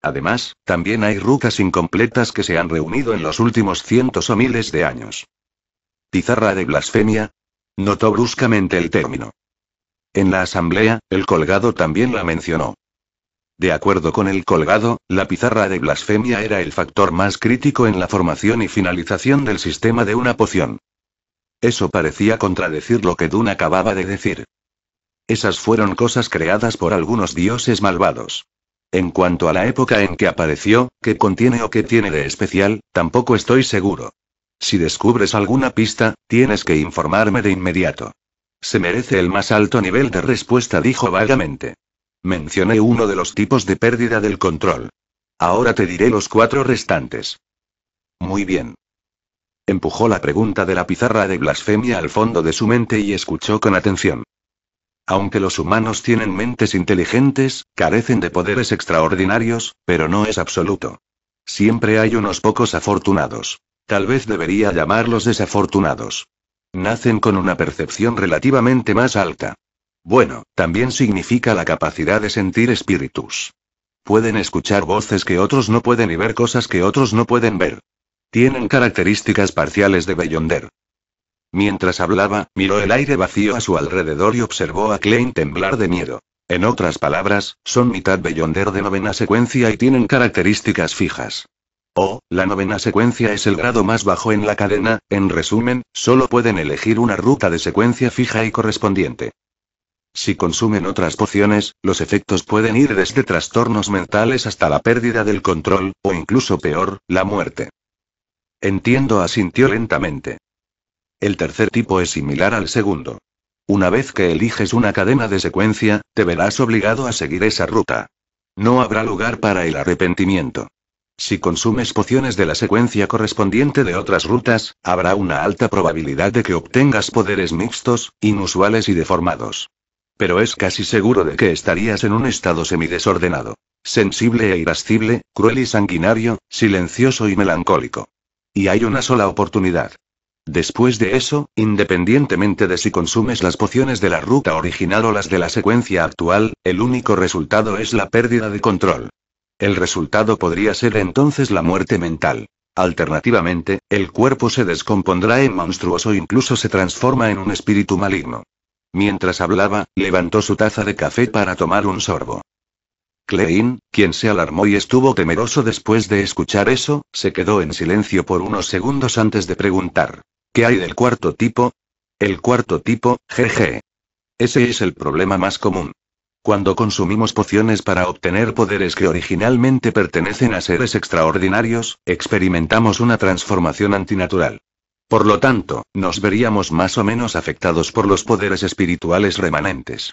Además, también hay rucas incompletas que se han reunido en los últimos cientos o miles de años. ¿Pizarra de blasfemia? Notó bruscamente el término. En la asamblea, el colgado también la mencionó. De acuerdo con el colgado, la pizarra de blasfemia era el factor más crítico en la formación y finalización del sistema de una poción. Eso parecía contradecir lo que Dun acababa de decir. Esas fueron cosas creadas por algunos dioses malvados. En cuanto a la época en que apareció, qué contiene o qué tiene de especial, tampoco estoy seguro. Si descubres alguna pista, tienes que informarme de inmediato. Se merece el más alto nivel de respuesta, dijo vagamente. Mencioné uno de los tipos de pérdida del control. Ahora te diré los cuatro restantes. Muy bien. Empujó la pregunta de la pizarra de blasfemia al fondo de su mente y escuchó con atención. Aunque los humanos tienen mentes inteligentes, carecen de poderes extraordinarios, pero no es absoluto. Siempre hay unos pocos afortunados. Tal vez debería llamarlos desafortunados. Nacen con una percepción relativamente más alta. Bueno, también significa la capacidad de sentir espíritus. Pueden escuchar voces que otros no pueden y ver cosas que otros no pueden ver. Tienen características parciales de Beyonder. Mientras hablaba, miró el aire vacío a su alrededor y observó a Klein temblar de miedo. En otras palabras, son mitad Beyonder de novena secuencia y tienen características fijas. O, oh, la novena secuencia es el grado más bajo en la cadena, en resumen, solo pueden elegir una ruta de secuencia fija y correspondiente. Si consumen otras pociones, los efectos pueden ir desde trastornos mentales hasta la pérdida del control, o incluso peor, la muerte. Entiendo, asintió lentamente. El tercer tipo es similar al segundo. Una vez que eliges una cadena de secuencia, te verás obligado a seguir esa ruta. No habrá lugar para el arrepentimiento. Si consumes pociones de la secuencia correspondiente de otras rutas, habrá una alta probabilidad de que obtengas poderes mixtos, inusuales y deformados. Pero es casi seguro de que estarías en un estado semidesordenado. Sensible e irascible, cruel y sanguinario, silencioso y melancólico. Y hay una sola oportunidad. Después de eso, independientemente de si consumes las pociones de la ruta original o las de la secuencia actual, el único resultado es la pérdida de control. El resultado podría ser entonces la muerte mental. Alternativamente, el cuerpo se descompondrá en monstruoso o e incluso se transforma en un espíritu maligno. Mientras hablaba, levantó su taza de café para tomar un sorbo. Klein, quien se alarmó y estuvo temeroso después de escuchar eso, se quedó en silencio por unos segundos antes de preguntar. ¿Qué hay del cuarto tipo? El cuarto tipo, GG. Ese es el problema más común. Cuando consumimos pociones para obtener poderes que originalmente pertenecen a seres extraordinarios, experimentamos una transformación antinatural. Por lo tanto, nos veríamos más o menos afectados por los poderes espirituales remanentes.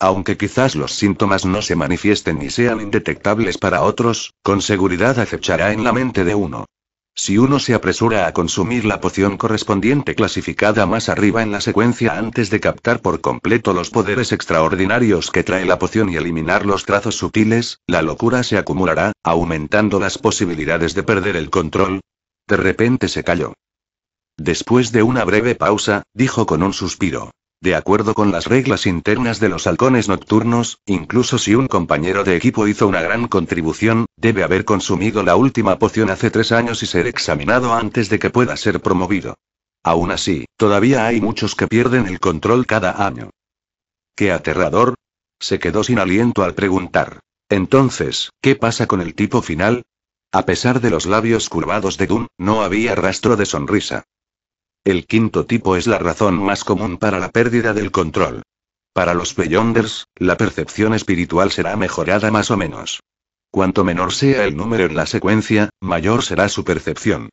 Aunque quizás los síntomas no se manifiesten y sean indetectables para otros, con seguridad acechará en la mente de uno. Si uno se apresura a consumir la poción correspondiente clasificada más arriba en la secuencia antes de captar por completo los poderes extraordinarios que trae la poción y eliminar los trazos sutiles, la locura se acumulará, aumentando las posibilidades de perder el control. De repente se calló. Después de una breve pausa, dijo con un suspiro. De acuerdo con las reglas internas de los halcones nocturnos, incluso si un compañero de equipo hizo una gran contribución, debe haber consumido la última poción hace tres años y ser examinado antes de que pueda ser promovido. Aún así, todavía hay muchos que pierden el control cada año. ¡Qué aterrador! Se quedó sin aliento al preguntar. Entonces, ¿qué pasa con el tipo final? A pesar de los labios curvados de Doom, no había rastro de sonrisa. El quinto tipo es la razón más común para la pérdida del control. Para los peyonders, la percepción espiritual será mejorada más o menos. Cuanto menor sea el número en la secuencia, mayor será su percepción.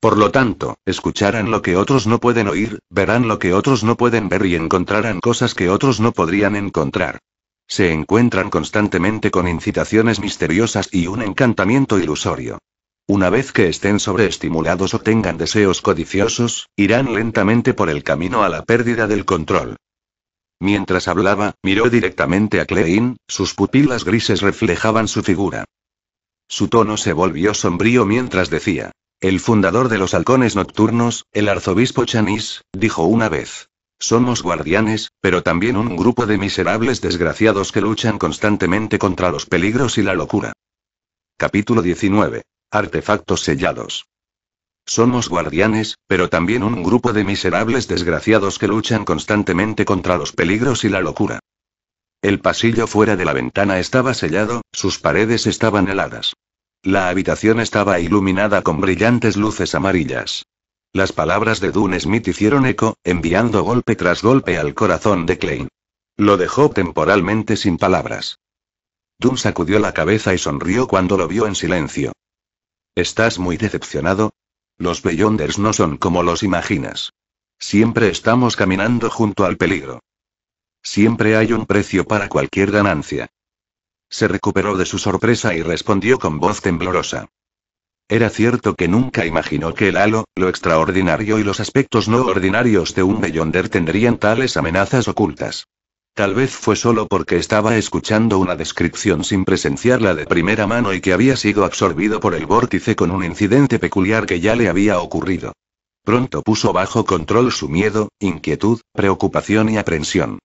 Por lo tanto, escucharán lo que otros no pueden oír, verán lo que otros no pueden ver y encontrarán cosas que otros no podrían encontrar. Se encuentran constantemente con incitaciones misteriosas y un encantamiento ilusorio. Una vez que estén sobreestimulados o tengan deseos codiciosos, irán lentamente por el camino a la pérdida del control. Mientras hablaba, miró directamente a Klein, sus pupilas grises reflejaban su figura. Su tono se volvió sombrío mientras decía. El fundador de los halcones nocturnos, el arzobispo Chanis, dijo una vez. Somos guardianes, pero también un grupo de miserables desgraciados que luchan constantemente contra los peligros y la locura. Capítulo 19. Artefactos sellados. Somos guardianes, pero también un grupo de miserables desgraciados que luchan constantemente contra los peligros y la locura. El pasillo fuera de la ventana estaba sellado, sus paredes estaban heladas. La habitación estaba iluminada con brillantes luces amarillas. Las palabras de Dune Smith hicieron eco, enviando golpe tras golpe al corazón de Klein. Lo dejó temporalmente sin palabras. Dune sacudió la cabeza y sonrió cuando lo vio en silencio. ¿Estás muy decepcionado? Los Beyonders no son como los imaginas. Siempre estamos caminando junto al peligro. Siempre hay un precio para cualquier ganancia. Se recuperó de su sorpresa y respondió con voz temblorosa. Era cierto que nunca imaginó que el halo, lo extraordinario y los aspectos no ordinarios de un Beyonder tendrían tales amenazas ocultas. Tal vez fue solo porque estaba escuchando una descripción sin presenciarla de primera mano y que había sido absorbido por el vórtice con un incidente peculiar que ya le había ocurrido. Pronto puso bajo control su miedo, inquietud, preocupación y aprensión.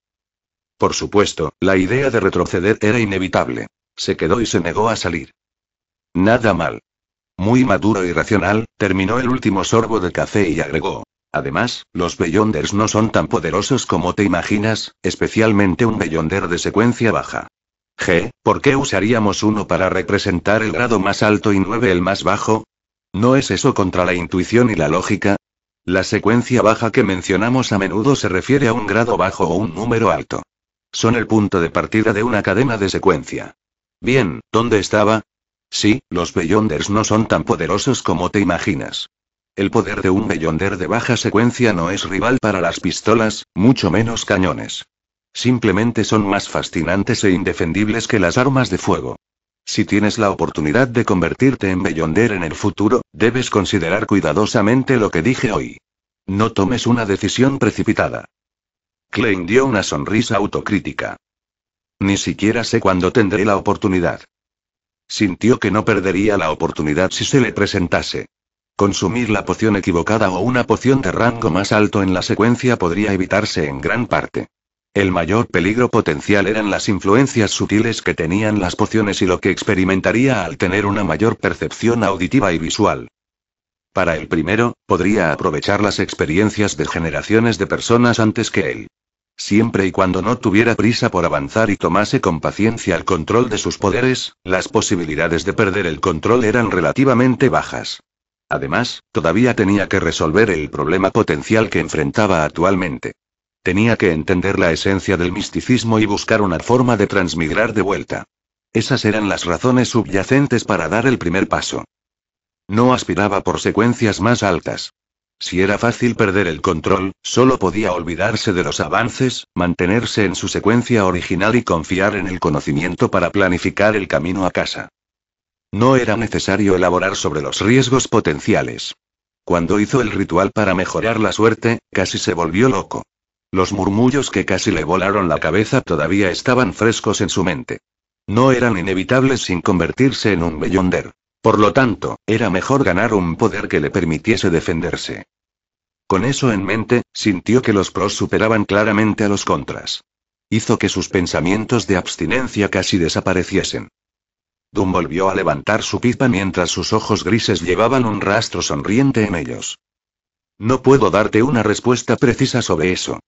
Por supuesto, la idea de retroceder era inevitable. Se quedó y se negó a salir. Nada mal. Muy maduro y racional, terminó el último sorbo de café y agregó, Además, los Beyonders no son tan poderosos como te imaginas, especialmente un Beyonder de secuencia baja. G, ¿por qué usaríamos uno para representar el grado más alto y nueve el más bajo? ¿No es eso contra la intuición y la lógica? La secuencia baja que mencionamos a menudo se refiere a un grado bajo o un número alto. Son el punto de partida de una cadena de secuencia. Bien, ¿dónde estaba? Sí, los Beyonders no son tan poderosos como te imaginas. El poder de un Beyonder de baja secuencia no es rival para las pistolas, mucho menos cañones. Simplemente son más fascinantes e indefendibles que las armas de fuego. Si tienes la oportunidad de convertirte en Beyonder en el futuro, debes considerar cuidadosamente lo que dije hoy. No tomes una decisión precipitada. Klein dio una sonrisa autocrítica. Ni siquiera sé cuándo tendré la oportunidad. Sintió que no perdería la oportunidad si se le presentase. Consumir la poción equivocada o una poción de rango más alto en la secuencia podría evitarse en gran parte. El mayor peligro potencial eran las influencias sutiles que tenían las pociones y lo que experimentaría al tener una mayor percepción auditiva y visual. Para el primero, podría aprovechar las experiencias de generaciones de personas antes que él. Siempre y cuando no tuviera prisa por avanzar y tomase con paciencia el control de sus poderes, las posibilidades de perder el control eran relativamente bajas. Además, todavía tenía que resolver el problema potencial que enfrentaba actualmente. Tenía que entender la esencia del misticismo y buscar una forma de transmigrar de vuelta. Esas eran las razones subyacentes para dar el primer paso. No aspiraba por secuencias más altas. Si era fácil perder el control, solo podía olvidarse de los avances, mantenerse en su secuencia original y confiar en el conocimiento para planificar el camino a casa. No era necesario elaborar sobre los riesgos potenciales. Cuando hizo el ritual para mejorar la suerte, casi se volvió loco. Los murmullos que casi le volaron la cabeza todavía estaban frescos en su mente. No eran inevitables sin convertirse en un Beyonder. Por lo tanto, era mejor ganar un poder que le permitiese defenderse. Con eso en mente, sintió que los pros superaban claramente a los contras. Hizo que sus pensamientos de abstinencia casi desapareciesen. Doom volvió a levantar su pipa mientras sus ojos grises llevaban un rastro sonriente en ellos. No puedo darte una respuesta precisa sobre eso.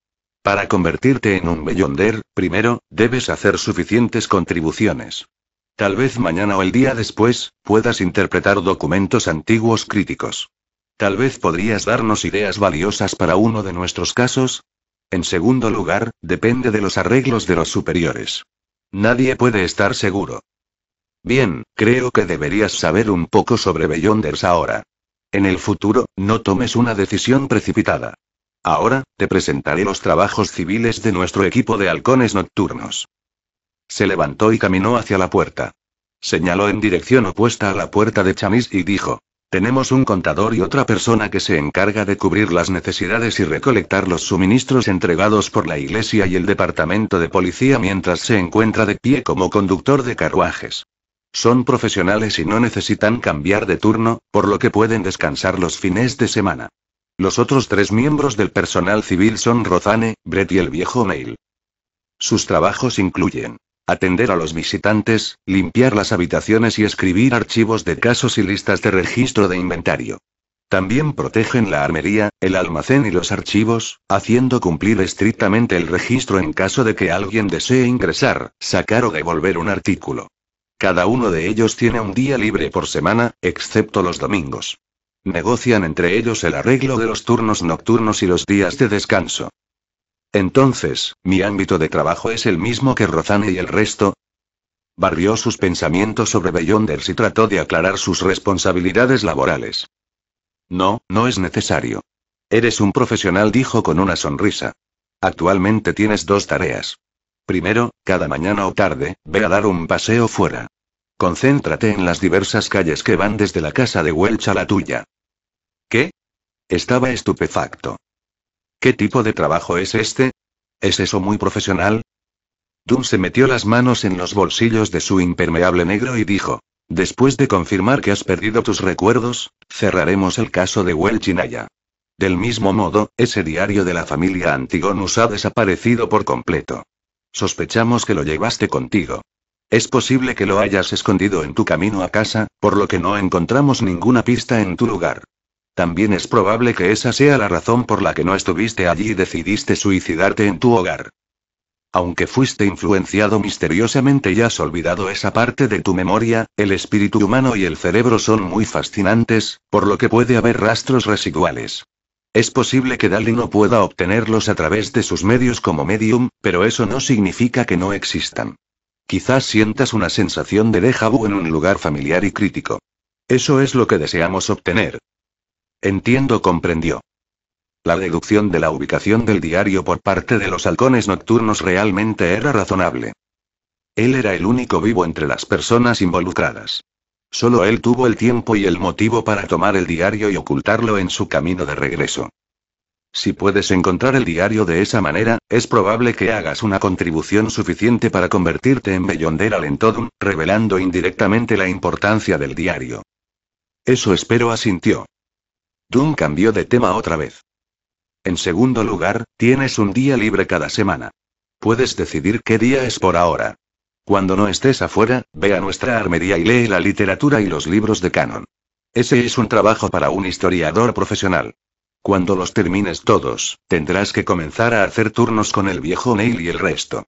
Para convertirte en un bellonder, primero, debes hacer suficientes contribuciones. Tal vez mañana o el día después, puedas interpretar documentos antiguos críticos. Tal vez podrías darnos ideas valiosas para uno de nuestros casos. En segundo lugar, depende de los arreglos de los superiores. Nadie puede estar seguro. Bien, creo que deberías saber un poco sobre Beyonders ahora. En el futuro, no tomes una decisión precipitada. Ahora, te presentaré los trabajos civiles de nuestro equipo de halcones nocturnos. Se levantó y caminó hacia la puerta. Señaló en dirección opuesta a la puerta de Chamis y dijo, tenemos un contador y otra persona que se encarga de cubrir las necesidades y recolectar los suministros entregados por la iglesia y el departamento de policía mientras se encuentra de pie como conductor de carruajes. Son profesionales y no necesitan cambiar de turno, por lo que pueden descansar los fines de semana. Los otros tres miembros del personal civil son Rozane, Brett y el viejo Mail. Sus trabajos incluyen atender a los visitantes, limpiar las habitaciones y escribir archivos de casos y listas de registro de inventario. También protegen la armería, el almacén y los archivos, haciendo cumplir estrictamente el registro en caso de que alguien desee ingresar, sacar o devolver un artículo. Cada uno de ellos tiene un día libre por semana, excepto los domingos. Negocian entre ellos el arreglo de los turnos nocturnos y los días de descanso. Entonces, ¿mi ámbito de trabajo es el mismo que Rozane y el resto? Barrió sus pensamientos sobre Beyonders y trató de aclarar sus responsabilidades laborales. No, no es necesario. Eres un profesional, dijo con una sonrisa. Actualmente tienes dos tareas. Primero, cada mañana o tarde, ve a dar un paseo fuera. Concéntrate en las diversas calles que van desde la casa de Welch a la tuya. ¿Qué? Estaba estupefacto. ¿Qué tipo de trabajo es este? ¿Es eso muy profesional? Dunn se metió las manos en los bolsillos de su impermeable negro y dijo, Después de confirmar que has perdido tus recuerdos, cerraremos el caso de Naya. Del mismo modo, ese diario de la familia Antigonus ha desaparecido por completo. Sospechamos que lo llevaste contigo. Es posible que lo hayas escondido en tu camino a casa, por lo que no encontramos ninguna pista en tu lugar. También es probable que esa sea la razón por la que no estuviste allí y decidiste suicidarte en tu hogar. Aunque fuiste influenciado misteriosamente y has olvidado esa parte de tu memoria, el espíritu humano y el cerebro son muy fascinantes, por lo que puede haber rastros residuales. Es posible que Dali no pueda obtenerlos a través de sus medios como medium, pero eso no significa que no existan. Quizás sientas una sensación de déjà vu en un lugar familiar y crítico. Eso es lo que deseamos obtener. Entiendo, comprendió. La deducción de la ubicación del diario por parte de los halcones nocturnos realmente era razonable. Él era el único vivo entre las personas involucradas. Solo él tuvo el tiempo y el motivo para tomar el diario y ocultarlo en su camino de regreso. Si puedes encontrar el diario de esa manera, es probable que hagas una contribución suficiente para convertirte en Beyonder Alentodum, revelando indirectamente la importancia del diario. Eso espero asintió. Doom cambió de tema otra vez. En segundo lugar, tienes un día libre cada semana. Puedes decidir qué día es por ahora. Cuando no estés afuera, ve a nuestra armería y lee la literatura y los libros de canon. Ese es un trabajo para un historiador profesional. Cuando los termines todos, tendrás que comenzar a hacer turnos con el viejo Neil y el resto.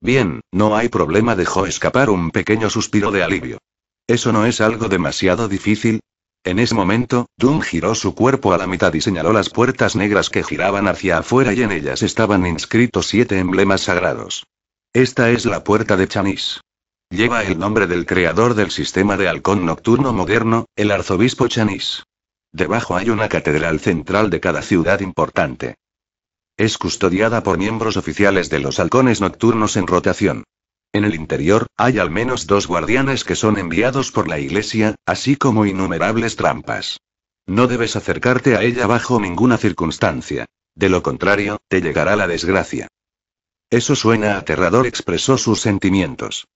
Bien, no hay problema, dejó escapar un pequeño suspiro de alivio. ¿Eso no es algo demasiado difícil? En ese momento, Doom giró su cuerpo a la mitad y señaló las puertas negras que giraban hacia afuera y en ellas estaban inscritos siete emblemas sagrados. Esta es la puerta de Chanis. Lleva el nombre del creador del sistema de halcón nocturno moderno, el arzobispo Chanis. Debajo hay una catedral central de cada ciudad importante. Es custodiada por miembros oficiales de los halcones nocturnos en rotación. En el interior, hay al menos dos guardianes que son enviados por la iglesia, así como innumerables trampas. No debes acercarte a ella bajo ninguna circunstancia. De lo contrario, te llegará la desgracia. Eso suena aterrador, expresó sus sentimientos.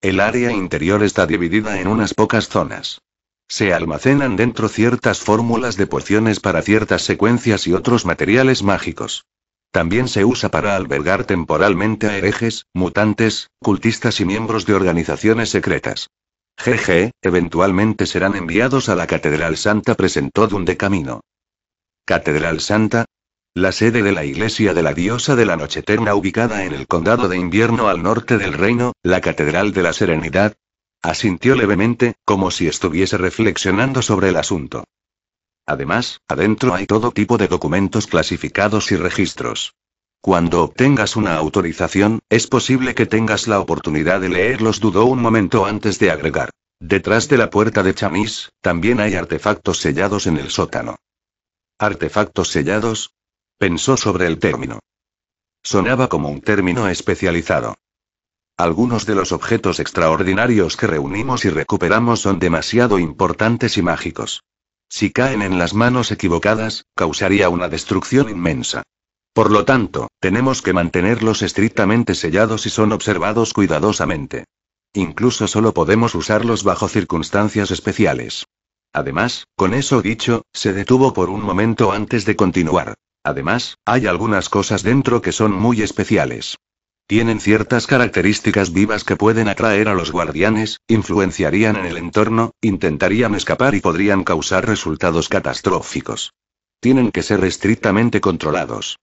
El área interior está dividida en unas pocas zonas. Se almacenan dentro ciertas fórmulas de pociones para ciertas secuencias y otros materiales mágicos. También se usa para albergar temporalmente a herejes, mutantes, cultistas y miembros de organizaciones secretas. GG, eventualmente serán enviados a la Catedral Santa, presentó Dun de camino. Catedral Santa, la sede de la iglesia de la diosa de la noche eterna ubicada en el condado de invierno al norte del reino, la Catedral de la Serenidad? Asintió levemente, como si estuviese reflexionando sobre el asunto. Además, adentro hay todo tipo de documentos clasificados y registros. Cuando obtengas una autorización, es posible que tengas la oportunidad de leerlos, dudó un momento antes de agregar. Detrás de la puerta de Chamis, también hay artefactos sellados en el sótano. ¿Artefactos sellados? Pensó sobre el término. Sonaba como un término especializado. Algunos de los objetos extraordinarios que reunimos y recuperamos son demasiado importantes y mágicos. Si caen en las manos equivocadas, causaría una destrucción inmensa. Por lo tanto, tenemos que mantenerlos estrictamente sellados y son observados cuidadosamente. Incluso solo podemos usarlos bajo circunstancias especiales. Además, con eso dicho, se detuvo por un momento antes de continuar. Además, hay algunas cosas dentro que son muy especiales. Tienen ciertas características vivas que pueden atraer a los guardianes, influenciarían en el entorno, intentarían escapar y podrían causar resultados catastróficos. Tienen que ser estrictamente controlados.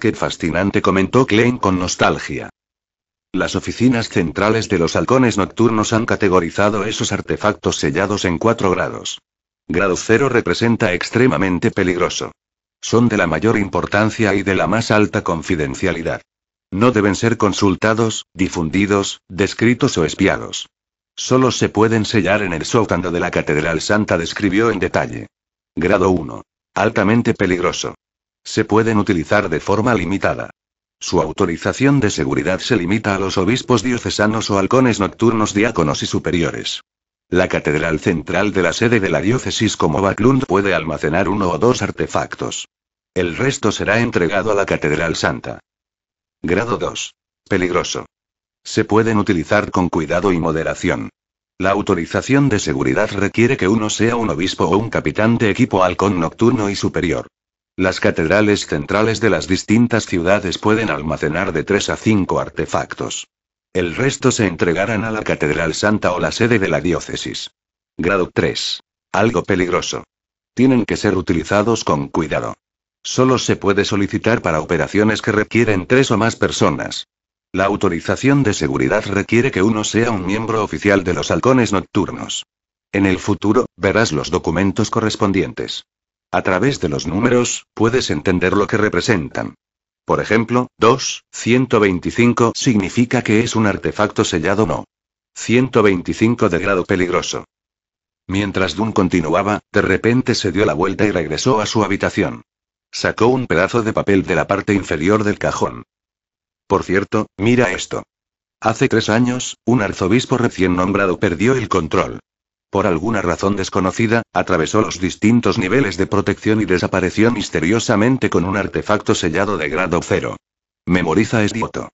Qué fascinante comentó Klein con nostalgia. Las oficinas centrales de los halcones nocturnos han categorizado esos artefactos sellados en cuatro grados. Grado cero representa extremadamente peligroso. Son de la mayor importancia y de la más alta confidencialidad. No deben ser consultados, difundidos, descritos o espiados. Solo se pueden sellar en el sótano de la Catedral Santa, describió en detalle. Grado 1. Altamente peligroso. Se pueden utilizar de forma limitada. Su autorización de seguridad se limita a los obispos diocesanos o halcones nocturnos diáconos y superiores. La catedral central de la sede de la diócesis como Baclund puede almacenar uno o dos artefactos. El resto será entregado a la Catedral Santa. Grado 2. Peligroso. Se pueden utilizar con cuidado y moderación. La autorización de seguridad requiere que uno sea un obispo o un capitán de equipo halcón nocturno y superior. Las catedrales centrales de las distintas ciudades pueden almacenar de tres a 5 artefactos. El resto se entregarán a la Catedral Santa o la sede de la diócesis. Grado 3. Algo peligroso. Tienen que ser utilizados con cuidado. Solo se puede solicitar para operaciones que requieren tres o más personas. La autorización de seguridad requiere que uno sea un miembro oficial de los halcones nocturnos. En el futuro, verás los documentos correspondientes. A través de los números, puedes entender lo que representan. Por ejemplo, 2, 125 significa que es un artefacto sellado no. 125 de grado peligroso. Mientras Dun continuaba, de repente se dio la vuelta y regresó a su habitación. Sacó un pedazo de papel de la parte inferior del cajón. Por cierto, mira esto. Hace tres años, un arzobispo recién nombrado perdió el control por alguna razón desconocida, atravesó los distintos niveles de protección y desapareció misteriosamente con un artefacto sellado de grado cero. Memoriza esto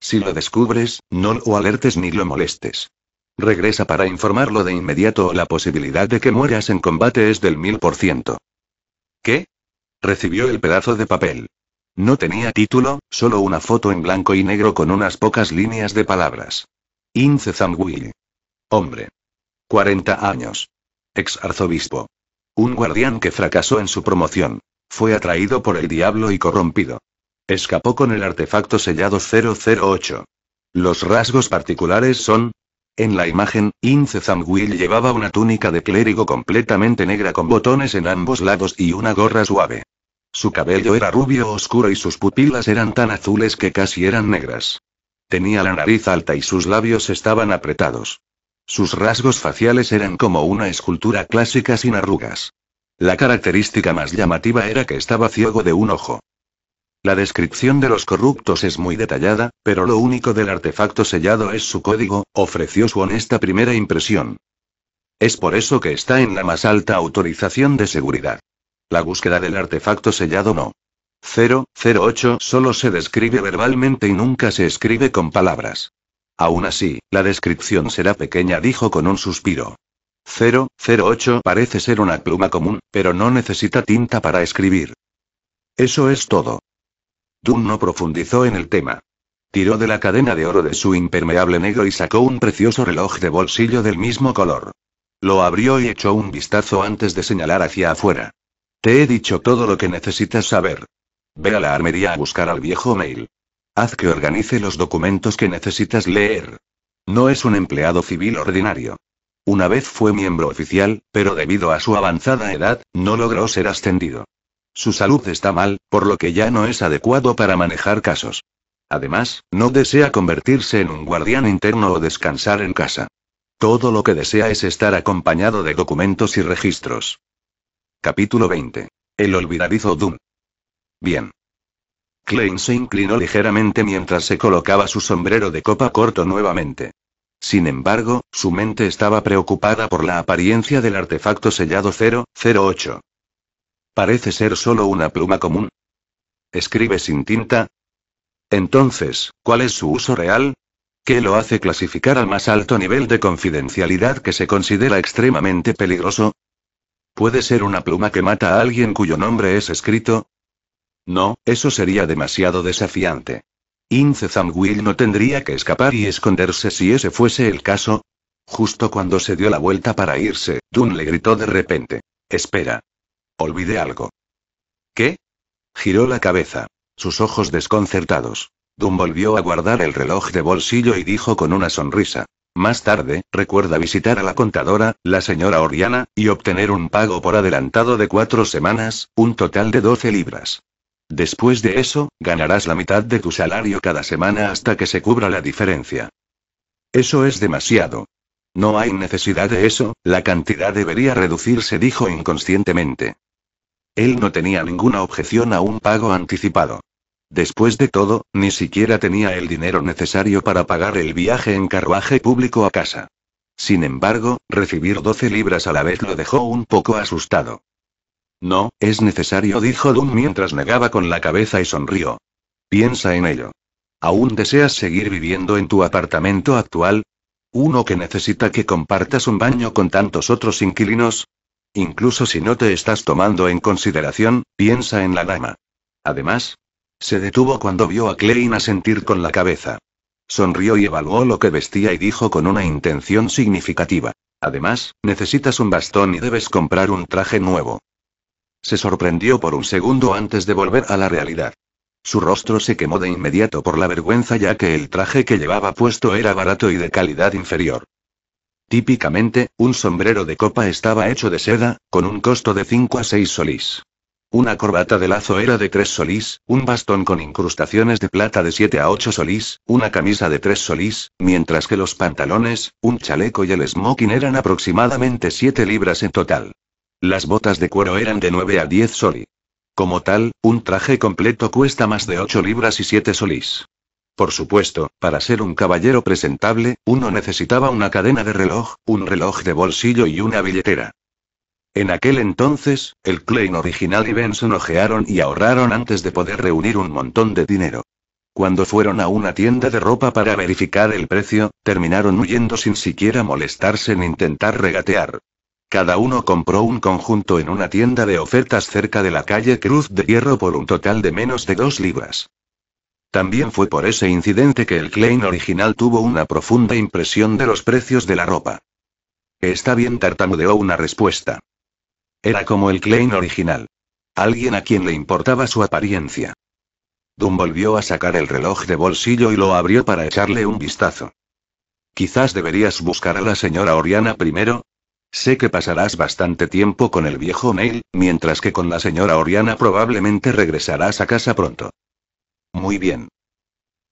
Si lo descubres, no lo alertes ni lo molestes. Regresa para informarlo de inmediato o la posibilidad de que mueras en combate es del mil ¿Qué? Recibió el pedazo de papel. No tenía título, solo una foto en blanco y negro con unas pocas líneas de palabras. Ince Hombre. 40 años. Ex arzobispo. Un guardián que fracasó en su promoción. Fue atraído por el diablo y corrompido. Escapó con el artefacto sellado 008. Los rasgos particulares son, en la imagen, Ince Zamwil llevaba una túnica de clérigo completamente negra con botones en ambos lados y una gorra suave. Su cabello era rubio oscuro y sus pupilas eran tan azules que casi eran negras. Tenía la nariz alta y sus labios estaban apretados. Sus rasgos faciales eran como una escultura clásica sin arrugas. La característica más llamativa era que estaba ciego de un ojo. La descripción de los corruptos es muy detallada, pero lo único del artefacto sellado es su código, ofreció su honesta primera impresión. Es por eso que está en la más alta autorización de seguridad. La búsqueda del artefacto sellado no. 008 solo se describe verbalmente y nunca se escribe con palabras. Aún así, la descripción será pequeña, dijo con un suspiro. 008 parece ser una pluma común, pero no necesita tinta para escribir. Eso es todo. Dun no profundizó en el tema. Tiró de la cadena de oro de su impermeable negro y sacó un precioso reloj de bolsillo del mismo color. Lo abrió y echó un vistazo antes de señalar hacia afuera. Te he dicho todo lo que necesitas saber. Ve a la armería a buscar al viejo Mail. Haz que organice los documentos que necesitas leer. No es un empleado civil ordinario. Una vez fue miembro oficial, pero debido a su avanzada edad, no logró ser ascendido. Su salud está mal, por lo que ya no es adecuado para manejar casos. Además, no desea convertirse en un guardián interno o descansar en casa. Todo lo que desea es estar acompañado de documentos y registros. Capítulo 20. El olvidadizo Doom. Bien. Klein se inclinó ligeramente mientras se colocaba su sombrero de copa corto nuevamente. Sin embargo, su mente estaba preocupada por la apariencia del artefacto sellado 008. Parece ser solo una pluma común. ¿Escribe sin tinta? Entonces, ¿cuál es su uso real? ¿Qué lo hace clasificar al más alto nivel de confidencialidad que se considera extremadamente peligroso? ¿Puede ser una pluma que mata a alguien cuyo nombre es escrito? No, eso sería demasiado desafiante. Ince Zamwill no tendría que escapar y esconderse si ese fuese el caso. Justo cuando se dio la vuelta para irse, Dun le gritó de repente. Espera. Olvidé algo. ¿Qué? Giró la cabeza, sus ojos desconcertados. Dun volvió a guardar el reloj de bolsillo y dijo con una sonrisa. Más tarde, recuerda visitar a la contadora, la señora Oriana, y obtener un pago por adelantado de cuatro semanas, un total de 12 libras. Después de eso, ganarás la mitad de tu salario cada semana hasta que se cubra la diferencia. Eso es demasiado. No hay necesidad de eso, la cantidad debería reducirse, dijo inconscientemente. Él no tenía ninguna objeción a un pago anticipado. Después de todo, ni siquiera tenía el dinero necesario para pagar el viaje en carruaje público a casa. Sin embargo, recibir 12 libras a la vez lo dejó un poco asustado. No, es necesario, dijo Dunn mientras negaba con la cabeza y sonrió. Piensa en ello. ¿Aún deseas seguir viviendo en tu apartamento actual? ¿Uno que necesita que compartas un baño con tantos otros inquilinos? Incluso si no te estás tomando en consideración, piensa en la dama. Además, se detuvo cuando vio a Klein asentir con la cabeza. Sonrió y evaluó lo que vestía y dijo con una intención significativa. Además, necesitas un bastón y debes comprar un traje nuevo. Se sorprendió por un segundo antes de volver a la realidad. Su rostro se quemó de inmediato por la vergüenza ya que el traje que llevaba puesto era barato y de calidad inferior. Típicamente, un sombrero de copa estaba hecho de seda, con un costo de 5 a 6 solís. Una corbata de lazo era de 3 solís, un bastón con incrustaciones de plata de 7 a 8 solís, una camisa de 3 solís, mientras que los pantalones, un chaleco y el smoking eran aproximadamente 7 libras en total. Las botas de cuero eran de 9 a 10 soli. Como tal, un traje completo cuesta más de 8 libras y 7 solis. Por supuesto, para ser un caballero presentable, uno necesitaba una cadena de reloj, un reloj de bolsillo y una billetera. En aquel entonces, el Klein original y Benson ojearon y ahorraron antes de poder reunir un montón de dinero. Cuando fueron a una tienda de ropa para verificar el precio, terminaron huyendo sin siquiera molestarse en intentar regatear. Cada uno compró un conjunto en una tienda de ofertas cerca de la calle Cruz de Hierro por un total de menos de dos libras. También fue por ese incidente que el Klein original tuvo una profunda impresión de los precios de la ropa. Está bien, tartamudeó una respuesta. Era como el Klein original. Alguien a quien le importaba su apariencia. Dunn volvió a sacar el reloj de bolsillo y lo abrió para echarle un vistazo. Quizás deberías buscar a la señora Oriana primero, Sé que pasarás bastante tiempo con el viejo Neil, mientras que con la señora Oriana probablemente regresarás a casa pronto. Muy bien.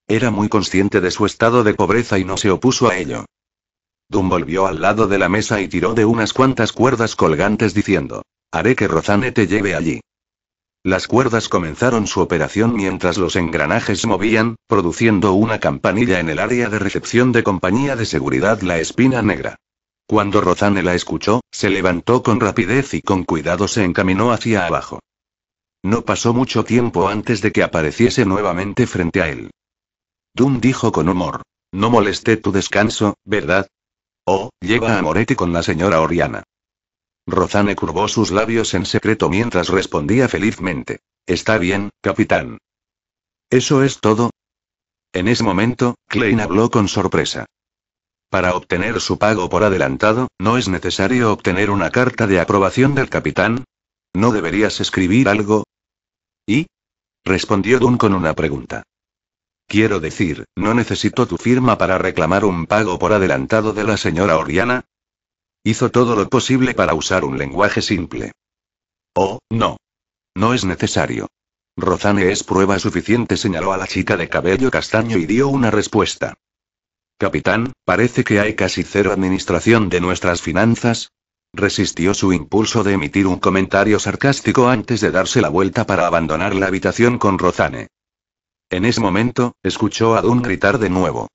Era muy consciente de su estado de pobreza y no se opuso a ello. Doom volvió al lado de la mesa y tiró de unas cuantas cuerdas colgantes diciendo, haré que Rozane te lleve allí. Las cuerdas comenzaron su operación mientras los engranajes movían, produciendo una campanilla en el área de recepción de compañía de seguridad La Espina Negra. Cuando Rozane la escuchó, se levantó con rapidez y con cuidado se encaminó hacia abajo. No pasó mucho tiempo antes de que apareciese nuevamente frente a él. Doom dijo con humor. No molesté tu descanso, ¿verdad? Oh, lleva a Moretti con la señora Oriana. Rozane curvó sus labios en secreto mientras respondía felizmente. Está bien, capitán. ¿Eso es todo? En ese momento, Klein habló con sorpresa. Para obtener su pago por adelantado, ¿no es necesario obtener una carta de aprobación del capitán? ¿No deberías escribir algo? ¿Y? respondió Dunn con una pregunta. Quiero decir, ¿no necesito tu firma para reclamar un pago por adelantado de la señora Oriana? Hizo todo lo posible para usar un lenguaje simple. Oh, no. No es necesario. Rozane es prueba suficiente, señaló a la chica de cabello castaño y dio una respuesta. Capitán, parece que hay casi cero administración de nuestras finanzas. Resistió su impulso de emitir un comentario sarcástico antes de darse la vuelta para abandonar la habitación con Rozane. En ese momento, escuchó a Dunn gritar de nuevo.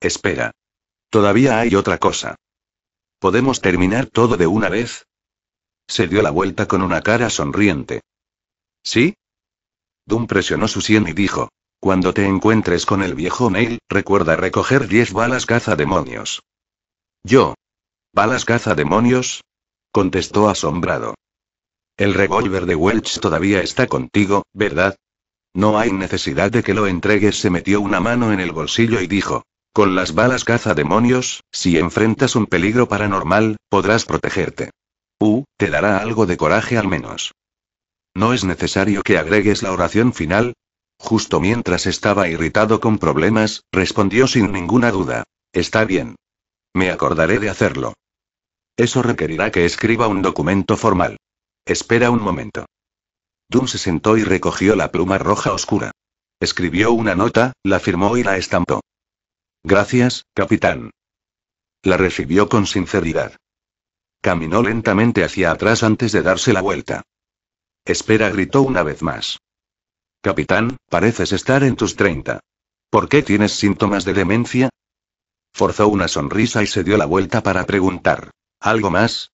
Espera. Todavía hay otra cosa. ¿Podemos terminar todo de una vez? Se dio la vuelta con una cara sonriente. ¿Sí? Dunn presionó su sien y dijo. Cuando te encuentres con el viejo Neil, recuerda recoger 10 balas caza demonios. Yo. ¿Balas caza demonios? contestó asombrado. El revólver de Welch todavía está contigo, ¿verdad? No hay necesidad de que lo entregues. Se metió una mano en el bolsillo y dijo. Con las balas caza demonios, si enfrentas un peligro paranormal, podrás protegerte. Uh, te dará algo de coraje al menos. No es necesario que agregues la oración final, Justo mientras estaba irritado con problemas, respondió sin ninguna duda. Está bien. Me acordaré de hacerlo. Eso requerirá que escriba un documento formal. Espera un momento. Doom se sentó y recogió la pluma roja oscura. Escribió una nota, la firmó y la estampó. Gracias, capitán. La recibió con sinceridad. Caminó lentamente hacia atrás antes de darse la vuelta. Espera, gritó una vez más. Capitán, pareces estar en tus 30. ¿Por qué tienes síntomas de demencia? Forzó una sonrisa y se dio la vuelta para preguntar. ¿Algo más?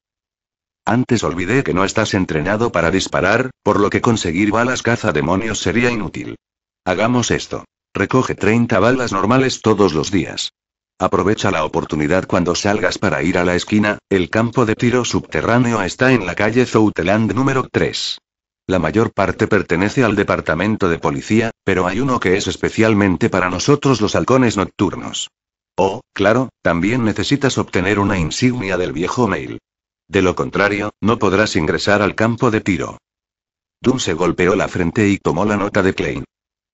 Antes olvidé que no estás entrenado para disparar, por lo que conseguir balas caza demonios sería inútil. Hagamos esto. Recoge 30 balas normales todos los días. Aprovecha la oportunidad cuando salgas para ir a la esquina, el campo de tiro subterráneo está en la calle Zouteland número 3. La mayor parte pertenece al departamento de policía, pero hay uno que es especialmente para nosotros los halcones nocturnos. Oh, claro, también necesitas obtener una insignia del viejo mail. De lo contrario, no podrás ingresar al campo de tiro. Dunn se golpeó la frente y tomó la nota de Klein.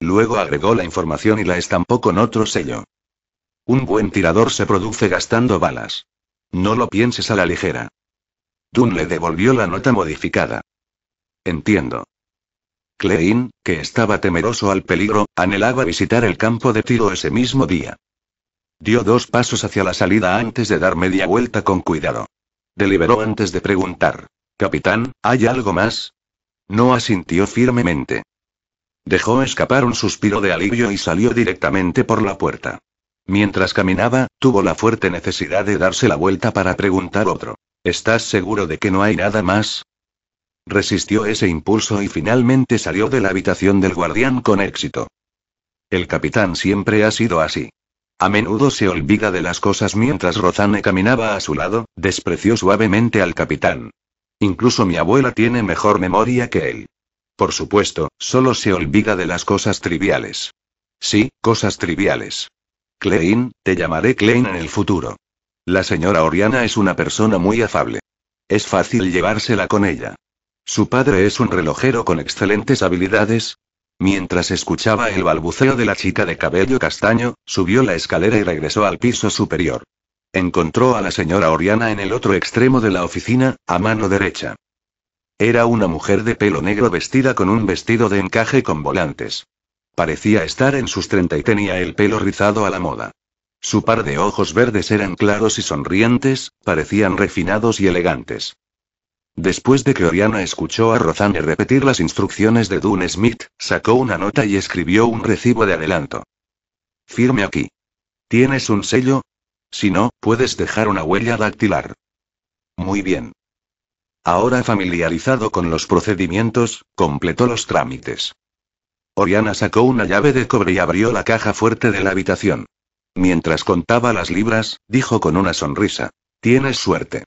Luego agregó la información y la estampó con otro sello. Un buen tirador se produce gastando balas. No lo pienses a la ligera. Dunn le devolvió la nota modificada. Entiendo. Klein, que estaba temeroso al peligro, anhelaba visitar el campo de tiro ese mismo día. Dio dos pasos hacia la salida antes de dar media vuelta con cuidado. Deliberó antes de preguntar. Capitán, ¿hay algo más? No asintió firmemente. Dejó escapar un suspiro de alivio y salió directamente por la puerta. Mientras caminaba, tuvo la fuerte necesidad de darse la vuelta para preguntar otro. ¿Estás seguro de que no hay nada más? Resistió ese impulso y finalmente salió de la habitación del guardián con éxito. El capitán siempre ha sido así. A menudo se olvida de las cosas mientras Rozane caminaba a su lado, despreció suavemente al capitán. Incluso mi abuela tiene mejor memoria que él. Por supuesto, solo se olvida de las cosas triviales. Sí, cosas triviales. Klein, te llamaré Klein en el futuro. La señora Oriana es una persona muy afable. Es fácil llevársela con ella. Su padre es un relojero con excelentes habilidades. Mientras escuchaba el balbuceo de la chica de cabello castaño, subió la escalera y regresó al piso superior. Encontró a la señora Oriana en el otro extremo de la oficina, a mano derecha. Era una mujer de pelo negro vestida con un vestido de encaje con volantes. Parecía estar en sus treinta y tenía el pelo rizado a la moda. Su par de ojos verdes eran claros y sonrientes, parecían refinados y elegantes. Después de que Oriana escuchó a Rozane repetir las instrucciones de Dune Smith, sacó una nota y escribió un recibo de adelanto. Firme aquí. ¿Tienes un sello? Si no, puedes dejar una huella dactilar. Muy bien. Ahora familiarizado con los procedimientos, completó los trámites. Oriana sacó una llave de cobre y abrió la caja fuerte de la habitación. Mientras contaba las libras, dijo con una sonrisa. Tienes suerte.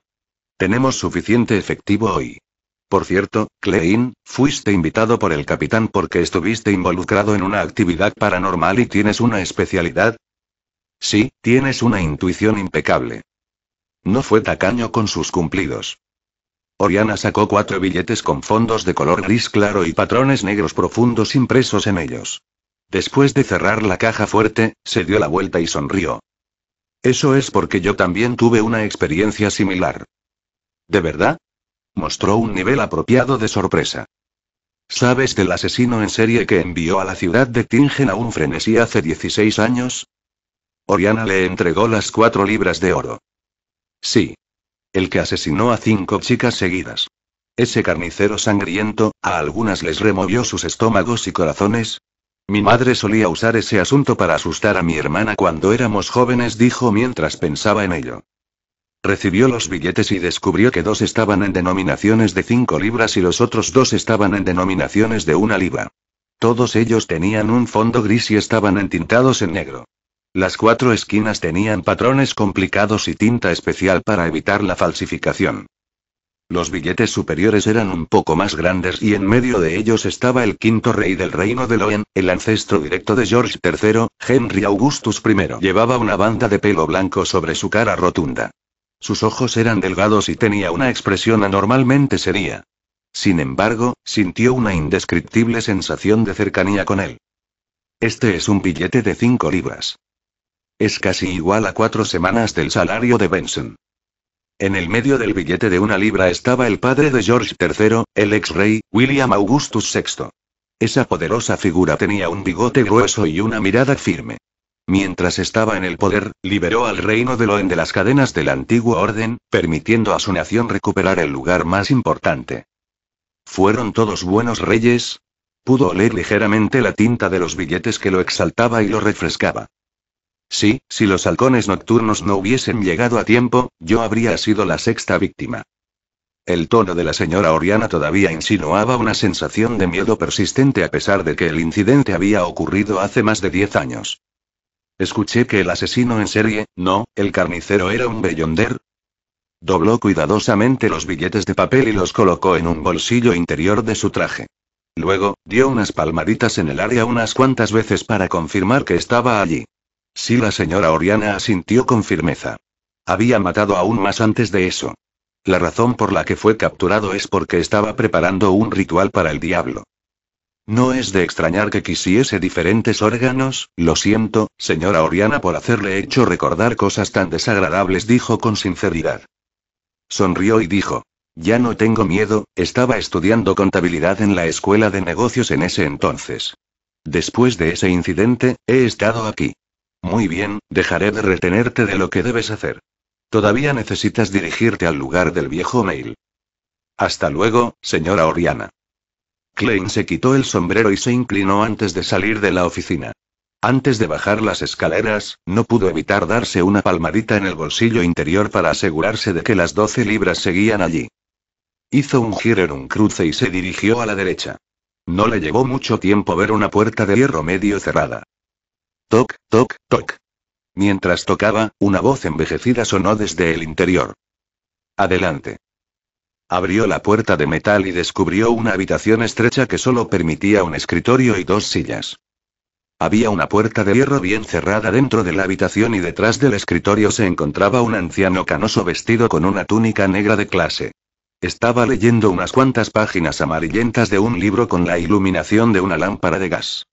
Tenemos suficiente efectivo hoy. Por cierto, Klein, fuiste invitado por el capitán porque estuviste involucrado en una actividad paranormal y tienes una especialidad. Sí, tienes una intuición impecable. No fue tacaño con sus cumplidos. Oriana sacó cuatro billetes con fondos de color gris claro y patrones negros profundos impresos en ellos. Después de cerrar la caja fuerte, se dio la vuelta y sonrió. Eso es porque yo también tuve una experiencia similar. ¿De verdad? Mostró un nivel apropiado de sorpresa. ¿Sabes del asesino en serie que envió a la ciudad de Tingen a un frenesí hace 16 años? Oriana le entregó las cuatro libras de oro. Sí. El que asesinó a cinco chicas seguidas. Ese carnicero sangriento, a algunas les removió sus estómagos y corazones. Mi madre solía usar ese asunto para asustar a mi hermana cuando éramos jóvenes, dijo mientras pensaba en ello. Recibió los billetes y descubrió que dos estaban en denominaciones de 5 libras y los otros dos estaban en denominaciones de una libra. Todos ellos tenían un fondo gris y estaban entintados en negro. Las cuatro esquinas tenían patrones complicados y tinta especial para evitar la falsificación. Los billetes superiores eran un poco más grandes y en medio de ellos estaba el quinto rey del reino de Loen, el ancestro directo de George III, Henry Augustus I. Llevaba una banda de pelo blanco sobre su cara rotunda. Sus ojos eran delgados y tenía una expresión anormalmente seria. Sin embargo, sintió una indescriptible sensación de cercanía con él. Este es un billete de cinco libras. Es casi igual a cuatro semanas del salario de Benson. En el medio del billete de una libra estaba el padre de George III, el ex rey, William Augustus VI. Esa poderosa figura tenía un bigote grueso y una mirada firme. Mientras estaba en el poder, liberó al reino de Loen de las cadenas del antiguo orden, permitiendo a su nación recuperar el lugar más importante. ¿Fueron todos buenos reyes? Pudo oler ligeramente la tinta de los billetes que lo exaltaba y lo refrescaba. Sí, si los halcones nocturnos no hubiesen llegado a tiempo, yo habría sido la sexta víctima. El tono de la señora Oriana todavía insinuaba una sensación de miedo persistente a pesar de que el incidente había ocurrido hace más de diez años. Escuché que el asesino en serie, no, el carnicero era un bellonder. Dobló cuidadosamente los billetes de papel y los colocó en un bolsillo interior de su traje. Luego, dio unas palmaditas en el área unas cuantas veces para confirmar que estaba allí. Sí, la señora Oriana asintió con firmeza. Había matado aún más antes de eso. La razón por la que fue capturado es porque estaba preparando un ritual para el diablo. No es de extrañar que quisiese diferentes órganos, lo siento, señora Oriana, por hacerle hecho recordar cosas tan desagradables, dijo con sinceridad. Sonrió y dijo. Ya no tengo miedo, estaba estudiando contabilidad en la escuela de negocios en ese entonces. Después de ese incidente, he estado aquí. Muy bien, dejaré de retenerte de lo que debes hacer. Todavía necesitas dirigirte al lugar del viejo mail. Hasta luego, señora Oriana. Klein se quitó el sombrero y se inclinó antes de salir de la oficina. Antes de bajar las escaleras, no pudo evitar darse una palmadita en el bolsillo interior para asegurarse de que las doce libras seguían allí. Hizo un giro en un cruce y se dirigió a la derecha. No le llevó mucho tiempo ver una puerta de hierro medio cerrada. Toc, toc, toc. Mientras tocaba, una voz envejecida sonó desde el interior. Adelante. Abrió la puerta de metal y descubrió una habitación estrecha que solo permitía un escritorio y dos sillas. Había una puerta de hierro bien cerrada dentro de la habitación y detrás del escritorio se encontraba un anciano canoso vestido con una túnica negra de clase. Estaba leyendo unas cuantas páginas amarillentas de un libro con la iluminación de una lámpara de gas.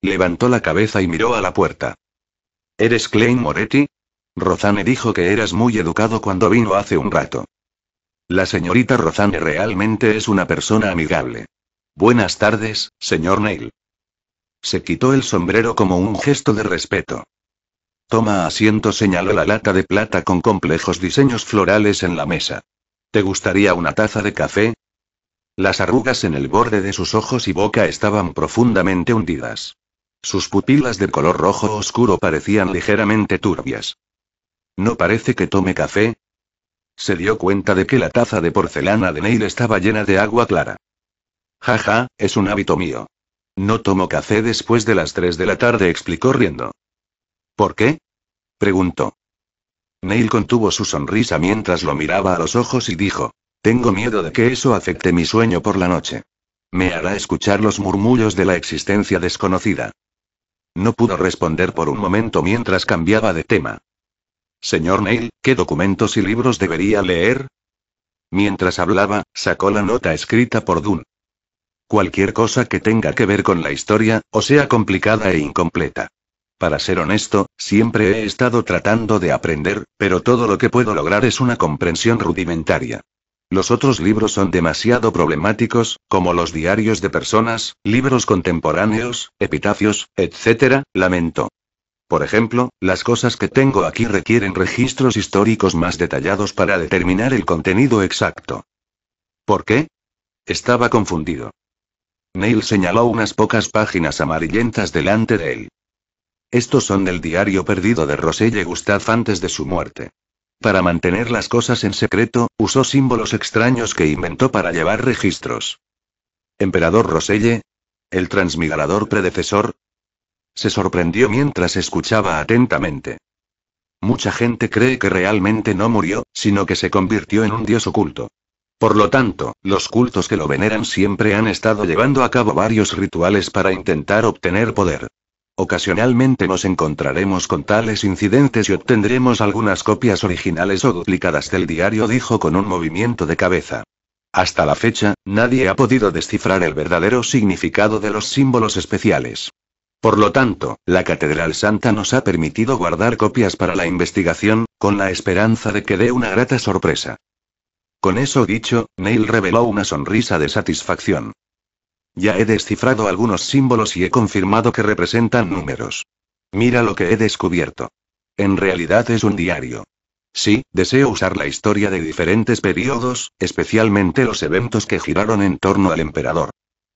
Levantó la cabeza y miró a la puerta. ¿Eres Klein Moretti? Rozane dijo que eras muy educado cuando vino hace un rato. La señorita Rozane realmente es una persona amigable. Buenas tardes, señor Neil. Se quitó el sombrero como un gesto de respeto. Toma asiento, señaló la lata de plata con complejos diseños florales en la mesa. ¿Te gustaría una taza de café? Las arrugas en el borde de sus ojos y boca estaban profundamente hundidas. Sus pupilas de color rojo oscuro parecían ligeramente turbias. No parece que tome café, se dio cuenta de que la taza de porcelana de Neil estaba llena de agua clara. Jaja, es un hábito mío. No tomo café después de las 3 de la tarde, explicó riendo. ¿Por qué? preguntó. Neil contuvo su sonrisa mientras lo miraba a los ojos y dijo, Tengo miedo de que eso afecte mi sueño por la noche. Me hará escuchar los murmullos de la existencia desconocida. No pudo responder por un momento mientras cambiaba de tema. Señor Neil, ¿qué documentos y libros debería leer? Mientras hablaba, sacó la nota escrita por Dunn. Cualquier cosa que tenga que ver con la historia, o sea complicada e incompleta. Para ser honesto, siempre he estado tratando de aprender, pero todo lo que puedo lograr es una comprensión rudimentaria. Los otros libros son demasiado problemáticos, como los diarios de personas, libros contemporáneos, epitafios, etc., lamento. Por ejemplo, las cosas que tengo aquí requieren registros históricos más detallados para determinar el contenido exacto. ¿Por qué? Estaba confundido. Neil señaló unas pocas páginas amarillentas delante de él. Estos son del diario perdido de Roselle Gustav antes de su muerte. Para mantener las cosas en secreto, usó símbolos extraños que inventó para llevar registros. Emperador Roselle. El transmigrador predecesor, se sorprendió mientras escuchaba atentamente. Mucha gente cree que realmente no murió, sino que se convirtió en un dios oculto. Por lo tanto, los cultos que lo veneran siempre han estado llevando a cabo varios rituales para intentar obtener poder. Ocasionalmente nos encontraremos con tales incidentes y obtendremos algunas copias originales o duplicadas del diario, dijo con un movimiento de cabeza. Hasta la fecha, nadie ha podido descifrar el verdadero significado de los símbolos especiales. Por lo tanto, la Catedral Santa nos ha permitido guardar copias para la investigación, con la esperanza de que dé una grata sorpresa. Con eso dicho, Neil reveló una sonrisa de satisfacción. Ya he descifrado algunos símbolos y he confirmado que representan números. Mira lo que he descubierto. En realidad es un diario. Sí, deseo usar la historia de diferentes periodos, especialmente los eventos que giraron en torno al emperador.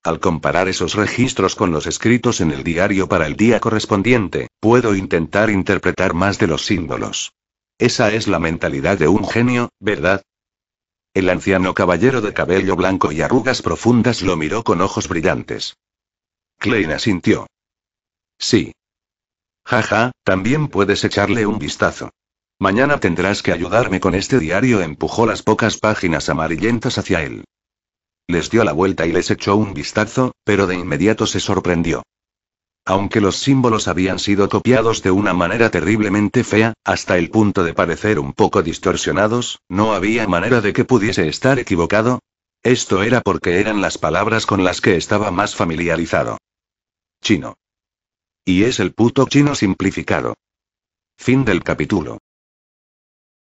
Al comparar esos registros con los escritos en el diario para el día correspondiente, puedo intentar interpretar más de los símbolos. Esa es la mentalidad de un genio, ¿verdad? El anciano caballero de cabello blanco y arrugas profundas lo miró con ojos brillantes. Klein asintió. Sí. Jaja, también puedes echarle un vistazo. Mañana tendrás que ayudarme con este diario. Empujó las pocas páginas amarillentas hacia él. Les dio la vuelta y les echó un vistazo, pero de inmediato se sorprendió. Aunque los símbolos habían sido copiados de una manera terriblemente fea, hasta el punto de parecer un poco distorsionados, no había manera de que pudiese estar equivocado. Esto era porque eran las palabras con las que estaba más familiarizado. Chino. Y es el puto chino simplificado. Fin del capítulo.